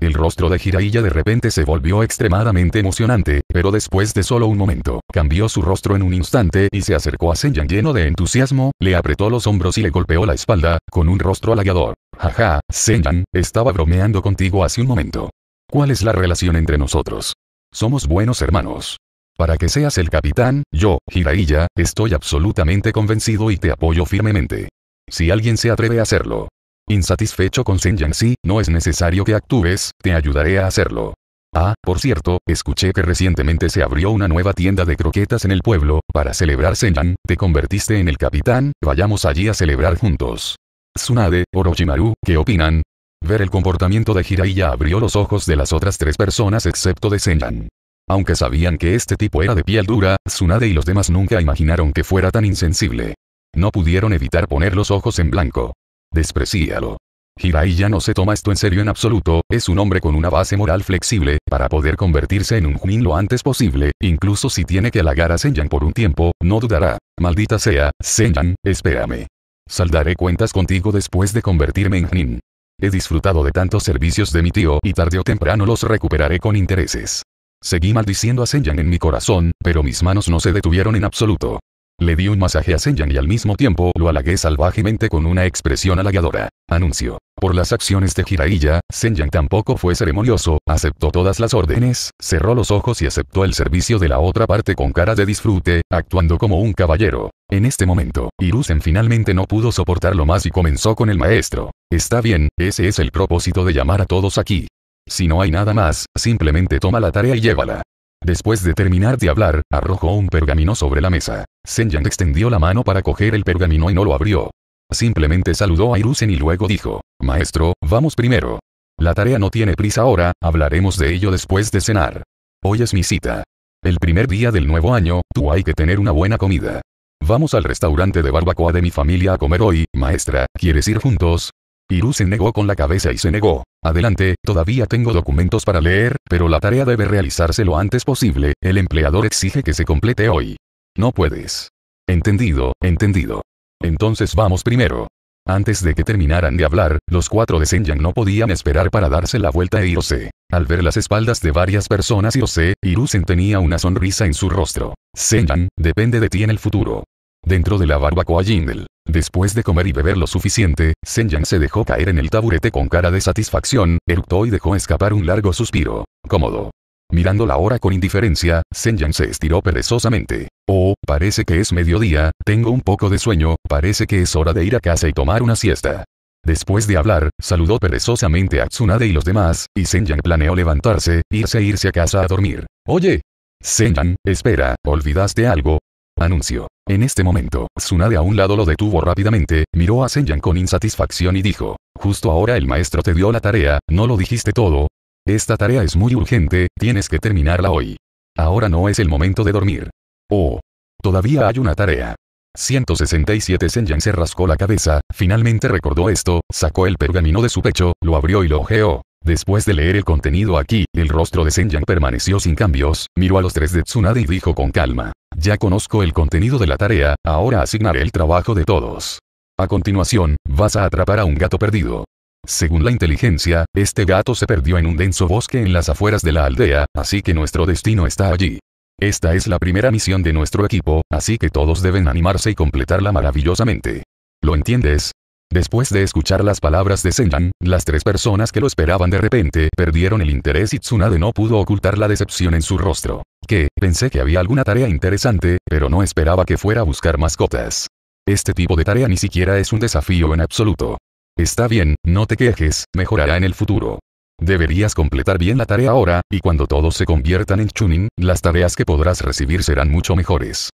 [SPEAKER 1] El rostro de Jiraiya de repente se volvió extremadamente emocionante, pero después de solo un momento, cambió su rostro en un instante y se acercó a Senyan lleno de entusiasmo, le apretó los hombros y le golpeó la espalda, con un rostro halagador. Jaja, Senyan, estaba bromeando contigo hace un momento. ¿Cuál es la relación entre nosotros? Somos buenos hermanos. Para que seas el capitán, yo, Hiraiya, estoy absolutamente convencido y te apoyo firmemente. Si alguien se atreve a hacerlo. Insatisfecho con sí, no es necesario que actúes, te ayudaré a hacerlo. Ah, por cierto, escuché que recientemente se abrió una nueva tienda de croquetas en el pueblo, para celebrar Senyan, te convertiste en el capitán, vayamos allí a celebrar juntos. Tsunade, Orochimaru, ¿qué opinan? Ver el comportamiento de Jiraiya abrió los ojos de las otras tres personas excepto de Senyan. Aunque sabían que este tipo era de piel dura, Tsunade y los demás nunca imaginaron que fuera tan insensible. No pudieron evitar poner los ojos en blanco. Desprecíalo. ya no se toma esto en serio en absoluto, es un hombre con una base moral flexible, para poder convertirse en un Jin lo antes posible, incluso si tiene que halagar a Senyan por un tiempo, no dudará. Maldita sea, Senyan, espérame. Saldaré cuentas contigo después de convertirme en Jin. He disfrutado de tantos servicios de mi tío y tarde o temprano los recuperaré con intereses. Seguí maldiciendo a Senyan en mi corazón, pero mis manos no se detuvieron en absoluto. Le di un masaje a Senyan y al mismo tiempo lo halagué salvajemente con una expresión halagadora. Anuncio por las acciones de Jiraiya, Senyang tampoco fue ceremonioso, aceptó todas las órdenes, cerró los ojos y aceptó el servicio de la otra parte con cara de disfrute, actuando como un caballero. En este momento, Irusen finalmente no pudo soportarlo más y comenzó con el maestro. Está bien, ese es el propósito de llamar a todos aquí. Si no hay nada más, simplemente toma la tarea y llévala. Después de terminar de hablar, arrojó un pergamino sobre la mesa. Senyang extendió la mano para coger el pergamino y no lo abrió. Simplemente saludó a Irusen y luego dijo, Maestro, vamos primero. La tarea no tiene prisa ahora, hablaremos de ello después de cenar. Hoy es mi cita. El primer día del nuevo año, tú hay que tener una buena comida. Vamos al restaurante de barbacoa de mi familia a comer hoy, maestra, ¿quieres ir juntos? Irusen negó con la cabeza y se negó. Adelante, todavía tengo documentos para leer, pero la tarea debe realizarse lo antes posible, el empleador exige que se complete hoy. No puedes. Entendido, entendido. Entonces vamos primero. Antes de que terminaran de hablar, los cuatro de Senyang no podían esperar para darse la vuelta e irse. Al ver las espaldas de varias personas irse, Irusen tenía una sonrisa en su rostro. Senyang, depende de ti en el futuro. Dentro de la barbacoa Jindel. Después de comer y beber lo suficiente, Senyang se dejó caer en el taburete con cara de satisfacción, eructó y dejó escapar un largo suspiro. Cómodo. Mirando la hora con indiferencia, Senyan se estiró perezosamente. Oh, parece que es mediodía, tengo un poco de sueño, parece que es hora de ir a casa y tomar una siesta. Después de hablar, saludó perezosamente a Tsunade y los demás, y Senyan planeó levantarse, irse e irse a casa a dormir. Oye. Senyan, espera, ¿olvidaste algo? Anunció. En este momento, Tsunade a un lado lo detuvo rápidamente, miró a Senyan con insatisfacción y dijo. Justo ahora el maestro te dio la tarea, ¿no lo dijiste todo? Esta tarea es muy urgente, tienes que terminarla hoy. Ahora no es el momento de dormir. Oh. Todavía hay una tarea. 167 Senyan se rascó la cabeza, finalmente recordó esto, sacó el pergamino de su pecho, lo abrió y lo ojeó. Después de leer el contenido aquí, el rostro de Senyan permaneció sin cambios, miró a los tres de Tsunade y dijo con calma. Ya conozco el contenido de la tarea, ahora asignaré el trabajo de todos. A continuación, vas a atrapar a un gato perdido. Según la inteligencia, este gato se perdió en un denso bosque en las afueras de la aldea, así que nuestro destino está allí. Esta es la primera misión de nuestro equipo, así que todos deben animarse y completarla maravillosamente. ¿Lo entiendes? Después de escuchar las palabras de Senjan, las tres personas que lo esperaban de repente perdieron el interés y Tsunade no pudo ocultar la decepción en su rostro. Que, pensé que había alguna tarea interesante, pero no esperaba que fuera a buscar mascotas. Este tipo de tarea ni siquiera es un desafío en absoluto. Está bien, no te quejes, mejorará en el futuro. Deberías completar bien la tarea ahora, y cuando todos se conviertan en Chunin, las tareas que podrás recibir serán mucho mejores.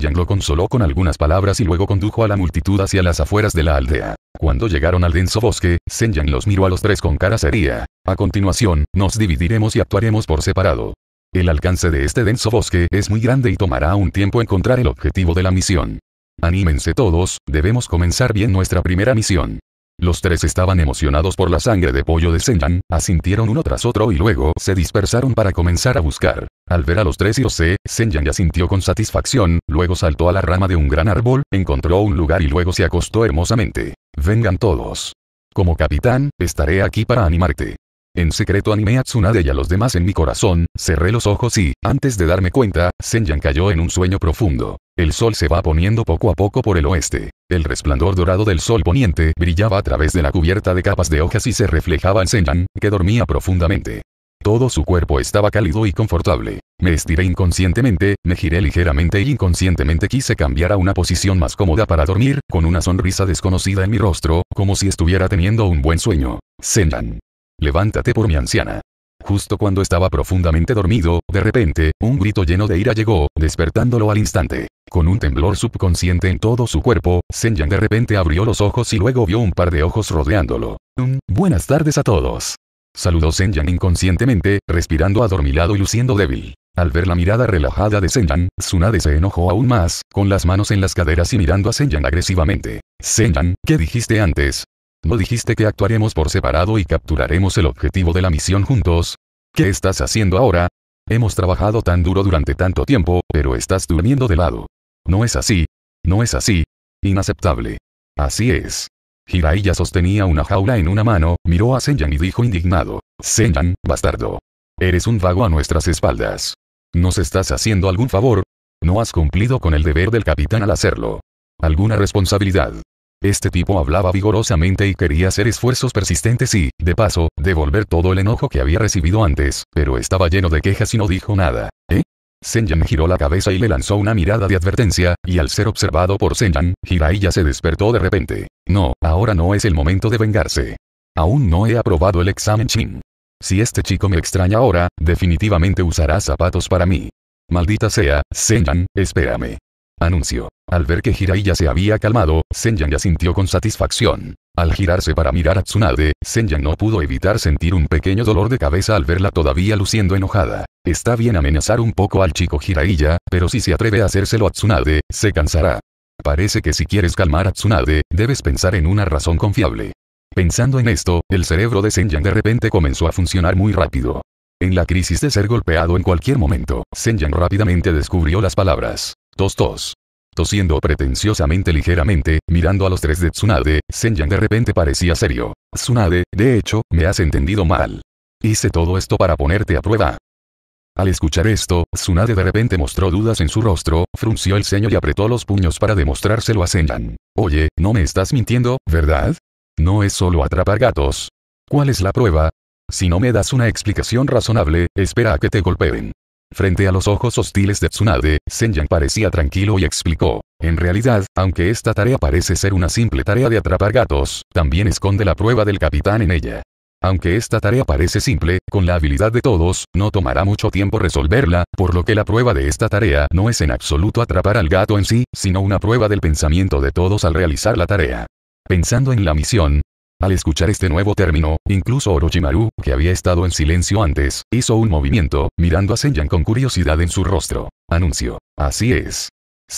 [SPEAKER 1] yang lo consoló con algunas palabras y luego condujo a la multitud hacia las afueras de la aldea. Cuando llegaron al denso bosque, Senyang los miró a los tres con cara seria. A continuación, nos dividiremos y actuaremos por separado. El alcance de este denso bosque es muy grande y tomará un tiempo encontrar el objetivo de la misión. Anímense todos, debemos comenzar bien nuestra primera misión. Los tres estaban emocionados por la sangre de pollo de Senyan, asintieron uno tras otro y luego se dispersaron para comenzar a buscar. Al ver a los tres y Hirose, ya sintió con satisfacción, luego saltó a la rama de un gran árbol, encontró un lugar y luego se acostó hermosamente. Vengan todos. Como capitán, estaré aquí para animarte. En secreto animé a Tsunade y a los demás en mi corazón, cerré los ojos y, antes de darme cuenta, Senjan cayó en un sueño profundo. El sol se va poniendo poco a poco por el oeste. El resplandor dorado del sol poniente brillaba a través de la cubierta de capas de hojas y se reflejaba en Senjan, que dormía profundamente. Todo su cuerpo estaba cálido y confortable. Me estiré inconscientemente, me giré ligeramente e inconscientemente quise cambiar a una posición más cómoda para dormir, con una sonrisa desconocida en mi rostro, como si estuviera teniendo un buen sueño. Senjan. Levántate por mi anciana. Justo cuando estaba profundamente dormido, de repente, un grito lleno de ira llegó, despertándolo al instante. Con un temblor subconsciente en todo su cuerpo, senjan de repente abrió los ojos y luego vio un par de ojos rodeándolo. Mm, buenas tardes a todos. Saludó senjan inconscientemente, respirando adormilado y luciendo débil. Al ver la mirada relajada de Senyang, Tsunade se enojó aún más, con las manos en las caderas y mirando a senjan agresivamente. senjan ¿qué dijiste antes? ¿No dijiste que actuaremos por separado y capturaremos el objetivo de la misión juntos? ¿Qué estás haciendo ahora? Hemos trabajado tan duro durante tanto tiempo, pero estás durmiendo de lado. No es así. No es así. Inaceptable. Así es. Jiraiya sostenía una jaula en una mano, miró a Senyan y dijo indignado. Senyan, bastardo. Eres un vago a nuestras espaldas. ¿Nos estás haciendo algún favor? No has cumplido con el deber del capitán al hacerlo. ¿Alguna responsabilidad? Este tipo hablaba vigorosamente y quería hacer esfuerzos persistentes y, de paso, devolver todo el enojo que había recibido antes, pero estaba lleno de quejas y no dijo nada. ¿Eh? Senyan giró la cabeza y le lanzó una mirada de advertencia, y al ser observado por Senyan, ya se despertó de repente. No, ahora no es el momento de vengarse. Aún no he aprobado el examen Shin. Si este chico me extraña ahora, definitivamente usará zapatos para mí. Maldita sea, Senyan, espérame. Anuncio. Al ver que Hiraiya se había calmado, ya sintió con satisfacción. Al girarse para mirar a Tsunade, Senjan no pudo evitar sentir un pequeño dolor de cabeza al verla todavía luciendo enojada. Está bien amenazar un poco al chico Jiraiya, pero si se atreve a hacérselo a Tsunade, se cansará. Parece que si quieres calmar a Tsunade, debes pensar en una razón confiable. Pensando en esto, el cerebro de Senjan de repente comenzó a funcionar muy rápido. En la crisis de ser golpeado en cualquier momento, Senjan rápidamente descubrió las palabras. Tos tos. Tosiendo pretenciosamente ligeramente, mirando a los tres de Tsunade, Senyan de repente parecía serio. Tsunade, de hecho, me has entendido mal. Hice todo esto para ponerte a prueba. Al escuchar esto, Tsunade de repente mostró dudas en su rostro, frunció el ceño y apretó los puños para demostrárselo a Senyan. Oye, no me estás mintiendo, ¿verdad? No es solo atrapar gatos. ¿Cuál es la prueba? Si no me das una explicación razonable, espera a que te golpeen. Frente a los ojos hostiles de Tsunade, Shenyang parecía tranquilo y explicó. En realidad, aunque esta tarea parece ser una simple tarea de atrapar gatos, también esconde la prueba del capitán en ella. Aunque esta tarea parece simple, con la habilidad de todos, no tomará mucho tiempo resolverla, por lo que la prueba de esta tarea no es en absoluto atrapar al gato en sí, sino una prueba del pensamiento de todos al realizar la tarea. Pensando en la misión, al escuchar este nuevo término, incluso Orochimaru, que había estado en silencio antes, hizo un movimiento, mirando a Senyan con curiosidad en su rostro. Anuncio. Así es.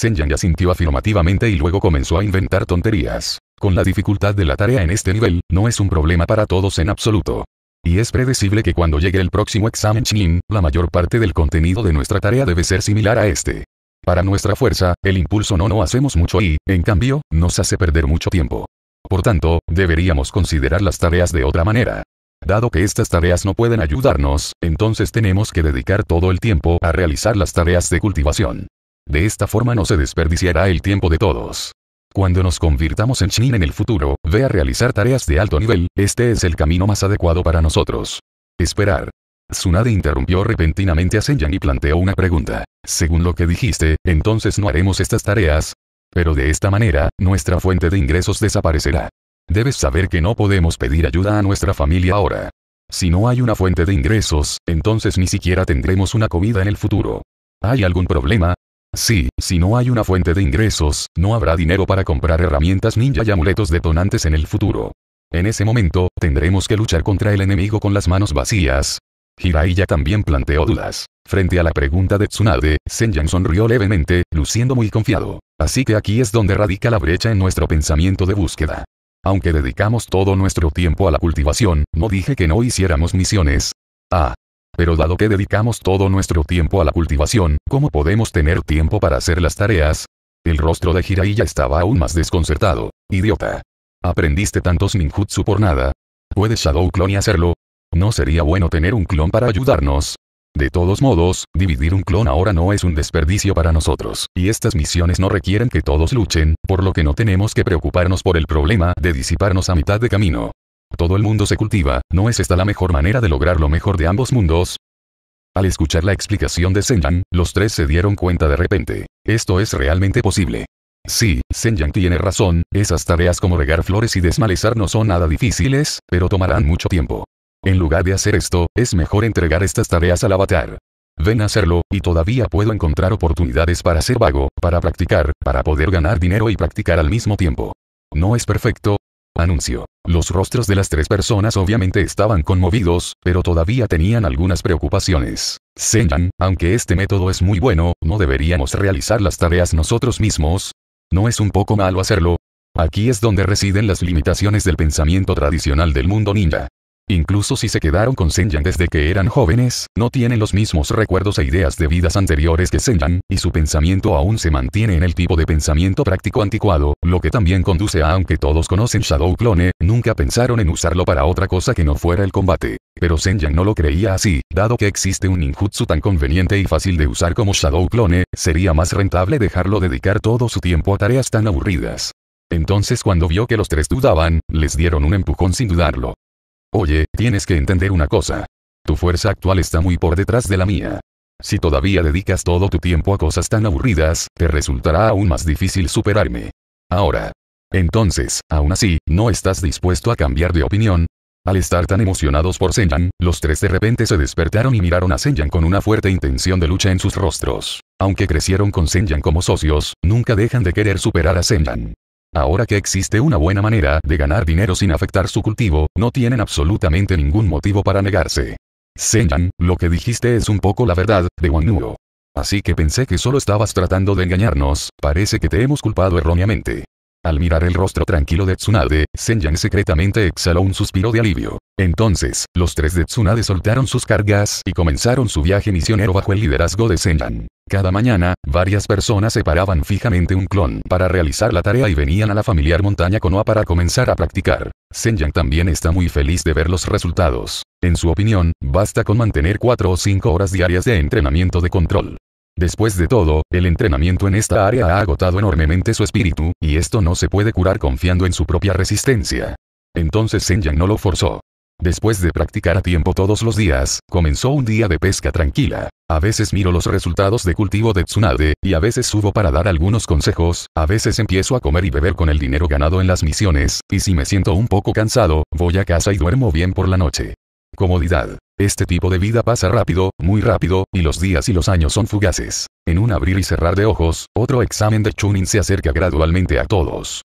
[SPEAKER 1] ya asintió afirmativamente y luego comenzó a inventar tonterías. Con la dificultad de la tarea en este nivel, no es un problema para todos en absoluto. Y es predecible que cuando llegue el próximo examen Shin, la mayor parte del contenido de nuestra tarea debe ser similar a este. Para nuestra fuerza, el impulso no no hacemos mucho y, en cambio, nos hace perder mucho tiempo. Por tanto, deberíamos considerar las tareas de otra manera. Dado que estas tareas no pueden ayudarnos, entonces tenemos que dedicar todo el tiempo a realizar las tareas de cultivación. De esta forma no se desperdiciará el tiempo de todos. Cuando nos convirtamos en Shin en el futuro, ve a realizar tareas de alto nivel, este es el camino más adecuado para nosotros. Esperar. Tsunade interrumpió repentinamente a Senyang y planteó una pregunta. Según lo que dijiste, entonces no haremos estas tareas, pero de esta manera, nuestra fuente de ingresos desaparecerá. Debes saber que no podemos pedir ayuda a nuestra familia ahora. Si no hay una fuente de ingresos, entonces ni siquiera tendremos una comida en el futuro. ¿Hay algún problema? Sí, si no hay una fuente de ingresos, no habrá dinero para comprar herramientas ninja y amuletos detonantes en el futuro. En ese momento, tendremos que luchar contra el enemigo con las manos vacías, Hiraiya también planteó dudas. Frente a la pregunta de Tsunade, Senyan sonrió levemente, luciendo muy confiado. Así que aquí es donde radica la brecha en nuestro pensamiento de búsqueda. Aunque dedicamos todo nuestro tiempo a la cultivación, no dije que no hiciéramos misiones. Ah. Pero dado que dedicamos todo nuestro tiempo a la cultivación, ¿cómo podemos tener tiempo para hacer las tareas? El rostro de Hiraiya estaba aún más desconcertado. Idiota. Aprendiste tantos ninjutsu por nada. ¿Puedes Shadow Clone hacerlo? ¿No sería bueno tener un clon para ayudarnos? De todos modos, dividir un clon ahora no es un desperdicio para nosotros, y estas misiones no requieren que todos luchen, por lo que no tenemos que preocuparnos por el problema de disiparnos a mitad de camino. Todo el mundo se cultiva, ¿no es esta la mejor manera de lograr lo mejor de ambos mundos? Al escuchar la explicación de Shenyang, los tres se dieron cuenta de repente. Esto es realmente posible. Sí, Shenyang tiene razón, esas tareas como regar flores y desmalezar no son nada difíciles, pero tomarán mucho tiempo. En lugar de hacer esto, es mejor entregar estas tareas al avatar. Ven a hacerlo, y todavía puedo encontrar oportunidades para ser vago, para practicar, para poder ganar dinero y practicar al mismo tiempo. No es perfecto. Anuncio. Los rostros de las tres personas obviamente estaban conmovidos, pero todavía tenían algunas preocupaciones. Señan, aunque este método es muy bueno, ¿no deberíamos realizar las tareas nosotros mismos? ¿No es un poco malo hacerlo? Aquí es donde residen las limitaciones del pensamiento tradicional del mundo ninja. Incluso si se quedaron con Senjan desde que eran jóvenes, no tienen los mismos recuerdos e ideas de vidas anteriores que Senjan, y su pensamiento aún se mantiene en el tipo de pensamiento práctico anticuado, lo que también conduce a aunque todos conocen Shadow Clone, nunca pensaron en usarlo para otra cosa que no fuera el combate. Pero Senjan no lo creía así, dado que existe un ninjutsu tan conveniente y fácil de usar como Shadow Clone, sería más rentable dejarlo dedicar todo su tiempo a tareas tan aburridas. Entonces cuando vio que los tres dudaban, les dieron un empujón sin dudarlo. Oye, tienes que entender una cosa. Tu fuerza actual está muy por detrás de la mía. Si todavía dedicas todo tu tiempo a cosas tan aburridas, te resultará aún más difícil superarme. Ahora. Entonces, aún así, ¿no estás dispuesto a cambiar de opinión? Al estar tan emocionados por Senyan, los tres de repente se despertaron y miraron a Senyan con una fuerte intención de lucha en sus rostros. Aunque crecieron con Senyan como socios, nunca dejan de querer superar a Senyan. Ahora que existe una buena manera de ganar dinero sin afectar su cultivo, no tienen absolutamente ningún motivo para negarse. Senyan, lo que dijiste es un poco la verdad, de Wannuo. Así que pensé que solo estabas tratando de engañarnos, parece que te hemos culpado erróneamente. Al mirar el rostro tranquilo de Tsunade, Senyan secretamente exhaló un suspiro de alivio. Entonces, los tres de Tsunade soltaron sus cargas y comenzaron su viaje misionero bajo el liderazgo de Senyan. Cada mañana, varias personas separaban fijamente un clon para realizar la tarea y venían a la familiar montaña Konoha para comenzar a practicar. Senyang también está muy feliz de ver los resultados. En su opinión, basta con mantener 4 o 5 horas diarias de entrenamiento de control. Después de todo, el entrenamiento en esta área ha agotado enormemente su espíritu, y esto no se puede curar confiando en su propia resistencia. Entonces Senyang no lo forzó. Después de practicar a tiempo todos los días, comenzó un día de pesca tranquila. A veces miro los resultados de cultivo de Tsunade, y a veces subo para dar algunos consejos, a veces empiezo a comer y beber con el dinero ganado en las misiones, y si me siento un poco cansado, voy a casa y duermo bien por la noche. Comodidad. Este tipo de vida pasa rápido, muy rápido, y los días y los años son fugaces. En un abrir y cerrar de ojos, otro examen de Chunin se acerca gradualmente a todos.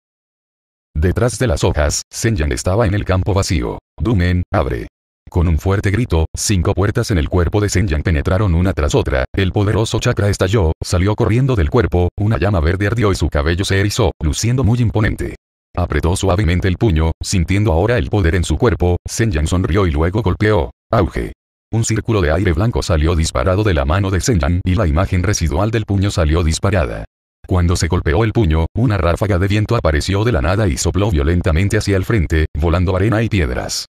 [SPEAKER 1] Detrás de las hojas, Senyan estaba en el campo vacío. Dumen, abre. Con un fuerte grito, cinco puertas en el cuerpo de Senyang penetraron una tras otra, el poderoso chakra estalló, salió corriendo del cuerpo, una llama verde ardió y su cabello se erizó, luciendo muy imponente. Apretó suavemente el puño, sintiendo ahora el poder en su cuerpo, Senyang sonrió y luego golpeó. Auge. Un círculo de aire blanco salió disparado de la mano de Senyang y la imagen residual del puño salió disparada. Cuando se golpeó el puño, una ráfaga de viento apareció de la nada y sopló violentamente hacia el frente, volando arena y piedras.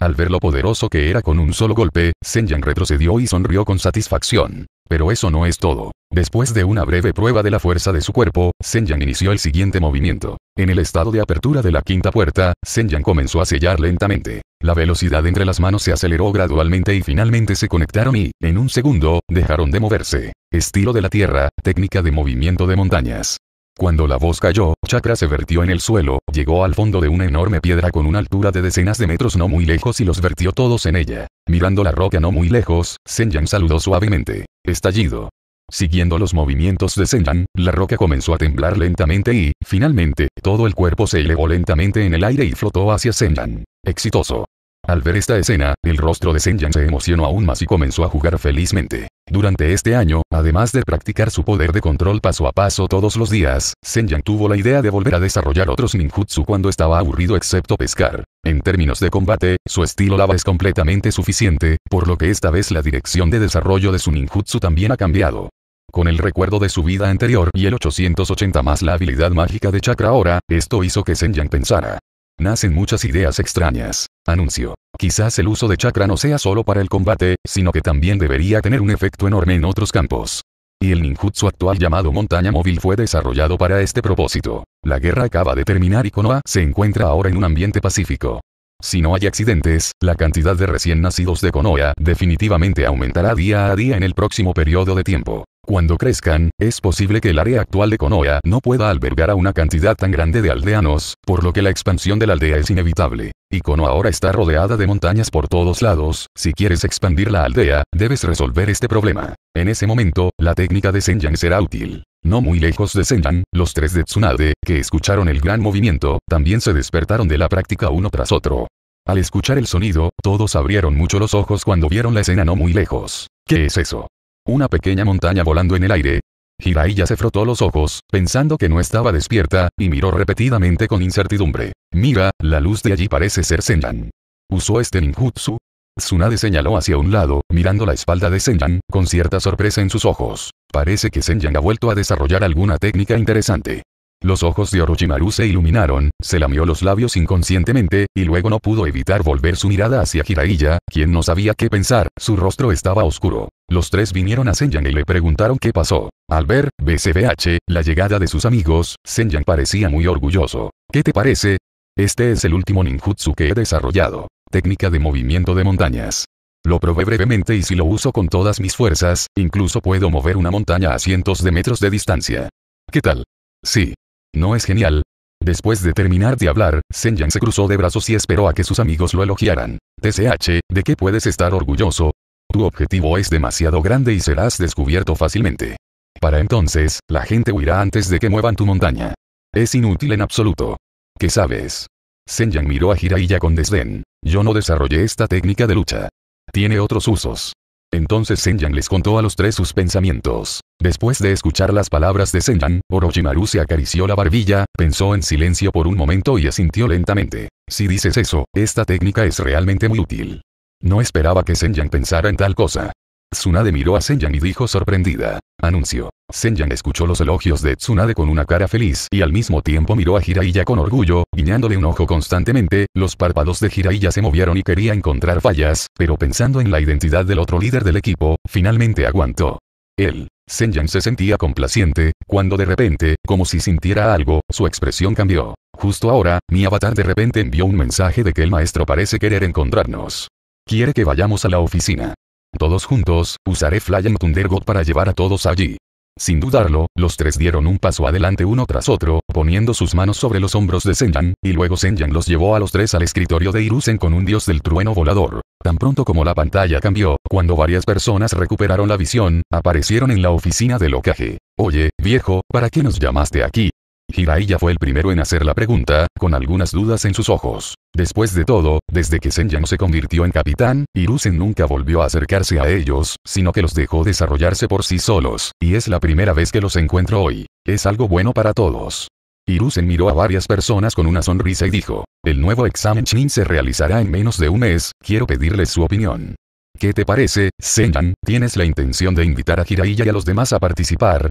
[SPEAKER 1] Al ver lo poderoso que era con un solo golpe, Senyan retrocedió y sonrió con satisfacción. Pero eso no es todo. Después de una breve prueba de la fuerza de su cuerpo, Senyan inició el siguiente movimiento. En el estado de apertura de la quinta puerta, Senyan comenzó a sellar lentamente. La velocidad entre las manos se aceleró gradualmente y finalmente se conectaron y, en un segundo, dejaron de moverse. Estilo de la Tierra, técnica de movimiento de montañas. Cuando la voz cayó, Chakra se vertió en el suelo, llegó al fondo de una enorme piedra con una altura de decenas de metros no muy lejos y los vertió todos en ella. Mirando la roca no muy lejos, Senyan saludó suavemente. Estallido. Siguiendo los movimientos de Senyan, la roca comenzó a temblar lentamente y, finalmente, todo el cuerpo se elevó lentamente en el aire y flotó hacia Senyan. Exitoso. Al ver esta escena, el rostro de Senyan se emocionó aún más y comenzó a jugar felizmente. Durante este año, además de practicar su poder de control paso a paso todos los días, Senyan tuvo la idea de volver a desarrollar otros ninjutsu cuando estaba aburrido excepto pescar. En términos de combate, su estilo lava es completamente suficiente, por lo que esta vez la dirección de desarrollo de su ninjutsu también ha cambiado. Con el recuerdo de su vida anterior y el 880 más la habilidad mágica de chakra ahora, esto hizo que Senyan pensara, Nacen muchas ideas extrañas. Anuncio. Quizás el uso de chakra no sea solo para el combate, sino que también debería tener un efecto enorme en otros campos. Y el ninjutsu actual llamado montaña móvil fue desarrollado para este propósito. La guerra acaba de terminar y Konoha se encuentra ahora en un ambiente pacífico. Si no hay accidentes, la cantidad de recién nacidos de Konoha definitivamente aumentará día a día en el próximo periodo de tiempo. Cuando crezcan, es posible que el área actual de Konoha no pueda albergar a una cantidad tan grande de aldeanos, por lo que la expansión de la aldea es inevitable. Y Konoha ahora está rodeada de montañas por todos lados, si quieres expandir la aldea, debes resolver este problema. En ese momento, la técnica de Senjan será útil. No muy lejos de Senjan, los tres de Tsunade, que escucharon el gran movimiento, también se despertaron de la práctica uno tras otro. Al escuchar el sonido, todos abrieron mucho los ojos cuando vieron la escena no muy lejos. ¿Qué es eso? Una pequeña montaña volando en el aire. Hiraiya se frotó los ojos, pensando que no estaba despierta, y miró repetidamente con incertidumbre. Mira, la luz de allí parece ser Senjan. ¿Usó este ninjutsu? Tsunade señaló hacia un lado, mirando la espalda de Senjan, con cierta sorpresa en sus ojos. Parece que Senjan ha vuelto a desarrollar alguna técnica interesante. Los ojos de Orochimaru se iluminaron, se lamió los labios inconscientemente, y luego no pudo evitar volver su mirada hacia Hiraiya, quien no sabía qué pensar, su rostro estaba oscuro. Los tres vinieron a Senyang y le preguntaron qué pasó. Al ver, BCBH, la llegada de sus amigos, Senyang parecía muy orgulloso. ¿Qué te parece? Este es el último ninjutsu que he desarrollado. Técnica de movimiento de montañas. Lo probé brevemente y si lo uso con todas mis fuerzas, incluso puedo mover una montaña a cientos de metros de distancia. ¿Qué tal? Sí, ¿No es genial? Después de terminar de hablar, yang se cruzó de brazos y esperó a que sus amigos lo elogiaran. TCH, ¿de qué puedes estar orgulloso? Tu objetivo es demasiado grande y serás descubierto fácilmente. Para entonces, la gente huirá antes de que muevan tu montaña. Es inútil en absoluto. ¿Qué sabes? yang miró a Jiraiya con desdén. Yo no desarrollé esta técnica de lucha. Tiene otros usos. Entonces Senyang les contó a los tres sus pensamientos. Después de escuchar las palabras de Senyang, Orochimaru se acarició la barbilla, pensó en silencio por un momento y asintió lentamente. Si dices eso, esta técnica es realmente muy útil. No esperaba que Senyang pensara en tal cosa. Tsunade miró a Senyan y dijo sorprendida. Anuncio. Senyan escuchó los elogios de Tsunade con una cara feliz y al mismo tiempo miró a Hiraiya con orgullo, guiñándole un ojo constantemente, los párpados de Hiraiya se movieron y quería encontrar fallas, pero pensando en la identidad del otro líder del equipo, finalmente aguantó. Él. Senyan se sentía complaciente, cuando de repente, como si sintiera algo, su expresión cambió. Justo ahora, mi avatar de repente envió un mensaje de que el maestro parece querer encontrarnos. Quiere que vayamos a la oficina. Todos juntos, usaré Fly Thunder God para llevar a todos allí. Sin dudarlo, los tres dieron un paso adelante uno tras otro, poniendo sus manos sobre los hombros de Senyan, y luego Senyan los llevó a los tres al escritorio de Irusen con un dios del trueno volador. Tan pronto como la pantalla cambió, cuando varias personas recuperaron la visión, aparecieron en la oficina de locaje. Oye, viejo, ¿para qué nos llamaste aquí? Hiraiya fue el primero en hacer la pregunta, con algunas dudas en sus ojos. Después de todo, desde que Senyang se convirtió en capitán, Irusen nunca volvió a acercarse a ellos, sino que los dejó desarrollarse por sí solos, y es la primera vez que los encuentro hoy. Es algo bueno para todos. Irusen miró a varias personas con una sonrisa y dijo, el nuevo examen Shin se realizará en menos de un mes, quiero pedirles su opinión. ¿Qué te parece, Senyan? ¿Tienes la intención de invitar a Hiraiya y a los demás a participar?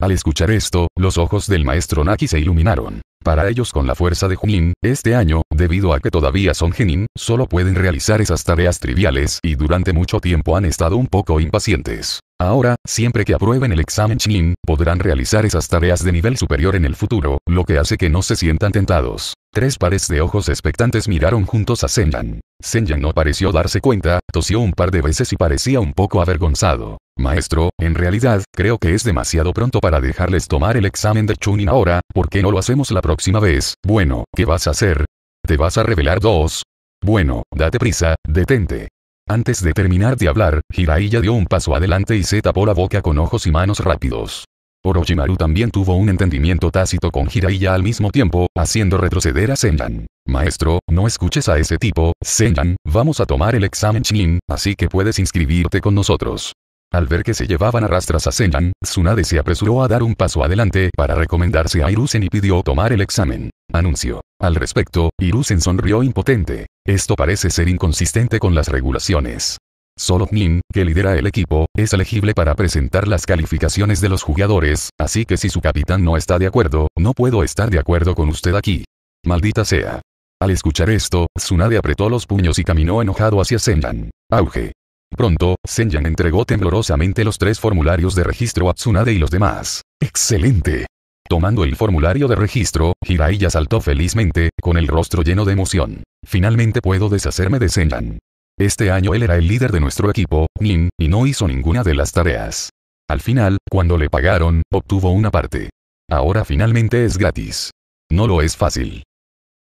[SPEAKER 1] Al escuchar esto, los ojos del maestro Naki se iluminaron. Para ellos con la fuerza de Junin, este año, debido a que todavía son Genin, solo pueden realizar esas tareas triviales y durante mucho tiempo han estado un poco impacientes. Ahora, siempre que aprueben el examen Chunin, podrán realizar esas tareas de nivel superior en el futuro, lo que hace que no se sientan tentados. Tres pares de ojos expectantes miraron juntos a Senyan. Senyan no pareció darse cuenta, tosió un par de veces y parecía un poco avergonzado. Maestro, en realidad, creo que es demasiado pronto para dejarles tomar el examen de Chunin ahora, ¿por qué no lo hacemos la próxima vez? Bueno, ¿qué vas a hacer? ¿Te vas a revelar dos? Bueno, date prisa, detente. Antes de terminar de hablar, Hiraiya dio un paso adelante y se tapó la boca con ojos y manos rápidos. Orochimaru también tuvo un entendimiento tácito con Hiraiya al mismo tiempo, haciendo retroceder a Senyan. Maestro, no escuches a ese tipo, Senyan, vamos a tomar el examen Shin, así que puedes inscribirte con nosotros. Al ver que se llevaban arrastras a Senyan, Tsunade se apresuró a dar un paso adelante para recomendarse a Irusen y pidió tomar el examen. Anuncio. Al respecto, Irusen sonrió impotente. Esto parece ser inconsistente con las regulaciones. Solo Nin, que lidera el equipo, es elegible para presentar las calificaciones de los jugadores, así que si su capitán no está de acuerdo, no puedo estar de acuerdo con usted aquí. Maldita sea. Al escuchar esto, Tsunade apretó los puños y caminó enojado hacia Senyan. Auge. Pronto, Senyan entregó temblorosamente los tres formularios de registro a Tsunade y los demás. ¡Excelente! Tomando el formulario de registro, Hiraiya saltó felizmente, con el rostro lleno de emoción. Finalmente puedo deshacerme de Senran. Este año él era el líder de nuestro equipo, Nin, y no hizo ninguna de las tareas. Al final, cuando le pagaron, obtuvo una parte. Ahora finalmente es gratis. No lo es fácil.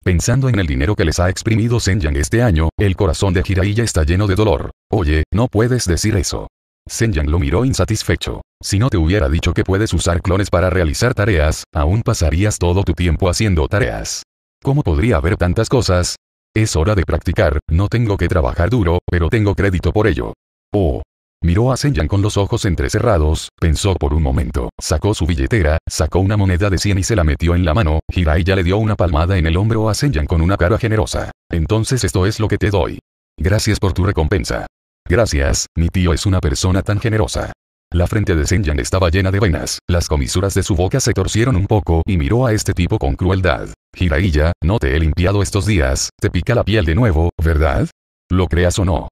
[SPEAKER 1] Pensando en el dinero que les ha exprimido Senjan este año, el corazón de Hiraiya está lleno de dolor. Oye, no puedes decir eso. Senyang lo miró insatisfecho. Si no te hubiera dicho que puedes usar clones para realizar tareas, aún pasarías todo tu tiempo haciendo tareas. ¿Cómo podría haber tantas cosas? Es hora de practicar, no tengo que trabajar duro, pero tengo crédito por ello. Oh. Miró a Senyang con los ojos entrecerrados, pensó por un momento, sacó su billetera, sacó una moneda de 100 y se la metió en la mano, ya le dio una palmada en el hombro a Senyang con una cara generosa. Entonces esto es lo que te doy. Gracias por tu recompensa. Gracias, mi tío es una persona tan generosa. La frente de Senyan estaba llena de venas, las comisuras de su boca se torcieron un poco y miró a este tipo con crueldad. Jiraiya, no te he limpiado estos días, te pica la piel de nuevo, ¿verdad? Lo creas o no.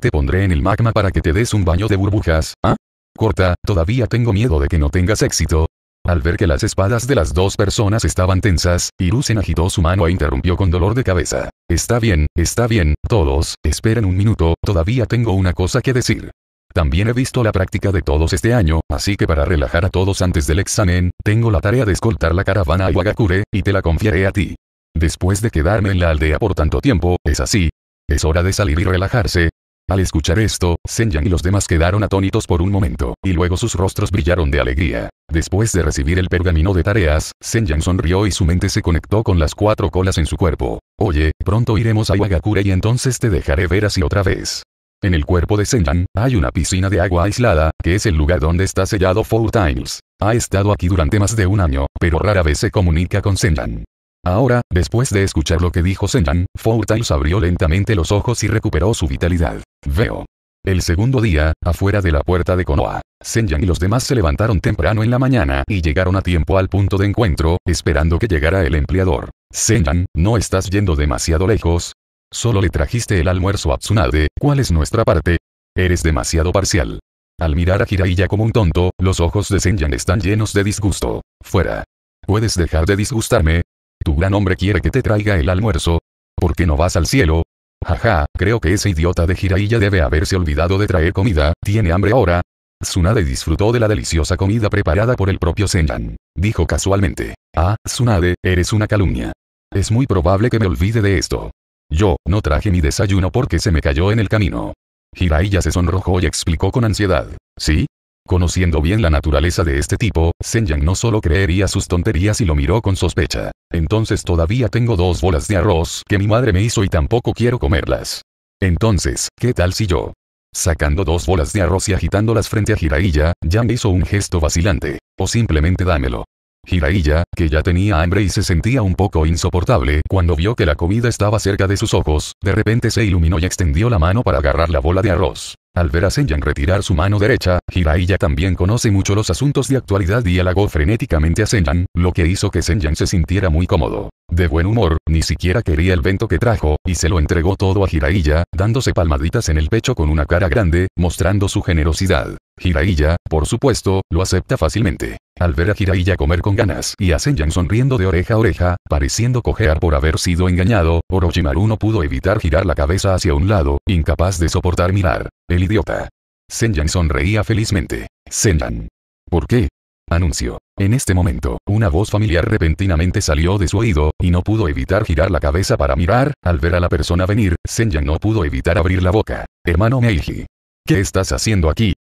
[SPEAKER 1] Te pondré en el magma para que te des un baño de burbujas, ¿ah? Corta, todavía tengo miedo de que no tengas éxito, al ver que las espadas de las dos personas estaban tensas, Irusen agitó su mano e interrumpió con dolor de cabeza. Está bien, está bien, todos, esperen un minuto, todavía tengo una cosa que decir. También he visto la práctica de todos este año, así que para relajar a todos antes del examen, tengo la tarea de escoltar la caravana a Iwagakure, y te la confiaré a ti. Después de quedarme en la aldea por tanto tiempo, es así. Es hora de salir y relajarse, al escuchar esto, Senjan y los demás quedaron atónitos por un momento, y luego sus rostros brillaron de alegría. Después de recibir el pergamino de tareas, Senjan sonrió y su mente se conectó con las cuatro colas en su cuerpo. Oye, pronto iremos a Iwagakure y entonces te dejaré ver así otra vez. En el cuerpo de Senjan, hay una piscina de agua aislada, que es el lugar donde está sellado Four Times. Ha estado aquí durante más de un año, pero rara vez se comunica con Senjan. Ahora, después de escuchar lo que dijo Senjan, Fortiles abrió lentamente los ojos y recuperó su vitalidad. Veo. El segundo día, afuera de la puerta de Konoha, Senjan y los demás se levantaron temprano en la mañana y llegaron a tiempo al punto de encuentro, esperando que llegara el empleador. Senjan, ¿no estás yendo demasiado lejos? Solo le trajiste el almuerzo a Tsunade, ¿cuál es nuestra parte? Eres demasiado parcial. Al mirar a Jiraiya como un tonto, los ojos de Senjan están llenos de disgusto. Fuera. ¿Puedes dejar de disgustarme? Tu gran hombre quiere que te traiga el almuerzo. ¿Por qué no vas al cielo? Jaja, creo que ese idiota de Jiraiya debe haberse olvidado de traer comida, tiene hambre ahora. Tsunade disfrutó de la deliciosa comida preparada por el propio Senyan. Dijo casualmente. Ah, Tsunade, eres una calumnia. Es muy probable que me olvide de esto. Yo, no traje mi desayuno porque se me cayó en el camino. Jiraiya se sonrojó y explicó con ansiedad. ¿Sí? Conociendo bien la naturaleza de este tipo, Senyan no solo creería sus tonterías y lo miró con sospecha. Entonces todavía tengo dos bolas de arroz que mi madre me hizo y tampoco quiero comerlas. Entonces, ¿qué tal si yo? Sacando dos bolas de arroz y agitándolas frente a Jiraiya, ya hizo un gesto vacilante. O simplemente dámelo. Jiraiya, que ya tenía hambre y se sentía un poco insoportable cuando vio que la comida estaba cerca de sus ojos, de repente se iluminó y extendió la mano para agarrar la bola de arroz. Al ver a Senyan retirar su mano derecha, Jiraiya también conoce mucho los asuntos de actualidad y halagó frenéticamente a Senyan, lo que hizo que Senyan se sintiera muy cómodo. De buen humor, ni siquiera quería el vento que trajo, y se lo entregó todo a Jiraiya, dándose palmaditas en el pecho con una cara grande, mostrando su generosidad. Jiraiya, por supuesto, lo acepta fácilmente. Al ver a Jiraiya comer con ganas y a Senjan sonriendo de oreja a oreja, pareciendo cojear por haber sido engañado, Orochimaru no pudo evitar girar la cabeza hacia un lado, incapaz de soportar mirar. El idiota. Senjan sonreía felizmente. Senjan ¿Por qué? Anunció. En este momento, una voz familiar repentinamente salió de su oído, y no pudo evitar girar la cabeza para mirar, al ver a la persona venir, Senjan no pudo evitar abrir la boca. Hermano Meiji. ¿Qué estás haciendo aquí?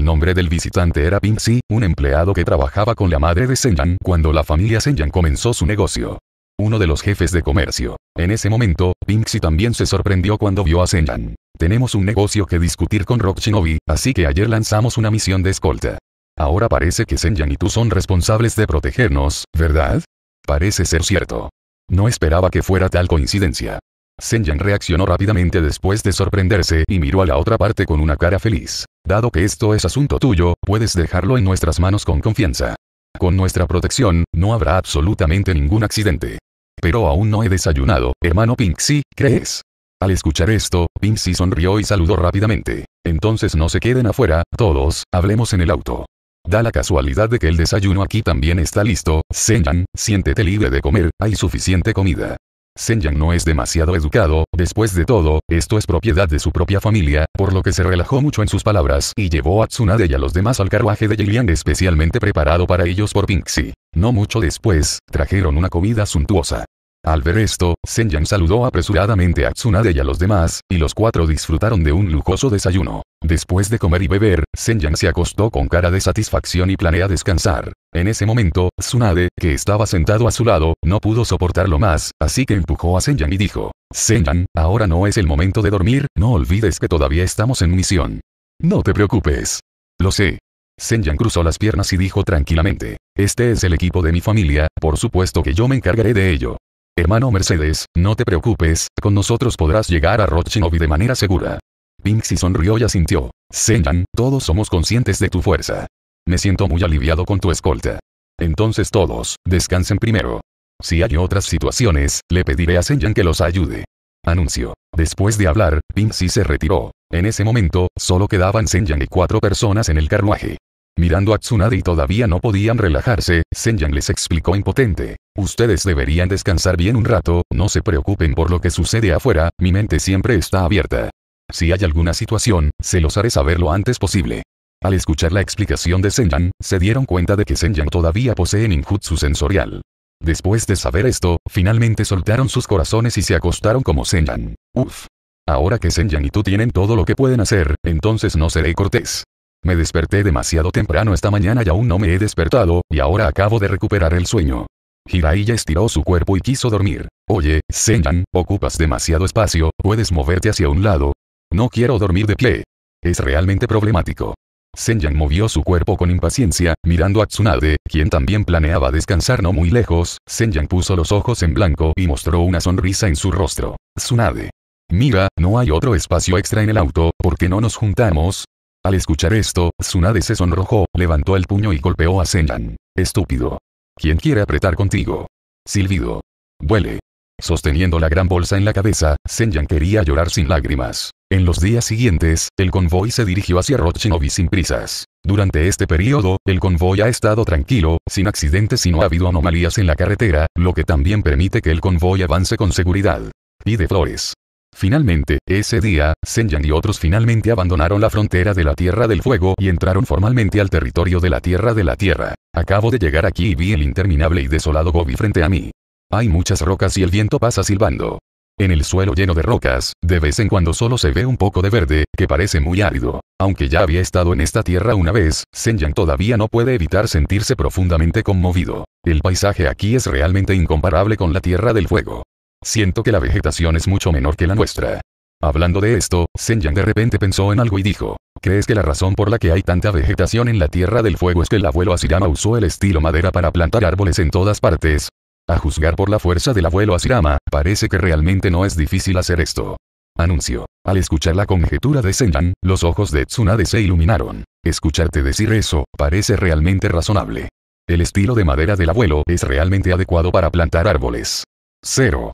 [SPEAKER 1] El nombre del visitante era Ping un empleado que trabajaba con la madre de Senyan cuando la familia Senyan comenzó su negocio. Uno de los jefes de comercio. En ese momento, Ping también se sorprendió cuando vio a Senyan. Tenemos un negocio que discutir con Rock así que ayer lanzamos una misión de escolta. Ahora parece que Senyan y tú son responsables de protegernos, ¿verdad? Parece ser cierto. No esperaba que fuera tal coincidencia. Senyan reaccionó rápidamente después de sorprenderse y miró a la otra parte con una cara feliz. Dado que esto es asunto tuyo, puedes dejarlo en nuestras manos con confianza. Con nuestra protección, no habrá absolutamente ningún accidente. Pero aún no he desayunado, hermano Pinksy, ¿crees? Al escuchar esto, Pinksy sonrió y saludó rápidamente. Entonces no se queden afuera, todos, hablemos en el auto. Da la casualidad de que el desayuno aquí también está listo, Senyan, siéntete libre de comer, hay suficiente comida. Senyang no es demasiado educado, después de todo, esto es propiedad de su propia familia, por lo que se relajó mucho en sus palabras y llevó a Tsunade y a los demás al carruaje de Yilian especialmente preparado para ellos por Pinksi. No mucho después, trajeron una comida suntuosa. Al ver esto, Senyang saludó apresuradamente a Tsunade y a los demás, y los cuatro disfrutaron de un lujoso desayuno. Después de comer y beber, Senyang se acostó con cara de satisfacción y planea descansar. En ese momento, Tsunade, que estaba sentado a su lado, no pudo soportarlo más, así que empujó a Senyang y dijo, "Senyang, ahora no es el momento de dormir, no olvides que todavía estamos en misión. No te preocupes. Lo sé. Senyang cruzó las piernas y dijo tranquilamente, este es el equipo de mi familia, por supuesto que yo me encargaré de ello. Hermano Mercedes, no te preocupes, con nosotros podrás llegar a Rochinobi de manera segura. Pinxi sonrió y asintió. Senyan, todos somos conscientes de tu fuerza. Me siento muy aliviado con tu escolta. Entonces todos, descansen primero. Si hay otras situaciones, le pediré a Senyan que los ayude. Anuncio. Después de hablar, Pinxi se retiró. En ese momento, solo quedaban Senyan y cuatro personas en el carruaje. Mirando a Tsunade y todavía no podían relajarse, Senjan les explicó impotente. Ustedes deberían descansar bien un rato, no se preocupen por lo que sucede afuera, mi mente siempre está abierta. Si hay alguna situación, se los haré saber lo antes posible. Al escuchar la explicación de Senjan, se dieron cuenta de que Senjan todavía posee ninjutsu sensorial. Después de saber esto, finalmente soltaron sus corazones y se acostaron como Senjan. Uf. Ahora que Senjan y tú tienen todo lo que pueden hacer, entonces no seré cortés. Me desperté demasiado temprano esta mañana y aún no me he despertado, y ahora acabo de recuperar el sueño. Jiraiya estiró su cuerpo y quiso dormir. Oye, Senyan, ocupas demasiado espacio, ¿puedes moverte hacia un lado? No quiero dormir de pie. Es realmente problemático. Senyan movió su cuerpo con impaciencia, mirando a Tsunade, quien también planeaba descansar no muy lejos, Senyan puso los ojos en blanco y mostró una sonrisa en su rostro. Tsunade. Mira, no hay otro espacio extra en el auto, ¿por qué no nos juntamos? Al escuchar esto, Tsunade se sonrojó, levantó el puño y golpeó a Senyan. Estúpido. ¿Quién quiere apretar contigo? Silbido. Huele. Sosteniendo la gran bolsa en la cabeza, Senyan quería llorar sin lágrimas. En los días siguientes, el convoy se dirigió hacia Rochinovi sin prisas. Durante este periodo, el convoy ha estado tranquilo, sin accidentes y no ha habido anomalías en la carretera, lo que también permite que el convoy avance con seguridad. Pide flores. Finalmente, ese día, Senyan y otros finalmente abandonaron la frontera de la Tierra del Fuego y entraron formalmente al territorio de la Tierra de la Tierra. Acabo de llegar aquí y vi el interminable y desolado Gobi frente a mí. Hay muchas rocas y el viento pasa silbando. En el suelo lleno de rocas, de vez en cuando solo se ve un poco de verde, que parece muy árido. Aunque ya había estado en esta tierra una vez, Senyan todavía no puede evitar sentirse profundamente conmovido. El paisaje aquí es realmente incomparable con la Tierra del Fuego. Siento que la vegetación es mucho menor que la nuestra. Hablando de esto, Senyang de repente pensó en algo y dijo, ¿crees que la razón por la que hay tanta vegetación en la Tierra del Fuego es que el abuelo Asirama usó el estilo madera para plantar árboles en todas partes? A juzgar por la fuerza del abuelo Asirama, parece que realmente no es difícil hacer esto. Anuncio. Al escuchar la conjetura de Senyang, los ojos de Tsunade se iluminaron. Escucharte decir eso, parece realmente razonable. El estilo de madera del abuelo es realmente adecuado para plantar árboles. Cero.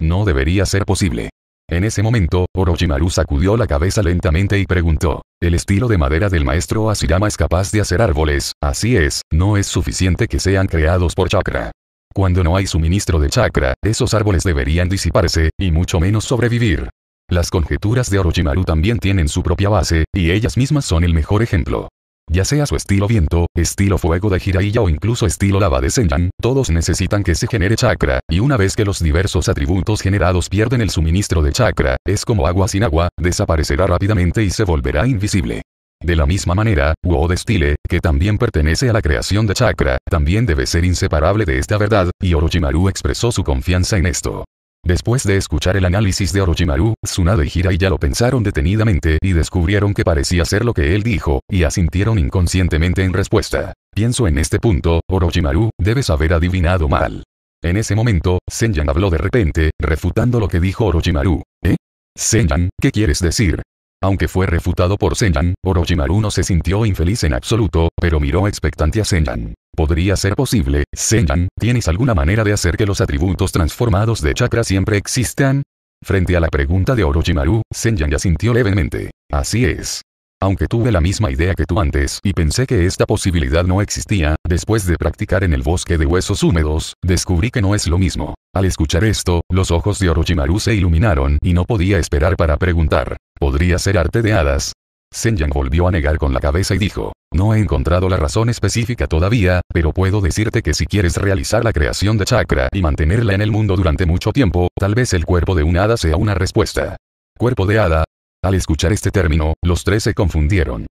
[SPEAKER 1] No debería ser posible. En ese momento, Orochimaru sacudió la cabeza lentamente y preguntó, el estilo de madera del maestro Asirama es capaz de hacer árboles, así es, no es suficiente que sean creados por chakra. Cuando no hay suministro de chakra, esos árboles deberían disiparse, y mucho menos sobrevivir. Las conjeturas de Orochimaru también tienen su propia base, y ellas mismas son el mejor ejemplo. Ya sea su estilo viento, estilo fuego de Jiraiya o incluso estilo lava de Senjan, todos necesitan que se genere chakra, y una vez que los diversos atributos generados pierden el suministro de chakra, es como agua sin agua, desaparecerá rápidamente y se volverá invisible. De la misma manera, Wo de que también pertenece a la creación de chakra, también debe ser inseparable de esta verdad, y Orochimaru expresó su confianza en esto. Después de escuchar el análisis de Orochimaru, Tsunade y Hirai ya lo pensaron detenidamente y descubrieron que parecía ser lo que él dijo, y asintieron inconscientemente en respuesta. Pienso en este punto, Orochimaru, debes haber adivinado mal. En ese momento, Senyan habló de repente, refutando lo que dijo Orochimaru. ¿Eh? Senyan, ¿qué quieres decir? Aunque fue refutado por Senyan, Orochimaru no se sintió infeliz en absoluto, pero miró expectante a Senyan podría ser posible, Senyan, ¿tienes alguna manera de hacer que los atributos transformados de chakra siempre existan? Frente a la pregunta de Orochimaru, ya sintió levemente. Así es. Aunque tuve la misma idea que tú antes y pensé que esta posibilidad no existía, después de practicar en el bosque de huesos húmedos, descubrí que no es lo mismo. Al escuchar esto, los ojos de Orochimaru se iluminaron y no podía esperar para preguntar. ¿Podría ser arte de hadas? Senyang volvió a negar con la cabeza y dijo, no he encontrado la razón específica todavía, pero puedo decirte que si quieres realizar la creación de chakra y mantenerla en el mundo durante mucho tiempo, tal vez el cuerpo de un hada sea una respuesta. Cuerpo de hada. Al escuchar este término, los tres se confundieron.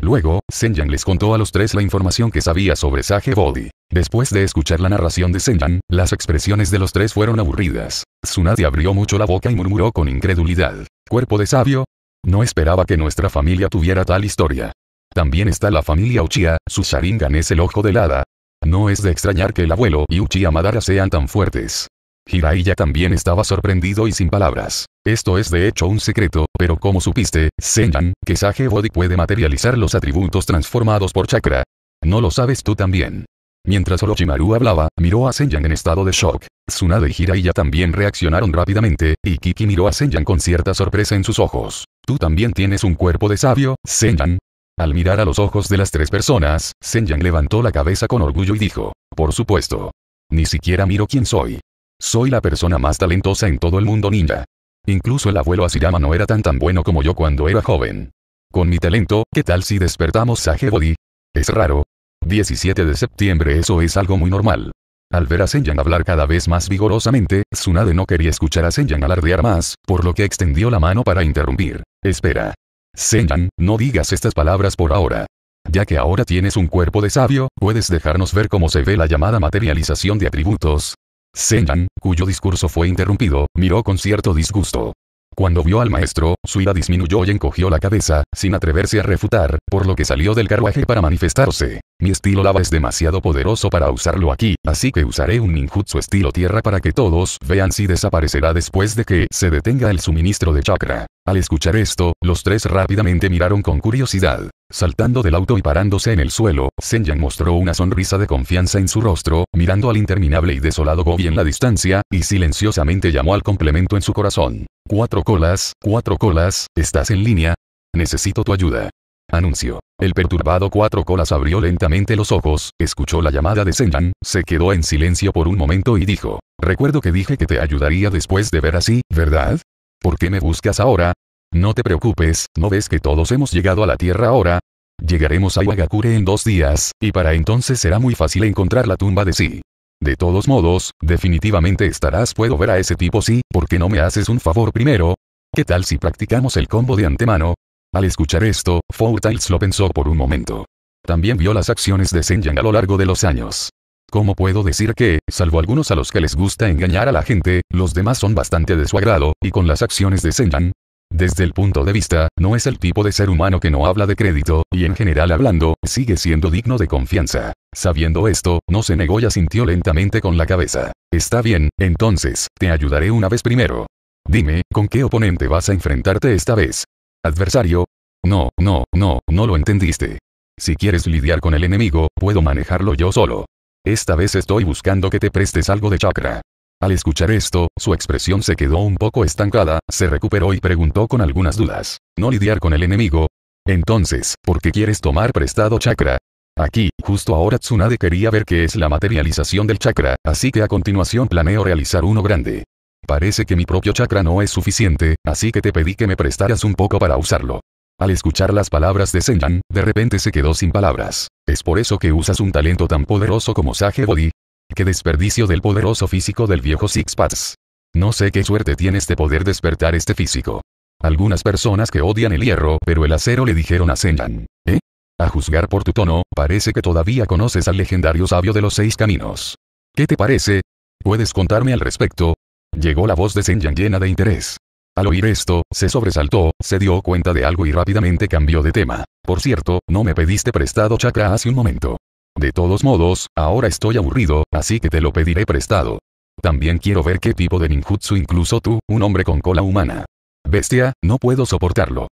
[SPEAKER 1] Luego, Senyang les contó a los tres la información que sabía sobre Sage Body. Después de escuchar la narración de Senyang, las expresiones de los tres fueron aburridas. Tsunade abrió mucho la boca y murmuró con incredulidad. Cuerpo de sabio, no esperaba que nuestra familia tuviera tal historia. También está la familia Uchiha, su Sharingan es el ojo del hada. No es de extrañar que el abuelo y Uchiha Madara sean tan fuertes. Hiraiya también estaba sorprendido y sin palabras. Esto es de hecho un secreto, pero como supiste, Senyan, que Sage Body puede materializar los atributos transformados por chakra. No lo sabes tú también. Mientras Orochimaru hablaba, miró a Senyan en estado de shock. Tsunade y ya también reaccionaron rápidamente, y Kiki miró a Senyan con cierta sorpresa en sus ojos. Tú también tienes un cuerpo de sabio, Senyan. Al mirar a los ojos de las tres personas, Senyan levantó la cabeza con orgullo y dijo, por supuesto. Ni siquiera miro quién soy. Soy la persona más talentosa en todo el mundo ninja. Incluso el abuelo Asirama no era tan tan bueno como yo cuando era joven. Con mi talento, ¿qué tal si despertamos a Jebody? Es raro, 17 de septiembre eso es algo muy normal. Al ver a Senyan hablar cada vez más vigorosamente, Tsunade no quería escuchar a Senyan alardear más, por lo que extendió la mano para interrumpir. Espera. Senyan, no digas estas palabras por ahora. Ya que ahora tienes un cuerpo de sabio, puedes dejarnos ver cómo se ve la llamada materialización de atributos. Senyan, cuyo discurso fue interrumpido, miró con cierto disgusto. Cuando vio al maestro, su ira disminuyó y encogió la cabeza, sin atreverse a refutar, por lo que salió del carruaje para manifestarse. Mi estilo lava es demasiado poderoso para usarlo aquí, así que usaré un ninjutsu estilo tierra para que todos vean si desaparecerá después de que se detenga el suministro de chakra. Al escuchar esto, los tres rápidamente miraron con curiosidad. Saltando del auto y parándose en el suelo, Senyan mostró una sonrisa de confianza en su rostro, mirando al interminable y desolado Gobi en la distancia, y silenciosamente llamó al complemento en su corazón. Cuatro colas, cuatro colas, ¿estás en línea? Necesito tu ayuda. Anunció. El perturbado Cuatro Colas abrió lentamente los ojos, escuchó la llamada de Senyan, se quedó en silencio por un momento y dijo, Recuerdo que dije que te ayudaría después de ver así, ¿verdad? ¿Por qué me buscas ahora? No te preocupes, ¿no ves que todos hemos llegado a la Tierra ahora? Llegaremos a Iwagakure en dos días, y para entonces será muy fácil encontrar la tumba de sí. De todos modos, definitivamente estarás puedo ver a ese tipo sí, ¿por qué no me haces un favor primero? ¿Qué tal si practicamos el combo de antemano? Al escuchar esto, Four Tiles lo pensó por un momento. También vio las acciones de Senyang a lo largo de los años. ¿Cómo puedo decir que, salvo algunos a los que les gusta engañar a la gente, los demás son bastante de su agrado, y con las acciones de Senyan? Desde el punto de vista, no es el tipo de ser humano que no habla de crédito, y en general hablando, sigue siendo digno de confianza. Sabiendo esto, no se negó y asintió lentamente con la cabeza. Está bien, entonces, te ayudaré una vez primero. Dime, ¿con qué oponente vas a enfrentarte esta vez? ¿Adversario? No, no, no, no lo entendiste. Si quieres lidiar con el enemigo, puedo manejarlo yo solo. Esta vez estoy buscando que te prestes algo de chakra. Al escuchar esto, su expresión se quedó un poco estancada, se recuperó y preguntó con algunas dudas. ¿No lidiar con el enemigo? Entonces, ¿por qué quieres tomar prestado chakra? Aquí, justo ahora Tsunade quería ver qué es la materialización del chakra, así que a continuación planeo realizar uno grande. Parece que mi propio chakra no es suficiente, así que te pedí que me prestaras un poco para usarlo. Al escuchar las palabras de senjan de repente se quedó sin palabras. Es por eso que usas un talento tan poderoso como Sage Body. Qué desperdicio del poderoso físico del viejo Six Sixpats. No sé qué suerte tienes de este poder despertar este físico. Algunas personas que odian el hierro pero el acero le dijeron a senjan ¿Eh? A juzgar por tu tono, parece que todavía conoces al legendario sabio de los seis caminos. ¿Qué te parece? ¿Puedes contarme al respecto? Llegó la voz de senjan llena de interés. Al oír esto, se sobresaltó, se dio cuenta de algo y rápidamente cambió de tema. Por cierto, no me pediste prestado chakra hace un momento. De todos modos, ahora estoy aburrido, así que te lo pediré prestado. También quiero ver qué tipo de ninjutsu incluso tú, un hombre con cola humana. Bestia, no puedo soportarlo.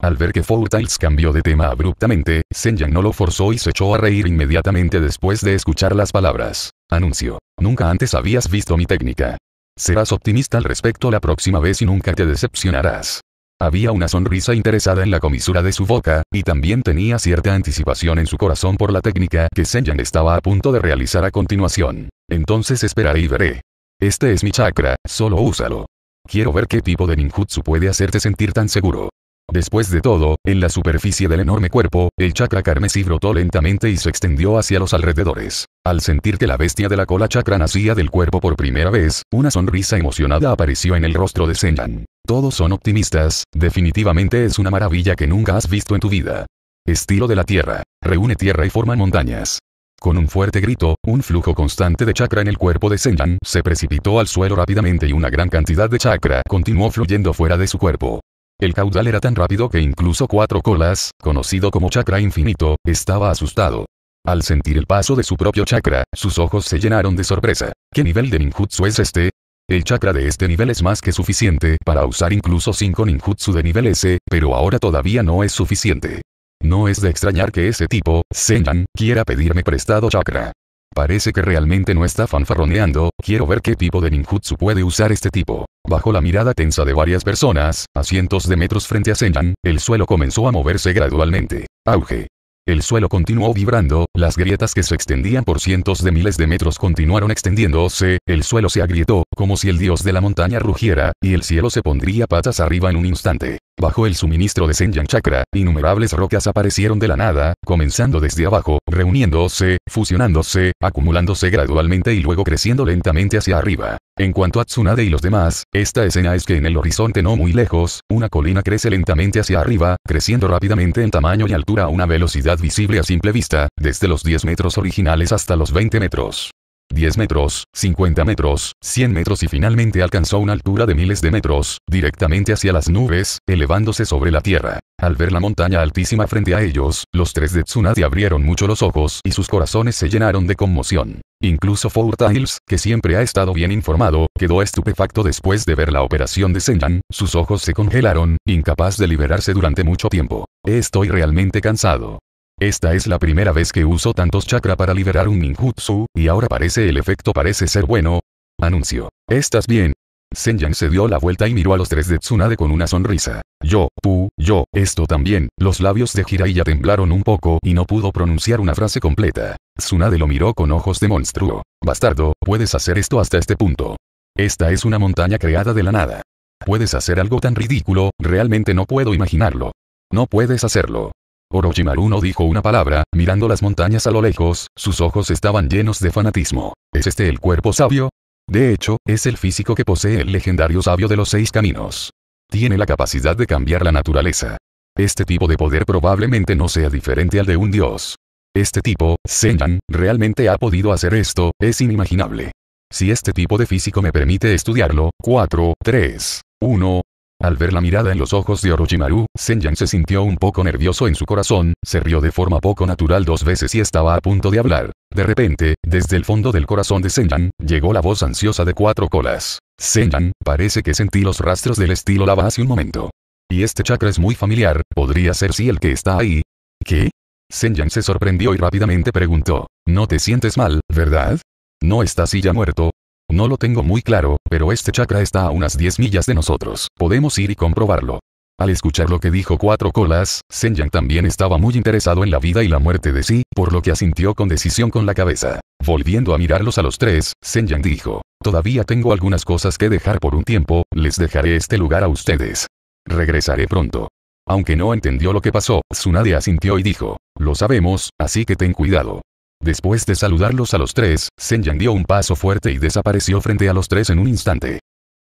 [SPEAKER 1] Al ver que Four Tiles cambió de tema abruptamente, Senjan no lo forzó y se echó a reír inmediatamente después de escuchar las palabras. Anuncio. Nunca antes habías visto mi técnica. Serás optimista al respecto la próxima vez y nunca te decepcionarás. Había una sonrisa interesada en la comisura de su boca, y también tenía cierta anticipación en su corazón por la técnica que Senyan estaba a punto de realizar a continuación. Entonces esperaré y veré. Este es mi chakra, solo úsalo. Quiero ver qué tipo de ninjutsu puede hacerte sentir tan seguro. Después de todo, en la superficie del enorme cuerpo, el chakra carmesí brotó lentamente y se extendió hacia los alrededores. Al sentir que la bestia de la cola chakra nacía del cuerpo por primera vez, una sonrisa emocionada apareció en el rostro de Senyan. Todos son optimistas, definitivamente es una maravilla que nunca has visto en tu vida. Estilo de la Tierra. Reúne tierra y forma montañas. Con un fuerte grito, un flujo constante de chakra en el cuerpo de Senyan se precipitó al suelo rápidamente y una gran cantidad de chakra continuó fluyendo fuera de su cuerpo. El caudal era tan rápido que incluso Cuatro Colas, conocido como chakra infinito, estaba asustado. Al sentir el paso de su propio chakra, sus ojos se llenaron de sorpresa. ¿Qué nivel de ninjutsu es este? El chakra de este nivel es más que suficiente para usar incluso cinco ninjutsu de nivel S, pero ahora todavía no es suficiente. No es de extrañar que ese tipo, Senyan, quiera pedirme prestado chakra. Parece que realmente no está fanfarroneando, quiero ver qué tipo de ninjutsu puede usar este tipo. Bajo la mirada tensa de varias personas, a cientos de metros frente a Senjan, el suelo comenzó a moverse gradualmente. Auge. El suelo continuó vibrando, las grietas que se extendían por cientos de miles de metros continuaron extendiéndose, el suelo se agrietó, como si el dios de la montaña rugiera, y el cielo se pondría patas arriba en un instante. Bajo el suministro de Senjan Chakra, innumerables rocas aparecieron de la nada, comenzando desde abajo, reuniéndose, fusionándose, acumulándose gradualmente y luego creciendo lentamente hacia arriba. En cuanto a Tsunade y los demás, esta escena es que en el horizonte no muy lejos, una colina crece lentamente hacia arriba, creciendo rápidamente en tamaño y altura a una velocidad visible a simple vista, desde los 10 metros originales hasta los 20 metros. 10 metros, 50 metros, 100 metros y finalmente alcanzó una altura de miles de metros, directamente hacia las nubes, elevándose sobre la tierra. Al ver la montaña altísima frente a ellos, los tres de Tsunade abrieron mucho los ojos y sus corazones se llenaron de conmoción. Incluso Hills, que siempre ha estado bien informado, quedó estupefacto después de ver la operación de Senyan, sus ojos se congelaron, incapaz de liberarse durante mucho tiempo. Estoy realmente cansado. Esta es la primera vez que uso tantos chakra para liberar un ninjutsu, y ahora parece el efecto parece ser bueno. Anuncio. ¿Estás bien? Senyan se dio la vuelta y miró a los tres de Tsunade con una sonrisa. Yo, tú, yo, esto también. Los labios de Jiraiya temblaron un poco y no pudo pronunciar una frase completa. Tsunade lo miró con ojos de monstruo. Bastardo, puedes hacer esto hasta este punto. Esta es una montaña creada de la nada. Puedes hacer algo tan ridículo, realmente no puedo imaginarlo. No puedes hacerlo. Orochimaru no dijo una palabra, mirando las montañas a lo lejos, sus ojos estaban llenos de fanatismo. ¿Es este el cuerpo sabio? De hecho, es el físico que posee el legendario sabio de los seis caminos. Tiene la capacidad de cambiar la naturaleza. Este tipo de poder probablemente no sea diferente al de un dios. Este tipo, Senyan, realmente ha podido hacer esto, es inimaginable. Si este tipo de físico me permite estudiarlo, 4, 3, 1, al ver la mirada en los ojos de Orochimaru, Senyan se sintió un poco nervioso en su corazón, se rió de forma poco natural dos veces y estaba a punto de hablar. De repente, desde el fondo del corazón de Senyan, llegó la voz ansiosa de cuatro colas. Senyan, parece que sentí los rastros del estilo lava hace un momento. Y este chakra es muy familiar, ¿podría ser si el que está ahí? ¿Qué? Senyan se sorprendió y rápidamente preguntó. No te sientes mal, ¿verdad? No estás ya muerto, no lo tengo muy claro, pero este chakra está a unas 10 millas de nosotros. Podemos ir y comprobarlo. Al escuchar lo que dijo Cuatro Colas, Shenyang también estaba muy interesado en la vida y la muerte de sí, por lo que asintió con decisión con la cabeza. Volviendo a mirarlos a los tres, Shenyang dijo, Todavía tengo algunas cosas que dejar por un tiempo, les dejaré este lugar a ustedes. Regresaré pronto. Aunque no entendió lo que pasó, Tsunade asintió y dijo, Lo sabemos, así que ten cuidado. Después de saludarlos a los tres, Yang dio un paso fuerte y desapareció frente a los tres en un instante.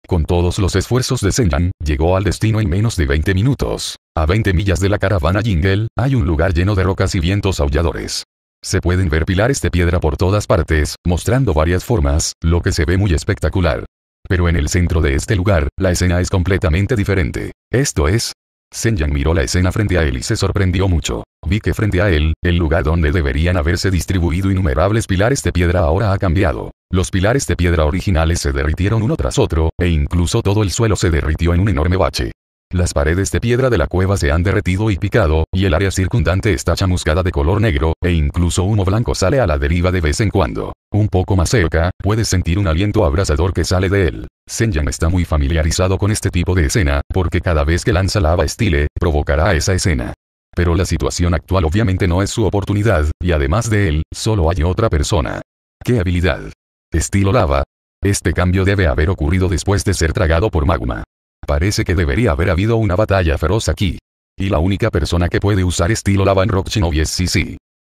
[SPEAKER 1] Con todos los esfuerzos de Yang, llegó al destino en menos de 20 minutos. A 20 millas de la caravana Jingle, hay un lugar lleno de rocas y vientos aulladores. Se pueden ver pilares de piedra por todas partes, mostrando varias formas, lo que se ve muy espectacular. Pero en el centro de este lugar, la escena es completamente diferente. Esto es, Yang miró la escena frente a él y se sorprendió mucho. Vi que frente a él, el lugar donde deberían haberse distribuido innumerables pilares de piedra ahora ha cambiado. Los pilares de piedra originales se derritieron uno tras otro, e incluso todo el suelo se derritió en un enorme bache. Las paredes de piedra de la cueva se han derretido y picado, y el área circundante está chamuscada de color negro, e incluso humo blanco sale a la deriva de vez en cuando. Un poco más cerca, puedes sentir un aliento abrasador que sale de él. Senjan está muy familiarizado con este tipo de escena, porque cada vez que lanza lava estile, provocará esa escena. Pero la situación actual obviamente no es su oportunidad, y además de él, solo hay otra persona. ¡Qué habilidad! Estilo lava. Este cambio debe haber ocurrido después de ser tragado por magma. Parece que debería haber habido una batalla feroz aquí. Y la única persona que puede usar estilo Lavan Rock Shinobi es si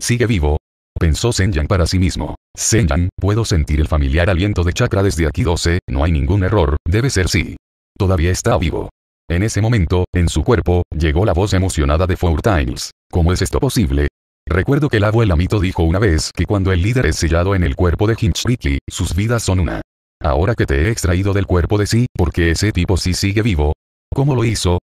[SPEAKER 1] Sigue vivo. Pensó Senyan para sí mismo. Senyan, puedo sentir el familiar aliento de chakra desde aquí 12, no hay ningún error, debe ser sí. Todavía está vivo. En ese momento, en su cuerpo, llegó la voz emocionada de Four Times. ¿Cómo es esto posible? Recuerdo que el abuela Mito dijo una vez que cuando el líder es sellado en el cuerpo de Hinchricky, sus vidas son una. Ahora que te he extraído del cuerpo de sí, porque ese tipo sí sigue vivo. ¿Cómo lo hizo?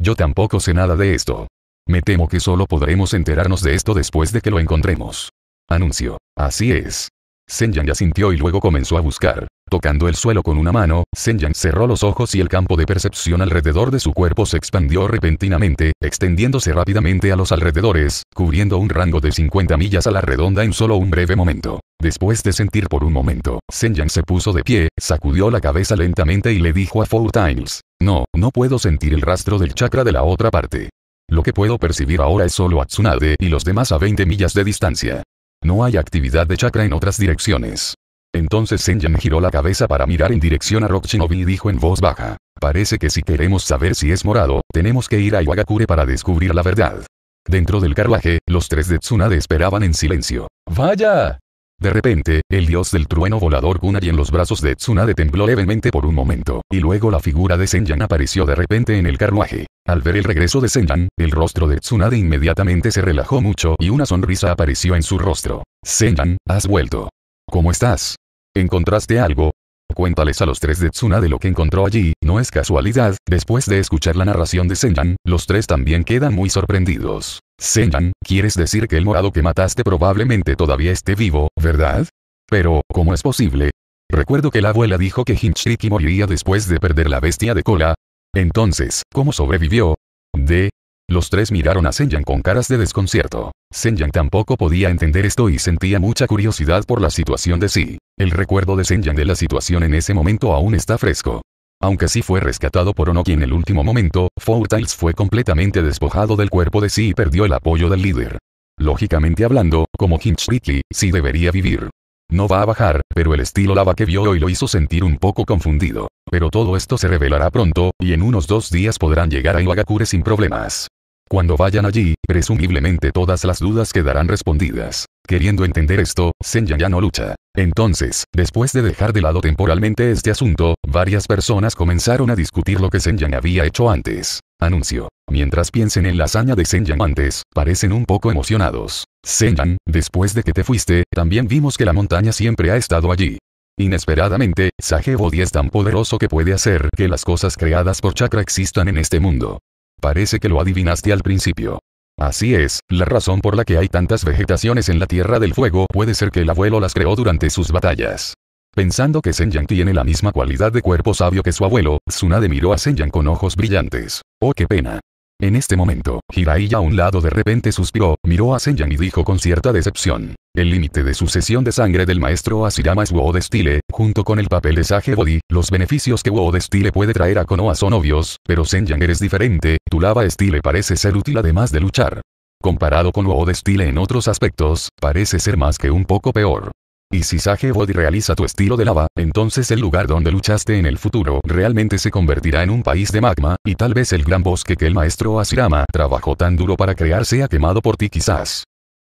[SPEAKER 1] Yo tampoco sé nada de esto. Me temo que solo podremos enterarnos de esto después de que lo encontremos. Anuncio. Así es. Senjang asintió y luego comenzó a buscar. Tocando el suelo con una mano, Senjang cerró los ojos y el campo de percepción alrededor de su cuerpo se expandió repentinamente, extendiéndose rápidamente a los alrededores, cubriendo un rango de 50 millas a la redonda en solo un breve momento. Después de sentir por un momento, Senjang se puso de pie, sacudió la cabeza lentamente y le dijo a Four Times, No, no puedo sentir el rastro del chakra de la otra parte. Lo que puedo percibir ahora es solo a Tsunade y los demás a 20 millas de distancia. No hay actividad de chakra en otras direcciones. Entonces Senyan giró la cabeza para mirar en dirección a Rock y dijo en voz baja. Parece que si queremos saber si es morado, tenemos que ir a Iwagakure para descubrir la verdad. Dentro del carruaje, los tres de Tsunade esperaban en silencio. ¡Vaya! De repente, el dios del trueno volador Kunai en los brazos de Tsunade tembló levemente por un momento, y luego la figura de Senyan apareció de repente en el carruaje. Al ver el regreso de Senyan, el rostro de Tsunade inmediatamente se relajó mucho y una sonrisa apareció en su rostro. Senyan, has vuelto. ¿Cómo estás? ¿Encontraste algo? Cuéntales a los tres de Tsuna de lo que encontró allí, no es casualidad, después de escuchar la narración de Senyan, los tres también quedan muy sorprendidos. Senyan, ¿quieres decir que el morado que mataste probablemente todavía esté vivo, verdad? Pero, ¿cómo es posible? Recuerdo que la abuela dijo que Hinchriki moriría después de perder la bestia de cola. Entonces, ¿cómo sobrevivió? De. Los tres miraron a Senyan con caras de desconcierto. Senyan tampoco podía entender esto y sentía mucha curiosidad por la situación de sí. El recuerdo de Senjan de la situación en ese momento aún está fresco. Aunque sí fue rescatado por Onoki en el último momento, Four Tiles fue completamente despojado del cuerpo de sí y perdió el apoyo del líder. Lógicamente hablando, como Ridley, sí debería vivir. No va a bajar, pero el estilo lava que vio hoy lo hizo sentir un poco confundido. Pero todo esto se revelará pronto, y en unos dos días podrán llegar a Iwagakure sin problemas. Cuando vayan allí, presumiblemente todas las dudas quedarán respondidas. Queriendo entender esto, Senya ya no lucha. Entonces, después de dejar de lado temporalmente este asunto, varias personas comenzaron a discutir lo que Senyan había hecho antes. Anuncio. Mientras piensen en la hazaña de Senyan antes, parecen un poco emocionados. Senyan, después de que te fuiste, también vimos que la montaña siempre ha estado allí. Inesperadamente, Body es tan poderoso que puede hacer que las cosas creadas por Chakra existan en este mundo. Parece que lo adivinaste al principio. Así es, la razón por la que hay tantas vegetaciones en la Tierra del Fuego puede ser que el abuelo las creó durante sus batallas. Pensando que Senyan tiene la misma cualidad de cuerpo sabio que su abuelo, Tsunade miró a Senyan con ojos brillantes. Oh qué pena. En este momento, Hiraiya a un lado de repente suspiró, miró a Senyang y dijo con cierta decepción. El límite de sucesión de sangre del maestro Asirama es Wo junto con el papel de Sage Body, los beneficios que Wo de puede traer a Konoha son obvios, pero Senyang eres diferente, tu lava style parece ser útil además de luchar. Comparado con Wo de en otros aspectos, parece ser más que un poco peor. Y si Sage Bodhi realiza tu estilo de lava, entonces el lugar donde luchaste en el futuro realmente se convertirá en un país de magma, y tal vez el gran bosque que el maestro Asirama trabajó tan duro para crear sea quemado por ti quizás.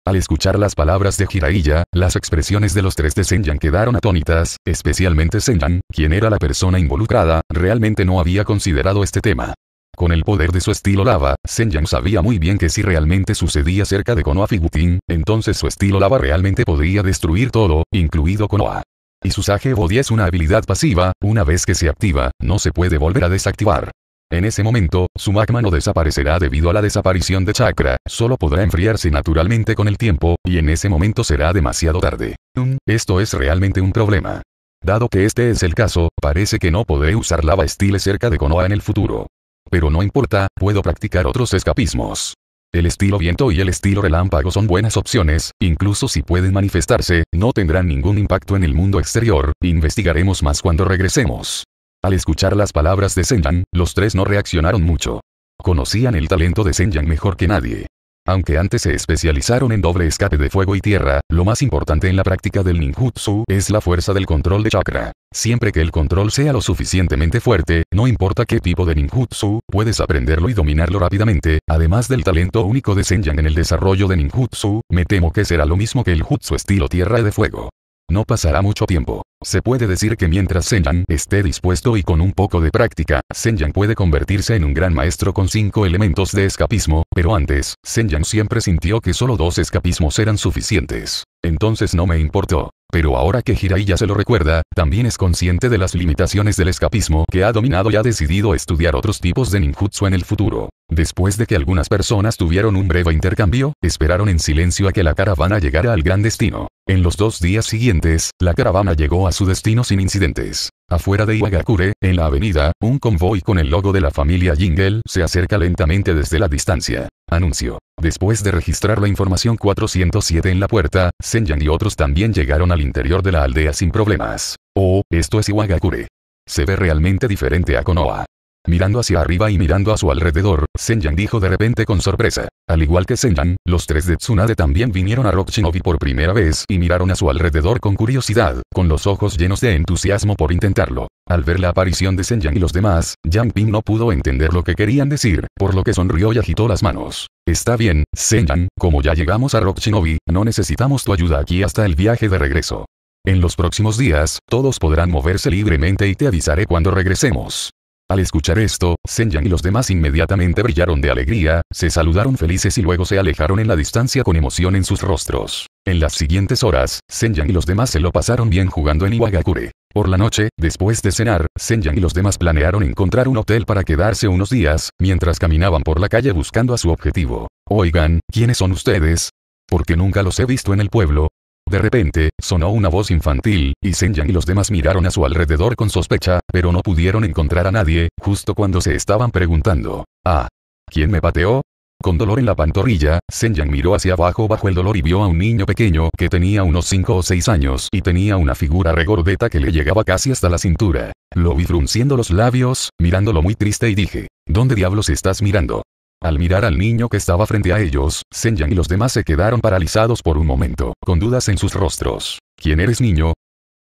[SPEAKER 1] Al escuchar las palabras de Jiraiya, las expresiones de los tres de Senyan quedaron atónitas, especialmente Senyan, quien era la persona involucrada, realmente no había considerado este tema. Con el poder de su estilo lava, Senyang sabía muy bien que si realmente sucedía cerca de Konoha Fibutin, entonces su estilo lava realmente podría destruir todo, incluido Konoha. Y su Sage Body es una habilidad pasiva, una vez que se activa, no se puede volver a desactivar. En ese momento, su magma no desaparecerá debido a la desaparición de chakra, solo podrá enfriarse naturalmente con el tiempo, y en ese momento será demasiado tarde. Mm, esto es realmente un problema. Dado que este es el caso, parece que no podré usar lava estile cerca de Konoha en el futuro. Pero no importa, puedo practicar otros escapismos. El estilo viento y el estilo relámpago son buenas opciones, incluso si pueden manifestarse, no tendrán ningún impacto en el mundo exterior, investigaremos más cuando regresemos. Al escuchar las palabras de Senyang, los tres no reaccionaron mucho. Conocían el talento de Senyang mejor que nadie. Aunque antes se especializaron en doble escape de fuego y tierra, lo más importante en la práctica del ninjutsu es la fuerza del control de chakra. Siempre que el control sea lo suficientemente fuerte, no importa qué tipo de ninjutsu, puedes aprenderlo y dominarlo rápidamente, además del talento único de Senjan en el desarrollo de ninjutsu, me temo que será lo mismo que el jutsu estilo tierra de fuego. No pasará mucho tiempo. Se puede decir que mientras Senyan esté dispuesto y con un poco de práctica, Senyan puede convertirse en un gran maestro con cinco elementos de escapismo, pero antes, Senyan siempre sintió que solo dos escapismos eran suficientes. Entonces no me importó. Pero ahora que Hirai ya se lo recuerda, también es consciente de las limitaciones del escapismo que ha dominado y ha decidido estudiar otros tipos de ninjutsu en el futuro. Después de que algunas personas tuvieron un breve intercambio, esperaron en silencio a que la caravana llegara al gran destino. En los dos días siguientes, la caravana llegó a su destino sin incidentes. Afuera de Iwagakure, en la avenida, un convoy con el logo de la familia Jingle se acerca lentamente desde la distancia. Anuncio. Después de registrar la información 407 en la puerta, Senyan y otros también llegaron al interior de la aldea sin problemas. Oh, esto es Iwagakure. Se ve realmente diferente a Konoha. Mirando hacia arriba y mirando a su alrededor, Senyang dijo de repente con sorpresa. Al igual que Senyang, los tres de Tsunade también vinieron a Rock Shinobi por primera vez y miraron a su alrededor con curiosidad, con los ojos llenos de entusiasmo por intentarlo. Al ver la aparición de Senyang y los demás, Yang Ping no pudo entender lo que querían decir, por lo que sonrió y agitó las manos. Está bien, Senyang. como ya llegamos a Rock Shinobi, no necesitamos tu ayuda aquí hasta el viaje de regreso. En los próximos días, todos podrán moverse libremente y te avisaré cuando regresemos. Al escuchar esto, Senyan y los demás inmediatamente brillaron de alegría, se saludaron felices y luego se alejaron en la distancia con emoción en sus rostros. En las siguientes horas, Senyan y los demás se lo pasaron bien jugando en Iwagakure. Por la noche, después de cenar, Senyan y los demás planearon encontrar un hotel para quedarse unos días, mientras caminaban por la calle buscando a su objetivo. Oigan, ¿quiénes son ustedes? Porque nunca los he visto en el pueblo, de repente, sonó una voz infantil, y Senyan y los demás miraron a su alrededor con sospecha, pero no pudieron encontrar a nadie, justo cuando se estaban preguntando. Ah. ¿Quién me pateó? Con dolor en la pantorrilla, Senyan miró hacia abajo bajo el dolor y vio a un niño pequeño que tenía unos 5 o 6 años y tenía una figura regordeta que le llegaba casi hasta la cintura. Lo vi frunciendo los labios, mirándolo muy triste y dije, ¿Dónde diablos estás mirando? Al mirar al niño que estaba frente a ellos, Senyan y los demás se quedaron paralizados por un momento, con dudas en sus rostros. ¿Quién eres niño?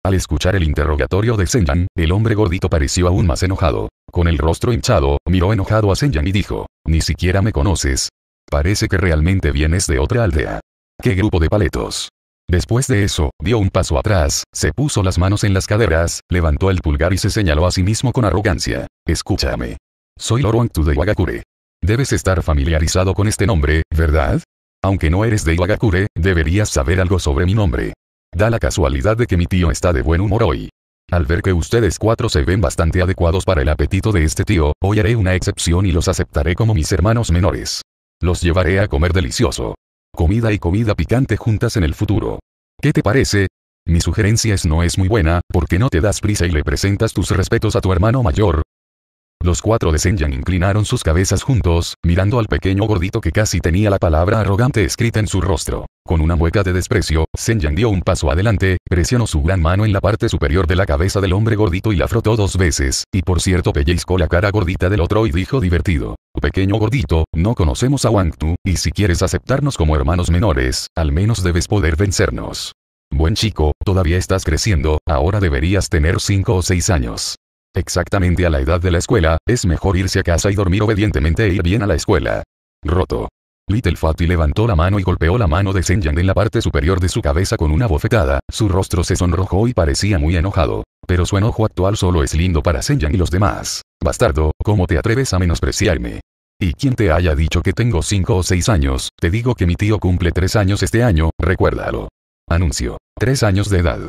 [SPEAKER 1] Al escuchar el interrogatorio de Senyan, el hombre gordito pareció aún más enojado. Con el rostro hinchado, miró enojado a Senyan y dijo, ni siquiera me conoces. Parece que realmente vienes de otra aldea. ¿Qué grupo de paletos? Después de eso, dio un paso atrás, se puso las manos en las caderas, levantó el pulgar y se señaló a sí mismo con arrogancia. Escúchame. Soy Loro Antu de Wagakure. Debes estar familiarizado con este nombre, ¿verdad? Aunque no eres de Iwagakure, deberías saber algo sobre mi nombre. Da la casualidad de que mi tío está de buen humor hoy. Al ver que ustedes cuatro se ven bastante adecuados para el apetito de este tío, hoy haré una excepción y los aceptaré como mis hermanos menores. Los llevaré a comer delicioso. Comida y comida picante juntas en el futuro. ¿Qué te parece? Mi sugerencia es no es muy buena, porque no te das prisa y le presentas tus respetos a tu hermano mayor, los cuatro de Senyan inclinaron sus cabezas juntos, mirando al pequeño gordito que casi tenía la palabra arrogante escrita en su rostro. Con una mueca de desprecio, Senyan dio un paso adelante, presionó su gran mano en la parte superior de la cabeza del hombre gordito y la frotó dos veces, y por cierto pellizcó la cara gordita del otro y dijo divertido. Pequeño gordito, no conocemos a Wang Tu, y si quieres aceptarnos como hermanos menores, al menos debes poder vencernos. Buen chico, todavía estás creciendo, ahora deberías tener cinco o seis años. Exactamente a la edad de la escuela, es mejor irse a casa y dormir obedientemente e ir bien a la escuela. Roto. Little Fatty levantó la mano y golpeó la mano de Senyang en la parte superior de su cabeza con una bofetada, su rostro se sonrojó y parecía muy enojado. Pero su enojo actual solo es lindo para Senyang y los demás. Bastardo, ¿cómo te atreves a menospreciarme? Y quien te haya dicho que tengo 5 o 6 años, te digo que mi tío cumple 3 años este año, recuérdalo. Anuncio. 3 años de edad.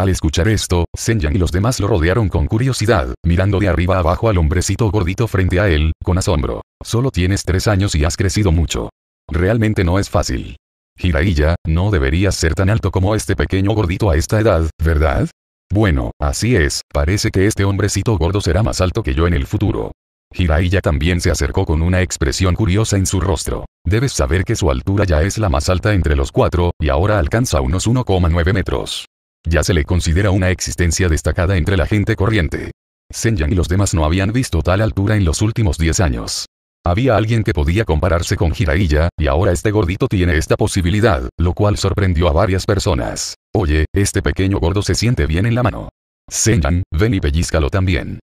[SPEAKER 1] Al escuchar esto, Senyan y los demás lo rodearon con curiosidad, mirando de arriba abajo al hombrecito gordito frente a él, con asombro. Solo tienes tres años y has crecido mucho. Realmente no es fácil. Jiraiya, no deberías ser tan alto como este pequeño gordito a esta edad, ¿verdad? Bueno, así es, parece que este hombrecito gordo será más alto que yo en el futuro. Jiraiya también se acercó con una expresión curiosa en su rostro. Debes saber que su altura ya es la más alta entre los cuatro, y ahora alcanza unos 1,9 metros. Ya se le considera una existencia destacada entre la gente corriente. Senyang y los demás no habían visto tal altura en los últimos 10 años. Había alguien que podía compararse con Jiraiya, y ahora este gordito tiene esta posibilidad, lo cual sorprendió a varias personas. Oye, este pequeño gordo se siente bien en la mano. Senyang, ven y pellizcalo también.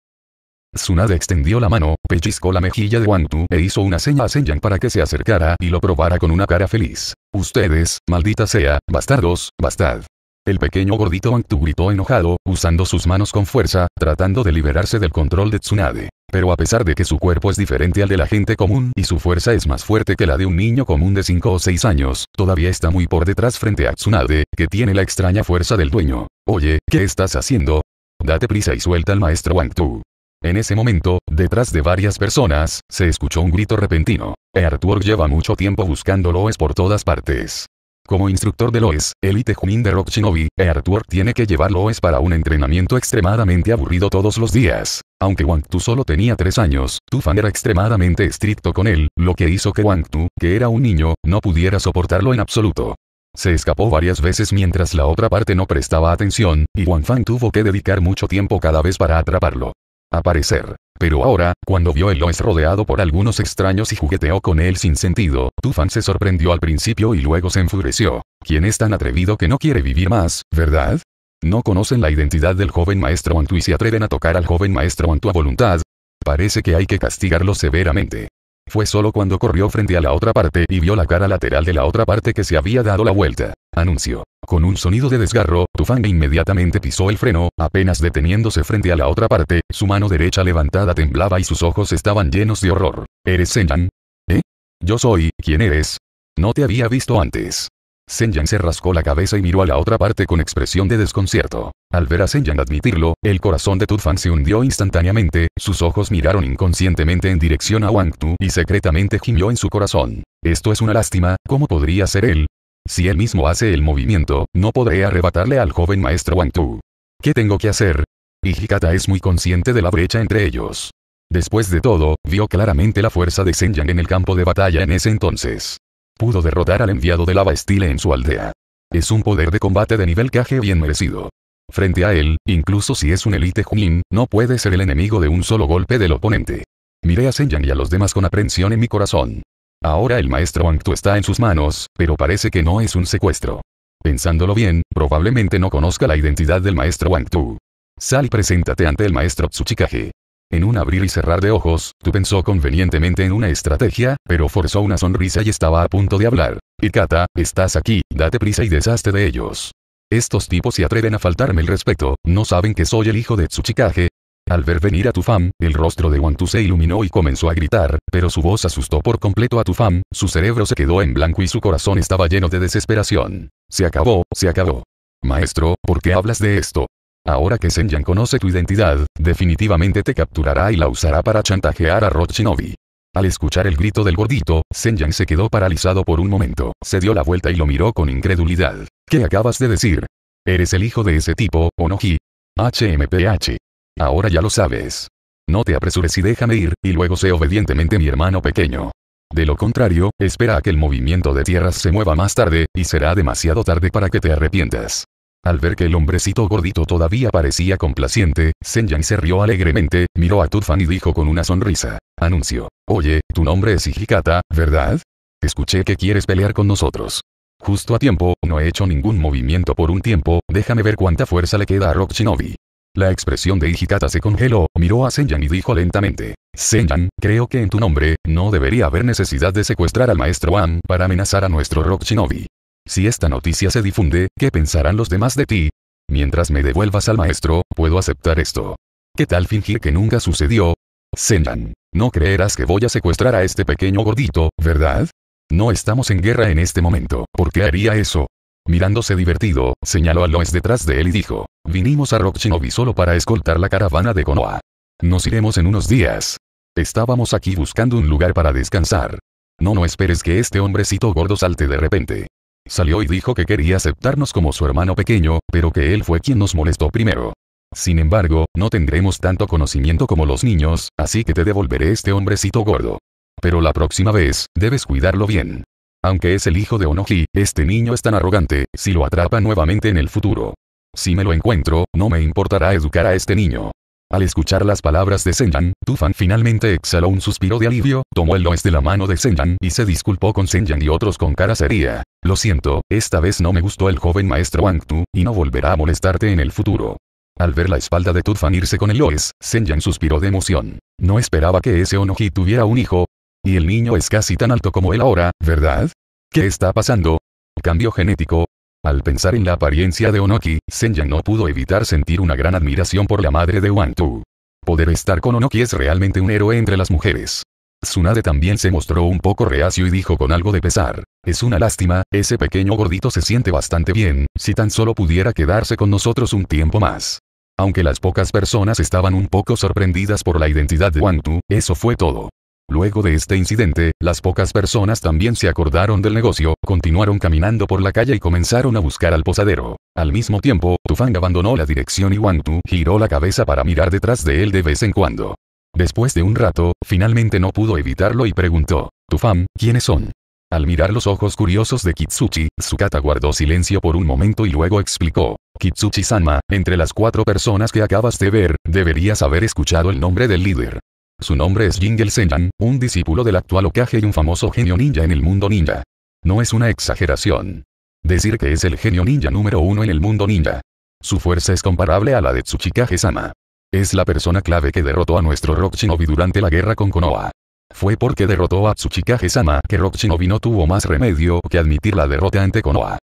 [SPEAKER 1] Tsunade extendió la mano, pellizcó la mejilla de Wantu e hizo una seña a Senyang para que se acercara y lo probara con una cara feliz. Ustedes, maldita sea, bastardos, bastad. El pequeño gordito Anktu gritó enojado, usando sus manos con fuerza, tratando de liberarse del control de Tsunade. Pero a pesar de que su cuerpo es diferente al de la gente común y su fuerza es más fuerte que la de un niño común de 5 o 6 años, todavía está muy por detrás frente a Tsunade, que tiene la extraña fuerza del dueño. Oye, ¿qué estás haciendo? Date prisa y suelta al maestro Tu. En ese momento, detrás de varias personas, se escuchó un grito repentino. Artwork lleva mucho tiempo buscándolo es por todas partes. Como instructor de Loes, Elite Junin de Rock Shinobi, Earthwork tiene que llevar Loes para un entrenamiento extremadamente aburrido todos los días. Aunque Wang Tu solo tenía 3 años, Tu Fan era extremadamente estricto con él, lo que hizo que Wang Tu, que era un niño, no pudiera soportarlo en absoluto. Se escapó varias veces mientras la otra parte no prestaba atención, y Wang Fan tuvo que dedicar mucho tiempo cada vez para atraparlo aparecer. Pero ahora, cuando vio el es rodeado por algunos extraños y jugueteó con él sin sentido, Tufan se sorprendió al principio y luego se enfureció. ¿Quién es tan atrevido que no quiere vivir más, verdad? ¿No conocen la identidad del joven maestro Antu y se atreven a tocar al joven maestro Antu a voluntad? Parece que hay que castigarlo severamente. Fue solo cuando corrió frente a la otra parte y vio la cara lateral de la otra parte que se había dado la vuelta. Anunció. Con un sonido de desgarro, Tufang inmediatamente pisó el freno, apenas deteniéndose frente a la otra parte, su mano derecha levantada temblaba y sus ojos estaban llenos de horror. ¿Eres Senyang? ¿Eh? Yo soy, ¿quién eres? No te había visto antes. Senyang se rascó la cabeza y miró a la otra parte con expresión de desconcierto. Al ver a Senyang admitirlo, el corazón de Tufan se hundió instantáneamente, sus ojos miraron inconscientemente en dirección a Wang Tu y secretamente gimió en su corazón. Esto es una lástima, ¿cómo podría ser él? Si él mismo hace el movimiento, no podré arrebatarle al joven maestro Wang Tu. ¿Qué tengo que hacer? Y Hikata es muy consciente de la brecha entre ellos. Después de todo, vio claramente la fuerza de yang en el campo de batalla en ese entonces. Pudo derrotar al enviado de la Bastille en su aldea. Es un poder de combate de nivel caje bien merecido. Frente a él, incluso si es un elite Junin, no puede ser el enemigo de un solo golpe del oponente. Miré a Yang y a los demás con aprensión en mi corazón. Ahora el maestro Wang Tu está en sus manos, pero parece que no es un secuestro. Pensándolo bien, probablemente no conozca la identidad del maestro Wang Tu. Sal y preséntate ante el maestro Tsuchikage. En un abrir y cerrar de ojos, Tu pensó convenientemente en una estrategia, pero forzó una sonrisa y estaba a punto de hablar. Ikata, estás aquí, date prisa y deshazte de ellos. Estos tipos se atreven a faltarme el respeto, no saben que soy el hijo de Tsuchikage, al ver venir a Tufam, el rostro de Wantu se iluminó y comenzó a gritar, pero su voz asustó por completo a Tufam, su cerebro se quedó en blanco y su corazón estaba lleno de desesperación. Se acabó, se acabó. Maestro, ¿por qué hablas de esto? Ahora que Senyan conoce tu identidad, definitivamente te capturará y la usará para chantajear a Rochinobi. Al escuchar el grito del gordito, Senyan se quedó paralizado por un momento, se dio la vuelta y lo miró con incredulidad. ¿Qué acabas de decir? ¿Eres el hijo de ese tipo, Onoji? HMPH. Ahora ya lo sabes. No te apresures y déjame ir, y luego sé obedientemente mi hermano pequeño. De lo contrario, espera a que el movimiento de tierras se mueva más tarde, y será demasiado tarde para que te arrepientas. Al ver que el hombrecito gordito todavía parecía complaciente, yang se rió alegremente, miró a Tutfan y dijo con una sonrisa. Anuncio. Oye, tu nombre es Hijikata, ¿verdad? Escuché que quieres pelear con nosotros. Justo a tiempo, no he hecho ningún movimiento por un tiempo, déjame ver cuánta fuerza le queda a Rock Shinobi. La expresión de Hijikata se congeló, miró a Senyan y dijo lentamente. Senyan, creo que en tu nombre, no debería haber necesidad de secuestrar al maestro Wan para amenazar a nuestro Rock Shinobi. Si esta noticia se difunde, ¿qué pensarán los demás de ti? Mientras me devuelvas al maestro, puedo aceptar esto. ¿Qué tal fingir que nunca sucedió? Senyan, no creerás que voy a secuestrar a este pequeño gordito, ¿verdad? No estamos en guerra en este momento, ¿por qué haría eso? Mirándose divertido, señaló a Lois detrás de él y dijo, vinimos a Rock solo para escoltar la caravana de Konoha. Nos iremos en unos días. Estábamos aquí buscando un lugar para descansar. No no esperes que este hombrecito gordo salte de repente. Salió y dijo que quería aceptarnos como su hermano pequeño, pero que él fue quien nos molestó primero. Sin embargo, no tendremos tanto conocimiento como los niños, así que te devolveré este hombrecito gordo. Pero la próxima vez, debes cuidarlo bien. Aunque es el hijo de Onoji, este niño es tan arrogante, si lo atrapa nuevamente en el futuro. Si me lo encuentro, no me importará educar a este niño. Al escuchar las palabras de Senyan, Tufan finalmente exhaló un suspiro de alivio, tomó el loes de la mano de Senyan y se disculpó con Senyan y otros con cara seria. Lo siento, esta vez no me gustó el joven maestro Tu y no volverá a molestarte en el futuro. Al ver la espalda de Tufan irse con el loes, Senyan suspiró de emoción. No esperaba que ese Onoji tuviera un hijo, y el niño es casi tan alto como él ahora, ¿verdad? ¿Qué está pasando? Cambio genético. Al pensar en la apariencia de Onoki, Senya no pudo evitar sentir una gran admiración por la madre de Wantu. Poder estar con Onoki es realmente un héroe entre las mujeres. Tsunade también se mostró un poco reacio y dijo con algo de pesar. Es una lástima, ese pequeño gordito se siente bastante bien, si tan solo pudiera quedarse con nosotros un tiempo más. Aunque las pocas personas estaban un poco sorprendidas por la identidad de Wantu, eso fue todo. Luego de este incidente, las pocas personas también se acordaron del negocio, continuaron caminando por la calle y comenzaron a buscar al posadero. Al mismo tiempo, Tufang abandonó la dirección y Wang Tu giró la cabeza para mirar detrás de él de vez en cuando. Después de un rato, finalmente no pudo evitarlo y preguntó, Tufang, ¿quiénes son? Al mirar los ojos curiosos de Kitsuchi, Tsukata guardó silencio por un momento y luego explicó. Kitsuchi-sama, entre las cuatro personas que acabas de ver, deberías haber escuchado el nombre del líder. Su nombre es Jingle Senjan, un discípulo del actual Okage y un famoso genio ninja en el mundo ninja. No es una exageración. Decir que es el genio ninja número uno en el mundo ninja. Su fuerza es comparable a la de Tsuchikage-sama. Es la persona clave que derrotó a nuestro Rock Shinobi durante la guerra con Konoha. Fue porque derrotó a Tsuchikage-sama que Rock Shinobi no tuvo más remedio que admitir la derrota ante Konoha.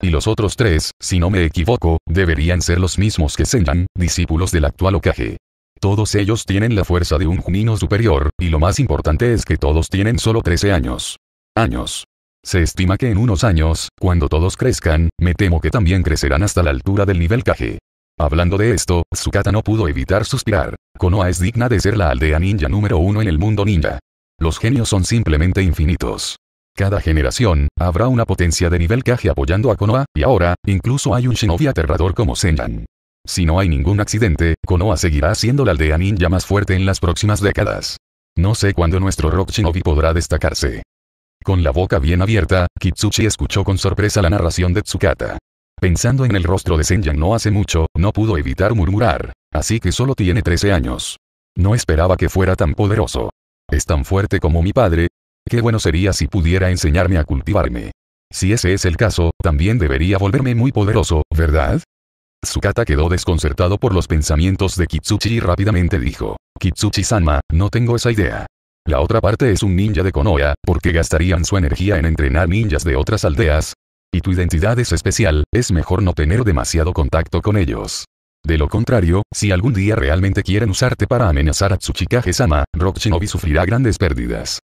[SPEAKER 1] Y los otros tres, si no me equivoco, deberían ser los mismos que Senjan, discípulos del actual Okage. Todos ellos tienen la fuerza de un junino superior, y lo más importante es que todos tienen solo 13 años. Años. Se estima que en unos años, cuando todos crezcan, me temo que también crecerán hasta la altura del nivel Kage. Hablando de esto, Tsukata no pudo evitar suspirar. Konoha es digna de ser la aldea ninja número uno en el mundo ninja. Los genios son simplemente infinitos. Cada generación, habrá una potencia de nivel Kage apoyando a Konoha, y ahora, incluso hay un shinobi aterrador como Senjan. Si no hay ningún accidente, Konoha seguirá siendo la aldea ninja más fuerte en las próximas décadas. No sé cuándo nuestro Rock Shinobi podrá destacarse. Con la boca bien abierta, Kitsuchi escuchó con sorpresa la narración de Tsukata. Pensando en el rostro de Senjan no hace mucho, no pudo evitar murmurar. Así que solo tiene 13 años. No esperaba que fuera tan poderoso. Es tan fuerte como mi padre. Qué bueno sería si pudiera enseñarme a cultivarme. Si ese es el caso, también debería volverme muy poderoso, ¿verdad? Tsukata quedó desconcertado por los pensamientos de Kitsuchi y rápidamente dijo, Kitsuchi-sama, no tengo esa idea. La otra parte es un ninja de Konoha, porque gastarían su energía en entrenar ninjas de otras aldeas. Y tu identidad es especial, es mejor no tener demasiado contacto con ellos. De lo contrario, si algún día realmente quieren usarte para amenazar a Tsuchikage-sama, Rock sufrirá grandes pérdidas.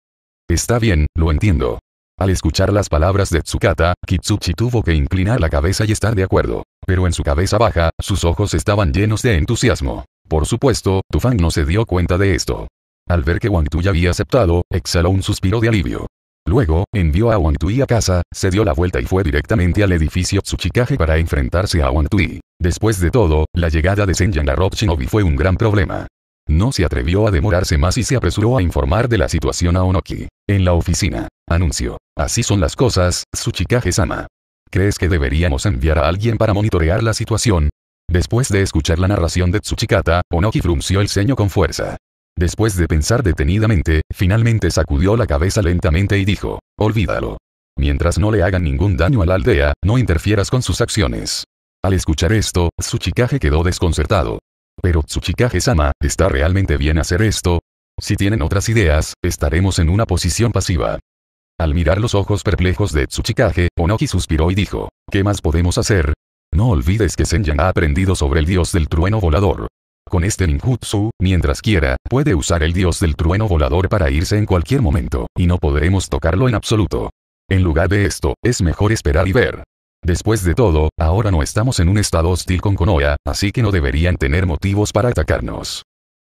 [SPEAKER 1] Está bien, lo entiendo. Al escuchar las palabras de Tsukata, Kitsuchi tuvo que inclinar la cabeza y estar de acuerdo pero en su cabeza baja, sus ojos estaban llenos de entusiasmo. Por supuesto, Tufang no se dio cuenta de esto. Al ver que Wang Tui había aceptado, exhaló un suspiro de alivio. Luego, envió a Wang Tui a casa, se dio la vuelta y fue directamente al edificio Tsuchikage para enfrentarse a Wang Tui. Después de todo, la llegada de Senjan a Rob Shinobi fue un gran problema. No se atrevió a demorarse más y se apresuró a informar de la situación a Onoki. En la oficina. anunció. Así son las cosas, Tsuchikage-sama. ¿Crees que deberíamos enviar a alguien para monitorear la situación? Después de escuchar la narración de Tsuchikata, Onoki frunció el ceño con fuerza. Después de pensar detenidamente, finalmente sacudió la cabeza lentamente y dijo, olvídalo. Mientras no le hagan ningún daño a la aldea, no interfieras con sus acciones. Al escuchar esto, Tsuchikage quedó desconcertado. Pero Tsuchikage-sama, ¿está realmente bien hacer esto? Si tienen otras ideas, estaremos en una posición pasiva. Al mirar los ojos perplejos de Tsuchikage, Onoki suspiró y dijo, ¿qué más podemos hacer? No olvides que Senyan ha aprendido sobre el dios del trueno volador. Con este ninjutsu, mientras quiera, puede usar el dios del trueno volador para irse en cualquier momento, y no podremos tocarlo en absoluto. En lugar de esto, es mejor esperar y ver. Después de todo, ahora no estamos en un estado hostil con Konoha, así que no deberían tener motivos para atacarnos.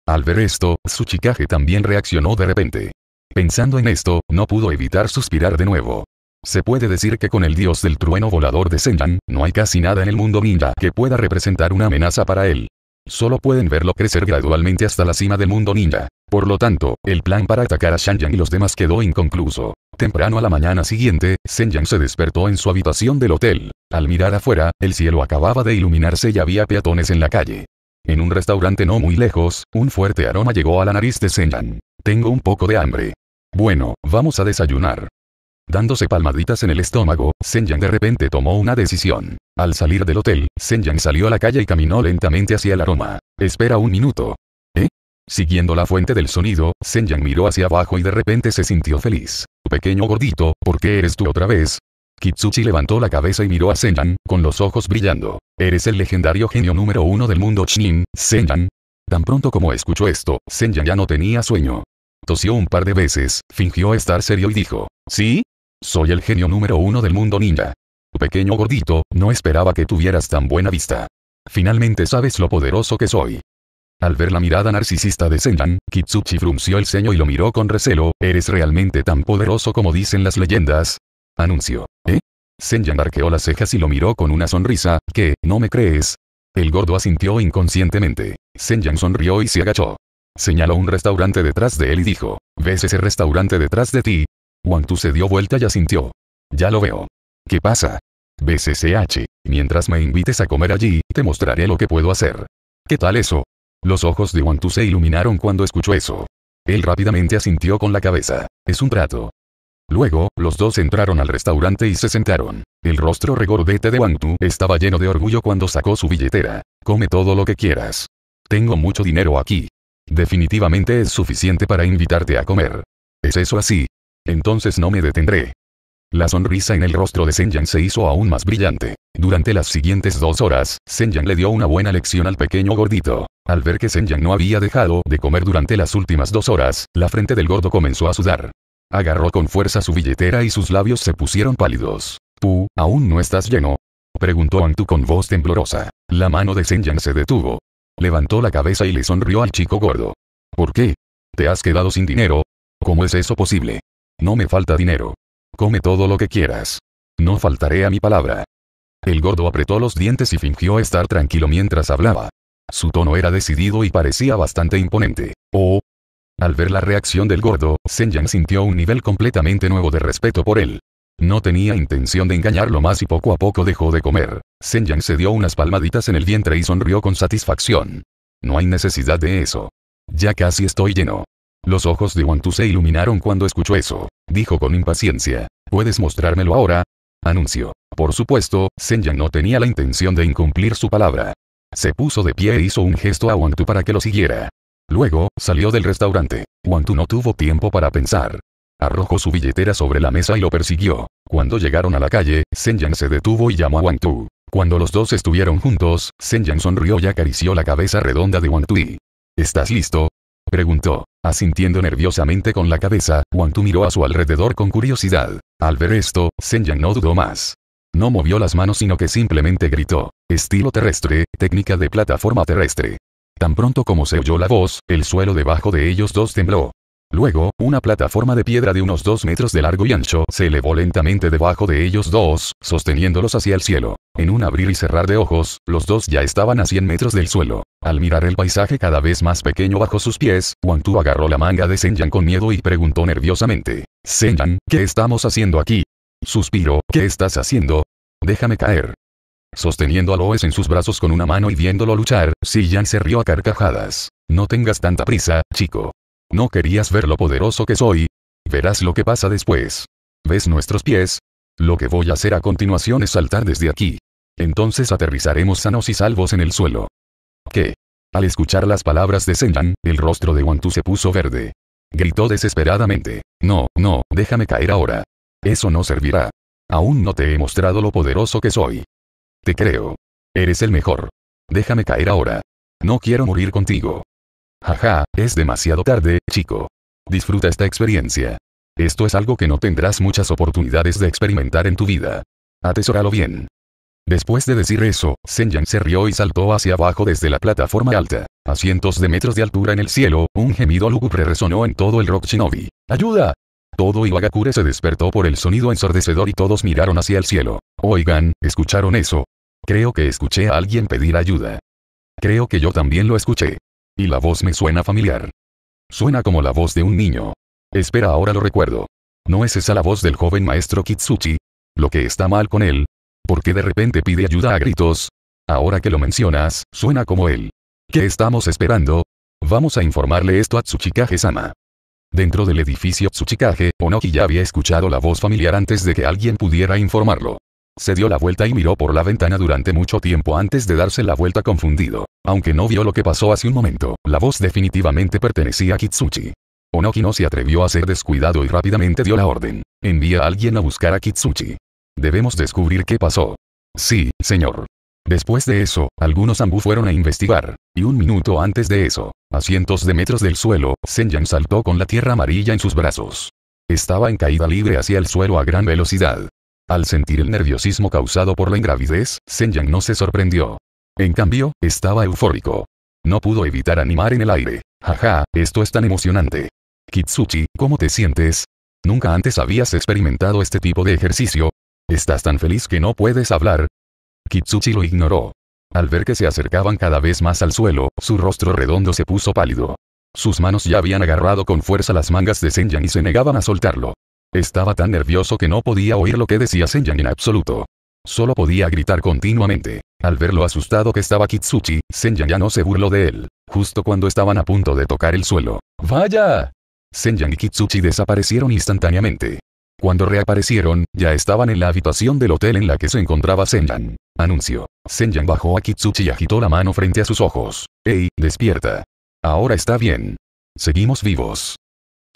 [SPEAKER 1] Al ver esto, Tsuchikage también reaccionó de repente. Pensando en esto, no pudo evitar suspirar de nuevo. Se puede decir que con el dios del trueno volador de Shenyang, no hay casi nada en el mundo ninja que pueda representar una amenaza para él. Solo pueden verlo crecer gradualmente hasta la cima del mundo ninja. Por lo tanto, el plan para atacar a Shenyang y los demás quedó inconcluso. Temprano a la mañana siguiente, Shenyang se despertó en su habitación del hotel. Al mirar afuera, el cielo acababa de iluminarse y había peatones en la calle. En un restaurante no muy lejos, un fuerte aroma llegó a la nariz de Shenyang. Tengo un poco de hambre. Bueno, vamos a desayunar. Dándose palmaditas en el estómago, Senyan de repente tomó una decisión. Al salir del hotel, Senyan salió a la calle y caminó lentamente hacia el aroma. Espera un minuto. ¿Eh? Siguiendo la fuente del sonido, Senyan miró hacia abajo y de repente se sintió feliz. Pequeño gordito, ¿por qué eres tú otra vez? Kitsuchi levantó la cabeza y miró a Senyan, con los ojos brillando. Eres el legendario genio número uno del mundo Chinin, Senyan. Tan pronto como escuchó esto, Senyan ya no tenía sueño. Tosió un par de veces, fingió estar serio y dijo, ¿Sí? Soy el genio número uno del mundo ninja. Pequeño gordito, no esperaba que tuvieras tan buena vista. Finalmente sabes lo poderoso que soy. Al ver la mirada narcisista de Senran, Kitsuchi frunció el ceño y lo miró con recelo, ¿eres realmente tan poderoso como dicen las leyendas? Anuncio. ¿Eh? Senyan arqueó las cejas y lo miró con una sonrisa, ¿qué, no me crees? El gordo asintió inconscientemente. senyan sonrió y se agachó. Señaló un restaurante detrás de él y dijo, ¿ves ese restaurante detrás de ti? Wantu se dio vuelta y asintió. Ya lo veo. ¿Qué pasa? BCCH, mientras me invites a comer allí, te mostraré lo que puedo hacer. ¿Qué tal eso? Los ojos de Wantu se iluminaron cuando escuchó eso. Él rápidamente asintió con la cabeza. Es un trato. Luego, los dos entraron al restaurante y se sentaron. El rostro regordete de Wang estaba lleno de orgullo cuando sacó su billetera. Come todo lo que quieras. Tengo mucho dinero aquí. Definitivamente es suficiente para invitarte a comer. ¿Es eso así? Entonces no me detendré. La sonrisa en el rostro de Senyan se hizo aún más brillante. Durante las siguientes dos horas, Senyan le dio una buena lección al pequeño gordito. Al ver que Senyan no había dejado de comer durante las últimas dos horas, la frente del gordo comenzó a sudar. Agarró con fuerza su billetera y sus labios se pusieron pálidos. ¿Tú, aún no estás lleno? Preguntó Antu con voz temblorosa. La mano de Senyan se detuvo. Levantó la cabeza y le sonrió al chico gordo. ¿Por qué? ¿Te has quedado sin dinero? ¿Cómo es eso posible? No me falta dinero. Come todo lo que quieras. No faltaré a mi palabra. El gordo apretó los dientes y fingió estar tranquilo mientras hablaba. Su tono era decidido y parecía bastante imponente. Oh. Al ver la reacción del gordo, Senyang sintió un nivel completamente nuevo de respeto por él. No tenía intención de engañarlo más y poco a poco dejó de comer. Senyang se dio unas palmaditas en el vientre y sonrió con satisfacción. No hay necesidad de eso. Ya casi estoy lleno. Los ojos de Wantu se iluminaron cuando escuchó eso. Dijo con impaciencia. ¿Puedes mostrármelo ahora? Anunció. Por supuesto, Senyang no tenía la intención de incumplir su palabra. Se puso de pie e hizo un gesto a Wantu para que lo siguiera. Luego, salió del restaurante. Wantu no tuvo tiempo para pensar. Arrojó su billetera sobre la mesa y lo persiguió. Cuando llegaron a la calle, Senyan se detuvo y llamó a Wang Tu. Cuando los dos estuvieron juntos, Senyan sonrió y acarició la cabeza redonda de Wang Tu ¿Estás listo? preguntó. Asintiendo nerviosamente con la cabeza, Wang Tu miró a su alrededor con curiosidad. Al ver esto, Senyan no dudó más. No movió las manos sino que simplemente gritó. Estilo terrestre, técnica de plataforma terrestre. Tan pronto como se oyó la voz, el suelo debajo de ellos dos tembló. Luego, una plataforma de piedra de unos dos metros de largo y ancho se elevó lentamente debajo de ellos dos, sosteniéndolos hacia el cielo. En un abrir y cerrar de ojos, los dos ya estaban a 100 metros del suelo. Al mirar el paisaje cada vez más pequeño bajo sus pies, Wantu agarró la manga de Senyang con miedo y preguntó nerviosamente. Senyang, ¿qué estamos haciendo aquí? Suspiro, ¿qué estás haciendo? Déjame caer. Sosteniendo a Loes en sus brazos con una mano y viéndolo luchar, Yan se rió a carcajadas. No tengas tanta prisa, chico. ¿No querías ver lo poderoso que soy? Verás lo que pasa después. ¿Ves nuestros pies? Lo que voy a hacer a continuación es saltar desde aquí. Entonces aterrizaremos sanos y salvos en el suelo. ¿Qué? Al escuchar las palabras de Senyan, el rostro de Wantu se puso verde. Gritó desesperadamente. No, no, déjame caer ahora. Eso no servirá. Aún no te he mostrado lo poderoso que soy. Te creo. Eres el mejor. Déjame caer ahora. No quiero morir contigo. Jaja, es demasiado tarde, chico. Disfruta esta experiencia. Esto es algo que no tendrás muchas oportunidades de experimentar en tu vida. Atesóralo bien. Después de decir eso, Senyan se rió y saltó hacia abajo desde la plataforma alta. A cientos de metros de altura en el cielo, un gemido lúgubre resonó en todo el Rock Shinobi. ¡Ayuda! Todo Iwagakure se despertó por el sonido ensordecedor y todos miraron hacia el cielo. Oigan, ¿escucharon eso? Creo que escuché a alguien pedir ayuda. Creo que yo también lo escuché. Y la voz me suena familiar. Suena como la voz de un niño. Espera, ahora lo recuerdo. ¿No es esa la voz del joven maestro Kitsuchi? Lo que está mal con él. porque de repente pide ayuda a gritos? Ahora que lo mencionas, suena como él. ¿Qué estamos esperando? Vamos a informarle esto a Tsuchikage-sama. Dentro del edificio Tsuchikage, Onoki ya había escuchado la voz familiar antes de que alguien pudiera informarlo. Se dio la vuelta y miró por la ventana durante mucho tiempo antes de darse la vuelta confundido. Aunque no vio lo que pasó hace un momento, la voz definitivamente pertenecía a Kitsuchi. Onoki no se atrevió a ser descuidado y rápidamente dio la orden. Envía a alguien a buscar a Kitsuchi. Debemos descubrir qué pasó. Sí, señor. Después de eso, algunos ambú fueron a investigar, y un minuto antes de eso, a cientos de metros del suelo, Senyan saltó con la tierra amarilla en sus brazos. Estaba en caída libre hacia el suelo a gran velocidad. Al sentir el nerviosismo causado por la ingravidez, Senyang no se sorprendió. En cambio, estaba eufórico. No pudo evitar animar en el aire. Jaja, esto es tan emocionante. Kitsuchi, ¿cómo te sientes? ¿Nunca antes habías experimentado este tipo de ejercicio? ¿Estás tan feliz que no puedes hablar? Kitsuchi lo ignoró. Al ver que se acercaban cada vez más al suelo, su rostro redondo se puso pálido. Sus manos ya habían agarrado con fuerza las mangas de Senyang y se negaban a soltarlo. Estaba tan nervioso que no podía oír lo que decía Senyan en absoluto. Solo podía gritar continuamente. Al ver lo asustado que estaba Kitsuchi, Senyan ya no se burló de él. Justo cuando estaban a punto de tocar el suelo. ¡Vaya! Senyan y Kitsuchi desaparecieron instantáneamente. Cuando reaparecieron, ya estaban en la habitación del hotel en la que se encontraba Senyan. Anuncio. Senyan bajó a Kitsuchi y agitó la mano frente a sus ojos. ¡Ey, despierta! Ahora está bien. Seguimos vivos.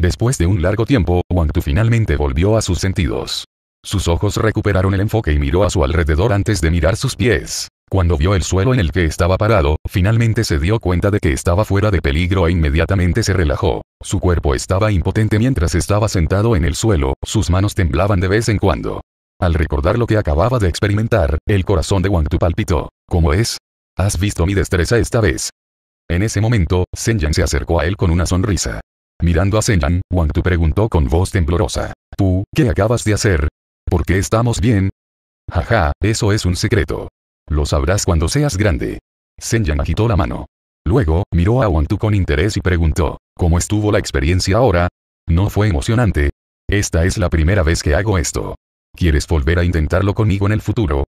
[SPEAKER 1] Después de un largo tiempo, Wang Tu finalmente volvió a sus sentidos. Sus ojos recuperaron el enfoque y miró a su alrededor antes de mirar sus pies. Cuando vio el suelo en el que estaba parado, finalmente se dio cuenta de que estaba fuera de peligro e inmediatamente se relajó. Su cuerpo estaba impotente mientras estaba sentado en el suelo, sus manos temblaban de vez en cuando. Al recordar lo que acababa de experimentar, el corazón de Wang Tu palpitó. ¿Cómo es? ¿Has visto mi destreza esta vez? En ese momento, Yan se acercó a él con una sonrisa. Mirando a Shenyang, Wang Tu preguntó con voz temblorosa. ¿Tú, ¿qué acabas de hacer? ¿Por qué estamos bien? Jaja, eso es un secreto. Lo sabrás cuando seas grande. Senyan agitó la mano. Luego, miró a Wang Tu con interés y preguntó, ¿cómo estuvo la experiencia ahora? ¿No fue emocionante? Esta es la primera vez que hago esto. ¿Quieres volver a intentarlo conmigo en el futuro?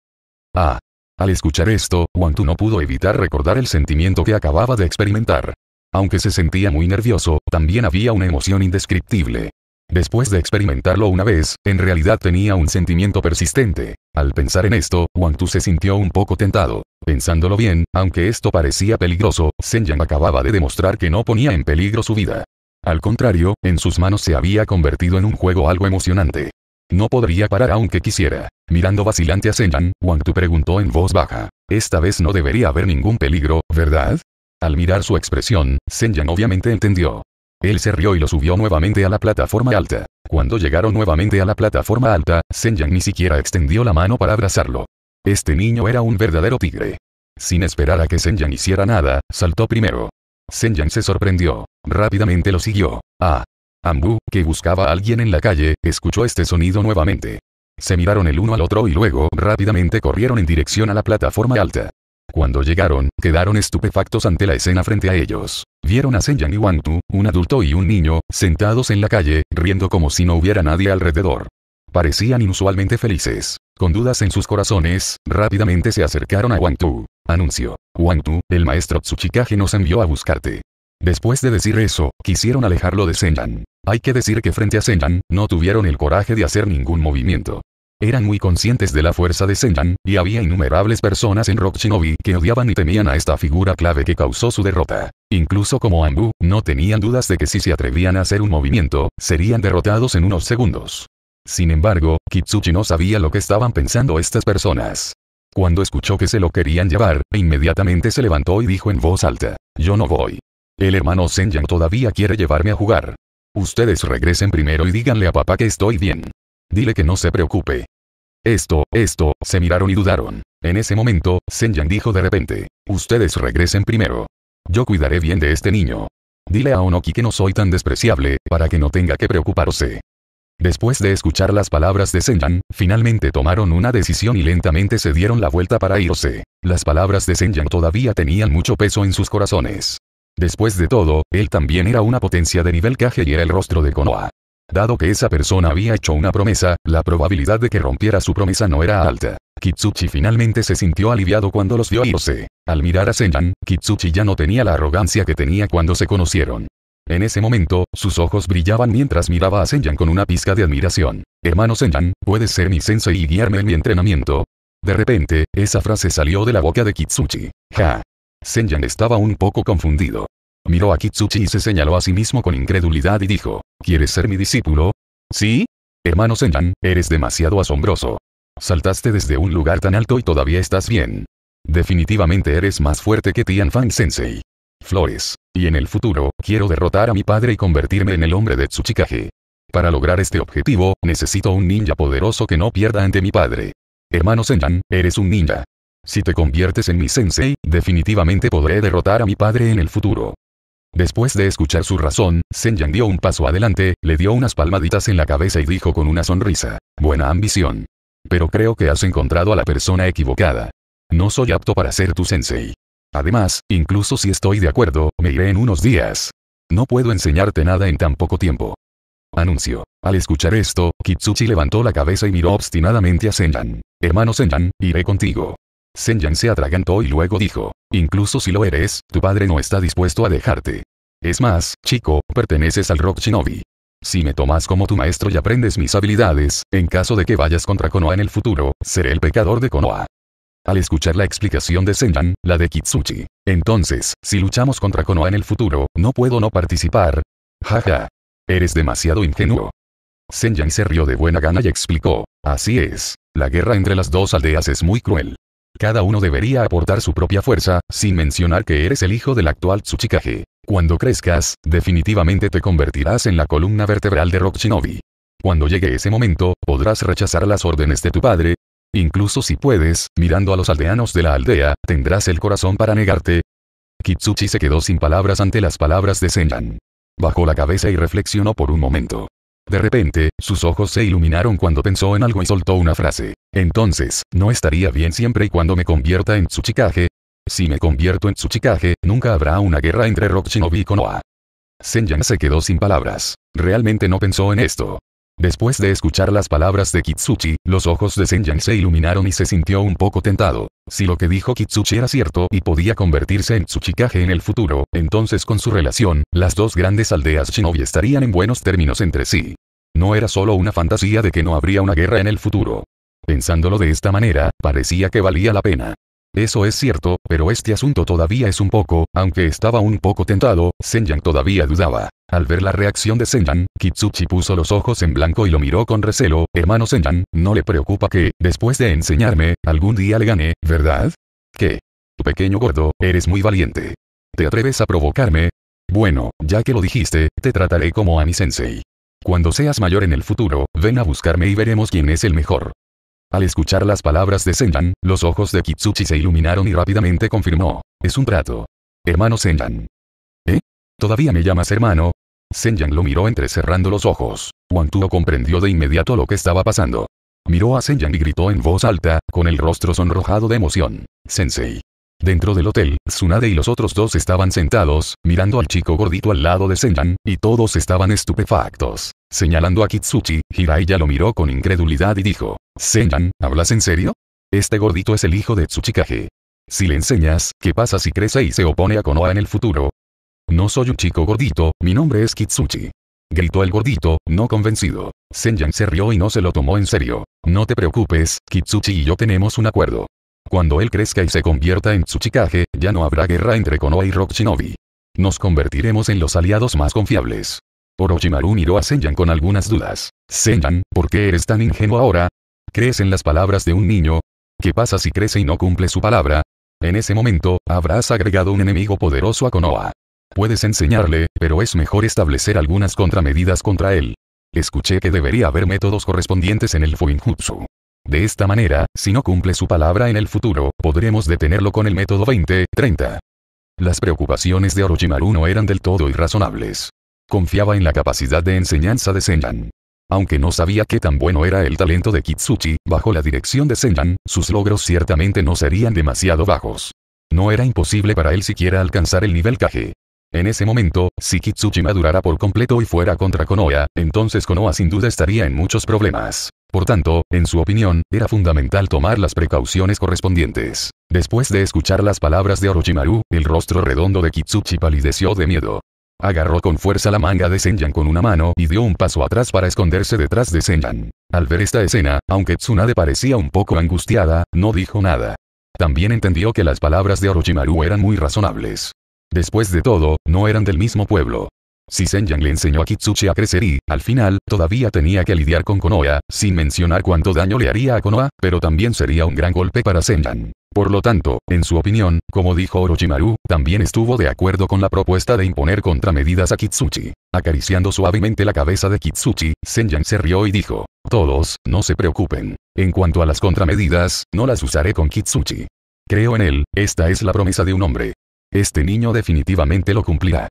[SPEAKER 1] Ah. Al escuchar esto, Wang Tu no pudo evitar recordar el sentimiento que acababa de experimentar. Aunque se sentía muy nervioso, también había una emoción indescriptible. Después de experimentarlo una vez, en realidad tenía un sentimiento persistente. Al pensar en esto, Tu se sintió un poco tentado. Pensándolo bien, aunque esto parecía peligroso, Senyang acababa de demostrar que no ponía en peligro su vida. Al contrario, en sus manos se había convertido en un juego algo emocionante. No podría parar aunque quisiera. Mirando vacilante a Senyang, Wang Tu preguntó en voz baja. Esta vez no debería haber ningún peligro, ¿verdad? Al mirar su expresión, Senyan obviamente entendió. Él se rió y lo subió nuevamente a la plataforma alta. Cuando llegaron nuevamente a la plataforma alta, Senyan ni siquiera extendió la mano para abrazarlo. Este niño era un verdadero tigre. Sin esperar a que Senyan hiciera nada, saltó primero. Senyan se sorprendió. Rápidamente lo siguió. Ah. Ambu, que buscaba a alguien en la calle, escuchó este sonido nuevamente. Se miraron el uno al otro y luego rápidamente corrieron en dirección a la plataforma alta. Cuando llegaron, quedaron estupefactos ante la escena frente a ellos. Vieron a Senyan y Wangtu, un adulto y un niño, sentados en la calle, riendo como si no hubiera nadie alrededor. Parecían inusualmente felices. Con dudas en sus corazones, rápidamente se acercaron a Wangtu. Anuncio. Wangtu, el maestro Tsuchikage nos envió a buscarte. Después de decir eso, quisieron alejarlo de Senyan. Hay que decir que frente a Senyan, no tuvieron el coraje de hacer ningún movimiento. Eran muy conscientes de la fuerza de Senjan, y había innumerables personas en Rock Shinobi que odiaban y temían a esta figura clave que causó su derrota. Incluso como Ambu, no tenían dudas de que si se atrevían a hacer un movimiento, serían derrotados en unos segundos. Sin embargo, Kitsuchi no sabía lo que estaban pensando estas personas. Cuando escuchó que se lo querían llevar, inmediatamente se levantó y dijo en voz alta, yo no voy. El hermano Senjan todavía quiere llevarme a jugar. Ustedes regresen primero y díganle a papá que estoy bien. Dile que no se preocupe. Esto, esto, se miraron y dudaron. En ese momento, yang dijo de repente, ustedes regresen primero. Yo cuidaré bien de este niño. Dile a Onoki que no soy tan despreciable, para que no tenga que preocuparse. Después de escuchar las palabras de Yang, finalmente tomaron una decisión y lentamente se dieron la vuelta para irse. Las palabras de yang todavía tenían mucho peso en sus corazones. Después de todo, él también era una potencia de nivel Kage y era el rostro de Konoha. Dado que esa persona había hecho una promesa, la probabilidad de que rompiera su promesa no era alta. Kitsuchi finalmente se sintió aliviado cuando los vio irse. Al mirar a Senyan, Kitsuchi ya no tenía la arrogancia que tenía cuando se conocieron. En ese momento, sus ojos brillaban mientras miraba a Senyan con una pizca de admiración. Hermano Senyan, puedes ser mi sensei y guiarme en mi entrenamiento. De repente, esa frase salió de la boca de Kitsuchi. Ja. Senyan estaba un poco confundido. Miró a Kitsuchi y se señaló a sí mismo con incredulidad y dijo, ¿quieres ser mi discípulo? ¿Sí? Hermano Senyan, eres demasiado asombroso. Saltaste desde un lugar tan alto y todavía estás bien. Definitivamente eres más fuerte que Tianfang Sensei. Flores. Y en el futuro, quiero derrotar a mi padre y convertirme en el hombre de Tsuchikage. Para lograr este objetivo, necesito un ninja poderoso que no pierda ante mi padre. Hermano Senyan, eres un ninja. Si te conviertes en mi sensei, definitivamente podré derrotar a mi padre en el futuro. Después de escuchar su razón, Senjan dio un paso adelante, le dio unas palmaditas en la cabeza y dijo con una sonrisa, buena ambición. Pero creo que has encontrado a la persona equivocada. No soy apto para ser tu sensei. Además, incluso si estoy de acuerdo, me iré en unos días. No puedo enseñarte nada en tan poco tiempo. Anuncio. Al escuchar esto, Kitsuchi levantó la cabeza y miró obstinadamente a Senyan. Hermano Senyan, iré contigo. Senyan se atragantó y luego dijo, incluso si lo eres, tu padre no está dispuesto a dejarte. Es más, chico, perteneces al Rock Shinobi. Si me tomas como tu maestro y aprendes mis habilidades, en caso de que vayas contra Konoha en el futuro, seré el pecador de Konoha. Al escuchar la explicación de Senyan, la de Kitsuchi. Entonces, si luchamos contra Konoha en el futuro, no puedo no participar. Jaja. Eres demasiado ingenuo. Senyan se rió de buena gana y explicó. Así es. La guerra entre las dos aldeas es muy cruel. Cada uno debería aportar su propia fuerza, sin mencionar que eres el hijo del actual Tsuchikage. Cuando crezcas, definitivamente te convertirás en la columna vertebral de Rock Cuando llegue ese momento, podrás rechazar las órdenes de tu padre. Incluso si puedes, mirando a los aldeanos de la aldea, tendrás el corazón para negarte. Kitsuchi se quedó sin palabras ante las palabras de Senran. Bajó la cabeza y reflexionó por un momento. De repente, sus ojos se iluminaron cuando pensó en algo y soltó una frase. Entonces, ¿no estaría bien siempre y cuando me convierta en Tsuchikage? Si me convierto en Tsuchikage, nunca habrá una guerra entre Rock Shinobi y Konoha. Senyan se quedó sin palabras. Realmente no pensó en esto. Después de escuchar las palabras de Kitsuchi, los ojos de Senyan se iluminaron y se sintió un poco tentado. Si lo que dijo Kitsuchi era cierto y podía convertirse en Tsuchikage en el futuro, entonces con su relación, las dos grandes aldeas shinobi estarían en buenos términos entre sí. No era solo una fantasía de que no habría una guerra en el futuro. Pensándolo de esta manera, parecía que valía la pena. Eso es cierto, pero este asunto todavía es un poco, aunque estaba un poco tentado, Senyan todavía dudaba. Al ver la reacción de Senyan, Kitsuchi puso los ojos en blanco y lo miró con recelo, hermano Senyan, no le preocupa que, después de enseñarme, algún día le gane, ¿verdad? ¿Qué? Pequeño gordo, eres muy valiente. ¿Te atreves a provocarme? Bueno, ya que lo dijiste, te trataré como a mi sensei. Cuando seas mayor en el futuro, ven a buscarme y veremos quién es el mejor. Al escuchar las palabras de Senyan, los ojos de Kitsuchi se iluminaron y rápidamente confirmó. Es un trato. Hermano Senyan. ¿Eh? ¿Todavía me llamas hermano? Senyan lo miró entrecerrando los ojos. Wantuo comprendió de inmediato lo que estaba pasando. Miró a Senyan y gritó en voz alta, con el rostro sonrojado de emoción. Sensei. Dentro del hotel, Tsunade y los otros dos estaban sentados, mirando al chico gordito al lado de Senyan, y todos estaban estupefactos. Señalando a Kitsuchi, Hiraiya lo miró con incredulidad y dijo, Senjan, ¿hablas en serio? Este gordito es el hijo de Tsuchikage. Si le enseñas, ¿qué pasa si crece y se opone a Konoha en el futuro? No soy un chico gordito, mi nombre es Kitsuchi. Gritó el gordito, no convencido. Senjan se rió y no se lo tomó en serio. No te preocupes, Kitsuchi y yo tenemos un acuerdo. Cuando él crezca y se convierta en Tsuchikage, ya no habrá guerra entre Konoha y Rock Shinobi. Nos convertiremos en los aliados más confiables. Orochimaru miró a Senyan con algunas dudas. Senyan, ¿por qué eres tan ingenuo ahora? ¿Crees en las palabras de un niño? ¿Qué pasa si crece y no cumple su palabra? En ese momento, habrás agregado un enemigo poderoso a Konoha. Puedes enseñarle, pero es mejor establecer algunas contramedidas contra él. Escuché que debería haber métodos correspondientes en el Fuinjutsu. De esta manera, si no cumple su palabra en el futuro, podremos detenerlo con el método 20-30. Las preocupaciones de Orochimaru no eran del todo irrazonables. Confiaba en la capacidad de enseñanza de Senyan. Aunque no sabía qué tan bueno era el talento de Kitsuchi, bajo la dirección de Senyan, sus logros ciertamente no serían demasiado bajos. No era imposible para él siquiera alcanzar el nivel Kage. En ese momento, si Kitsuchi madurara por completo y fuera contra Konoha, entonces Konoha sin duda estaría en muchos problemas. Por tanto, en su opinión, era fundamental tomar las precauciones correspondientes. Después de escuchar las palabras de Orochimaru, el rostro redondo de Kitsuchi palideció de miedo. Agarró con fuerza la manga de Senyan con una mano y dio un paso atrás para esconderse detrás de Senyan. Al ver esta escena, aunque Tsunade parecía un poco angustiada, no dijo nada. También entendió que las palabras de Orochimaru eran muy razonables. Después de todo, no eran del mismo pueblo. Si Senjan le enseñó a Kitsuchi a crecer y, al final, todavía tenía que lidiar con Konoha, sin mencionar cuánto daño le haría a Konoha, pero también sería un gran golpe para Senjan. Por lo tanto, en su opinión, como dijo Orochimaru, también estuvo de acuerdo con la propuesta de imponer contramedidas a Kitsuchi. Acariciando suavemente la cabeza de Kitsuchi, Senjan se rió y dijo, Todos, no se preocupen. En cuanto a las contramedidas, no las usaré con Kitsuchi. Creo en él, esta es la promesa de un hombre. Este niño definitivamente lo cumplirá.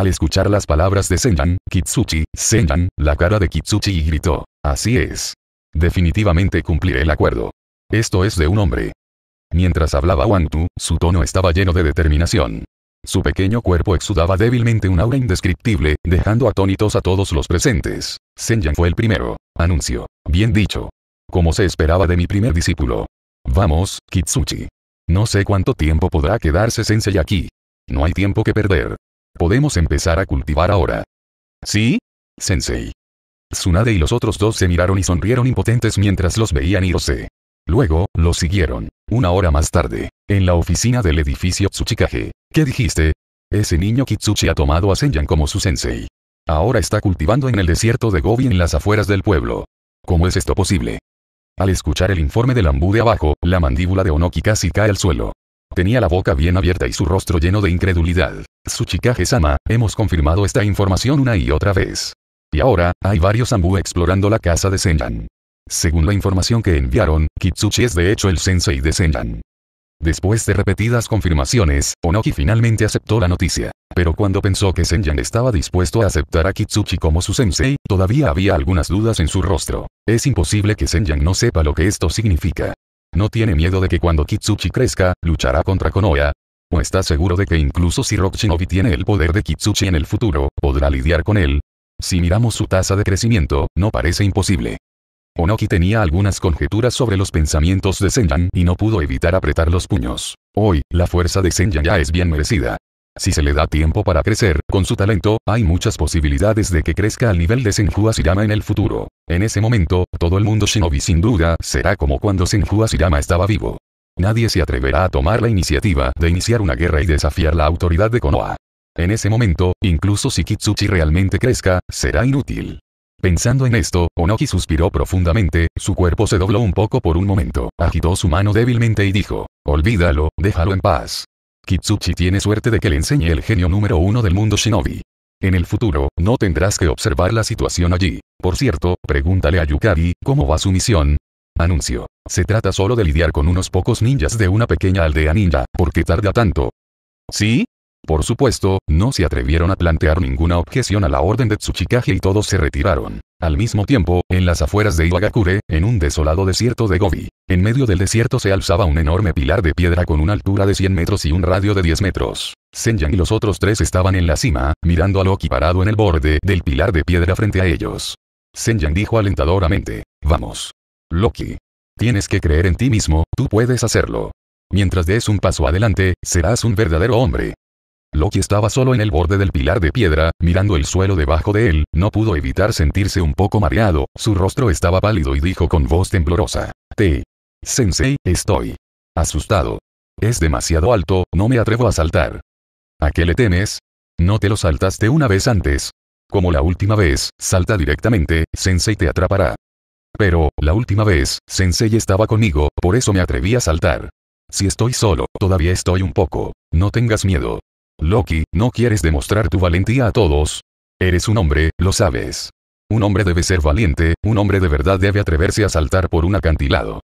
[SPEAKER 1] Al escuchar las palabras de Senyan, Kitsuchi, Senyan, la cara de Kitsuchi y gritó. Así es. Definitivamente cumpliré el acuerdo. Esto es de un hombre. Mientras hablaba Wantu, su tono estaba lleno de determinación. Su pequeño cuerpo exudaba débilmente un aura indescriptible, dejando atónitos a todos los presentes. Senyan fue el primero. Anuncio. Bien dicho. Como se esperaba de mi primer discípulo. Vamos, Kitsuchi. No sé cuánto tiempo podrá quedarse Sensei aquí. No hay tiempo que perder. Podemos empezar a cultivar ahora. ¿Sí? Sensei. Tsunade y los otros dos se miraron y sonrieron impotentes mientras los veían irse. Luego, los siguieron. Una hora más tarde, en la oficina del edificio Tsuchikage. ¿Qué dijiste? Ese niño Kitsuchi ha tomado a Senyan como su sensei. Ahora está cultivando en el desierto de Gobi en las afueras del pueblo. ¿Cómo es esto posible? Al escuchar el informe del ambú de abajo, la mandíbula de Onoki casi cae al suelo. Tenía la boca bien abierta y su rostro lleno de incredulidad. Tsuchikage-sama, hemos confirmado esta información una y otra vez. Y ahora, hay varios Ambu explorando la casa de Senyan. Según la información que enviaron, Kitsuchi es de hecho el sensei de Senyan. Después de repetidas confirmaciones, Onoki finalmente aceptó la noticia. Pero cuando pensó que Senjan estaba dispuesto a aceptar a Kitsuchi como su sensei, todavía había algunas dudas en su rostro. Es imposible que Senjan no sepa lo que esto significa. No tiene miedo de que cuando Kitsuchi crezca, luchará contra Konoha. O está seguro de que incluso si Rock tiene el poder de Kitsuchi en el futuro, podrá lidiar con él. Si miramos su tasa de crecimiento, no parece imposible. Onoki tenía algunas conjeturas sobre los pensamientos de Senjan y no pudo evitar apretar los puños. Hoy, la fuerza de Senjan ya es bien merecida. Si se le da tiempo para crecer, con su talento, hay muchas posibilidades de que crezca al nivel de Senju Asirama en el futuro. En ese momento, todo el mundo shinobi sin duda, será como cuando Senju Asirama estaba vivo. Nadie se atreverá a tomar la iniciativa de iniciar una guerra y desafiar la autoridad de Konoha. En ese momento, incluso si Kitsuchi realmente crezca, será inútil. Pensando en esto, Onoki suspiró profundamente, su cuerpo se dobló un poco por un momento, agitó su mano débilmente y dijo, olvídalo, déjalo en paz. Kitsuchi tiene suerte de que le enseñe el genio número uno del mundo Shinobi. En el futuro, no tendrás que observar la situación allí. Por cierto, pregúntale a Yukari, ¿cómo va su misión? Anuncio. Se trata solo de lidiar con unos pocos ninjas de una pequeña aldea ninja, ¿por qué tarda tanto? ¿Sí? Por supuesto, no se atrevieron a plantear ninguna objeción a la orden de Tsuchikage y todos se retiraron. Al mismo tiempo, en las afueras de Iwagakure, en un desolado desierto de Gobi, en medio del desierto se alzaba un enorme pilar de piedra con una altura de 100 metros y un radio de 10 metros. Senjan y los otros tres estaban en la cima, mirando a Loki parado en el borde del pilar de piedra frente a ellos. Senjan dijo alentadoramente, vamos. Loki. Tienes que creer en ti mismo, tú puedes hacerlo. Mientras des un paso adelante, serás un verdadero hombre. Loki estaba solo en el borde del pilar de piedra, mirando el suelo debajo de él, no pudo evitar sentirse un poco mareado, su rostro estaba pálido y dijo con voz temblorosa. Te. Sensei, estoy. Asustado. Es demasiado alto, no me atrevo a saltar. ¿A qué le temes? No te lo saltaste una vez antes. Como la última vez, salta directamente, Sensei te atrapará. Pero, la última vez, Sensei estaba conmigo, por eso me atreví a saltar. Si estoy solo, todavía estoy un poco. No tengas miedo. Loki, ¿no quieres demostrar tu valentía a todos? Eres un hombre, lo sabes. Un hombre debe ser valiente, un hombre de verdad debe atreverse a saltar por un acantilado.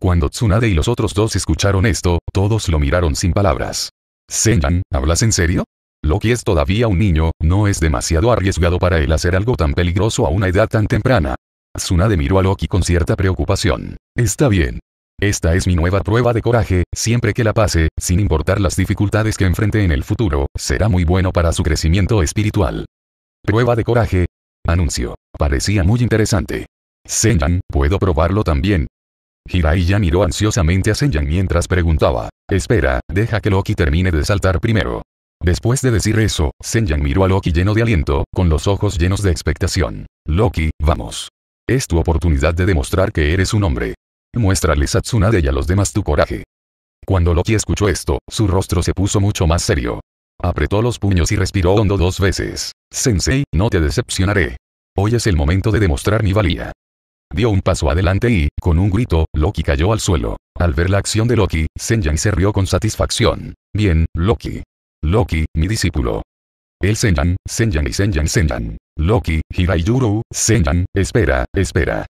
[SPEAKER 1] Cuando Tsunade y los otros dos escucharon esto, todos lo miraron sin palabras. Senyan, ¿hablas en serio? Loki es todavía un niño, no es demasiado arriesgado para él hacer algo tan peligroso a una edad tan temprana. Tsunade miró a Loki con cierta preocupación. Está bien, esta es mi nueva prueba de coraje, siempre que la pase, sin importar las dificultades que enfrente en el futuro, será muy bueno para su crecimiento espiritual. Prueba de coraje. Anuncio. Parecía muy interesante. Senyang, ¿puedo probarlo también? Hiraiya miró ansiosamente a Senyang mientras preguntaba. Espera, deja que Loki termine de saltar primero. Después de decir eso, Senyang miró a Loki lleno de aliento, con los ojos llenos de expectación. Loki, vamos. Es tu oportunidad de demostrar que eres un hombre. Muéstrale a Tsunade y a los demás tu coraje. Cuando Loki escuchó esto, su rostro se puso mucho más serio. Apretó los puños y respiró hondo dos veces. Sensei, no te decepcionaré. Hoy es el momento de demostrar mi valía. Dio un paso adelante y, con un grito, Loki cayó al suelo. Al ver la acción de Loki, Senjan se rió con satisfacción. Bien, Loki. Loki, mi discípulo. El Senjan, Senjan y Senjan Senjan. Loki, Hiraiyuru, Senjan, espera, espera.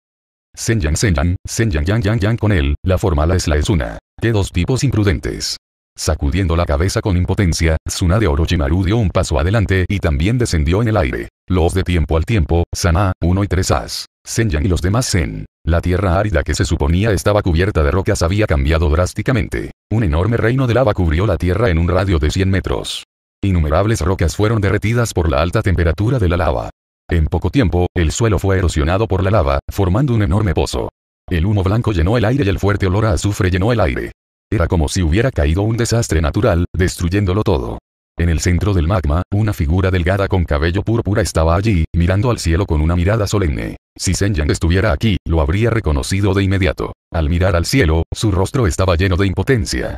[SPEAKER 1] Senyan Senyan, Senyan Yang Yang Yang con él, la forma la es la es una. ¡Qué dos tipos imprudentes! Sacudiendo la cabeza con impotencia, de Orochimaru dio un paso adelante y también descendió en el aire. Los de tiempo al tiempo, Sana, 1 y 3 As, Senyan y los demás Zen. La tierra árida que se suponía estaba cubierta de rocas había cambiado drásticamente. Un enorme reino de lava cubrió la tierra en un radio de 100 metros. Innumerables rocas fueron derretidas por la alta temperatura de la lava. En poco tiempo, el suelo fue erosionado por la lava, formando un enorme pozo. El humo blanco llenó el aire y el fuerte olor a azufre llenó el aire. Era como si hubiera caído un desastre natural, destruyéndolo todo. En el centro del magma, una figura delgada con cabello púrpura estaba allí, mirando al cielo con una mirada solemne. Si Yang estuviera aquí, lo habría reconocido de inmediato. Al mirar al cielo, su rostro estaba lleno de impotencia.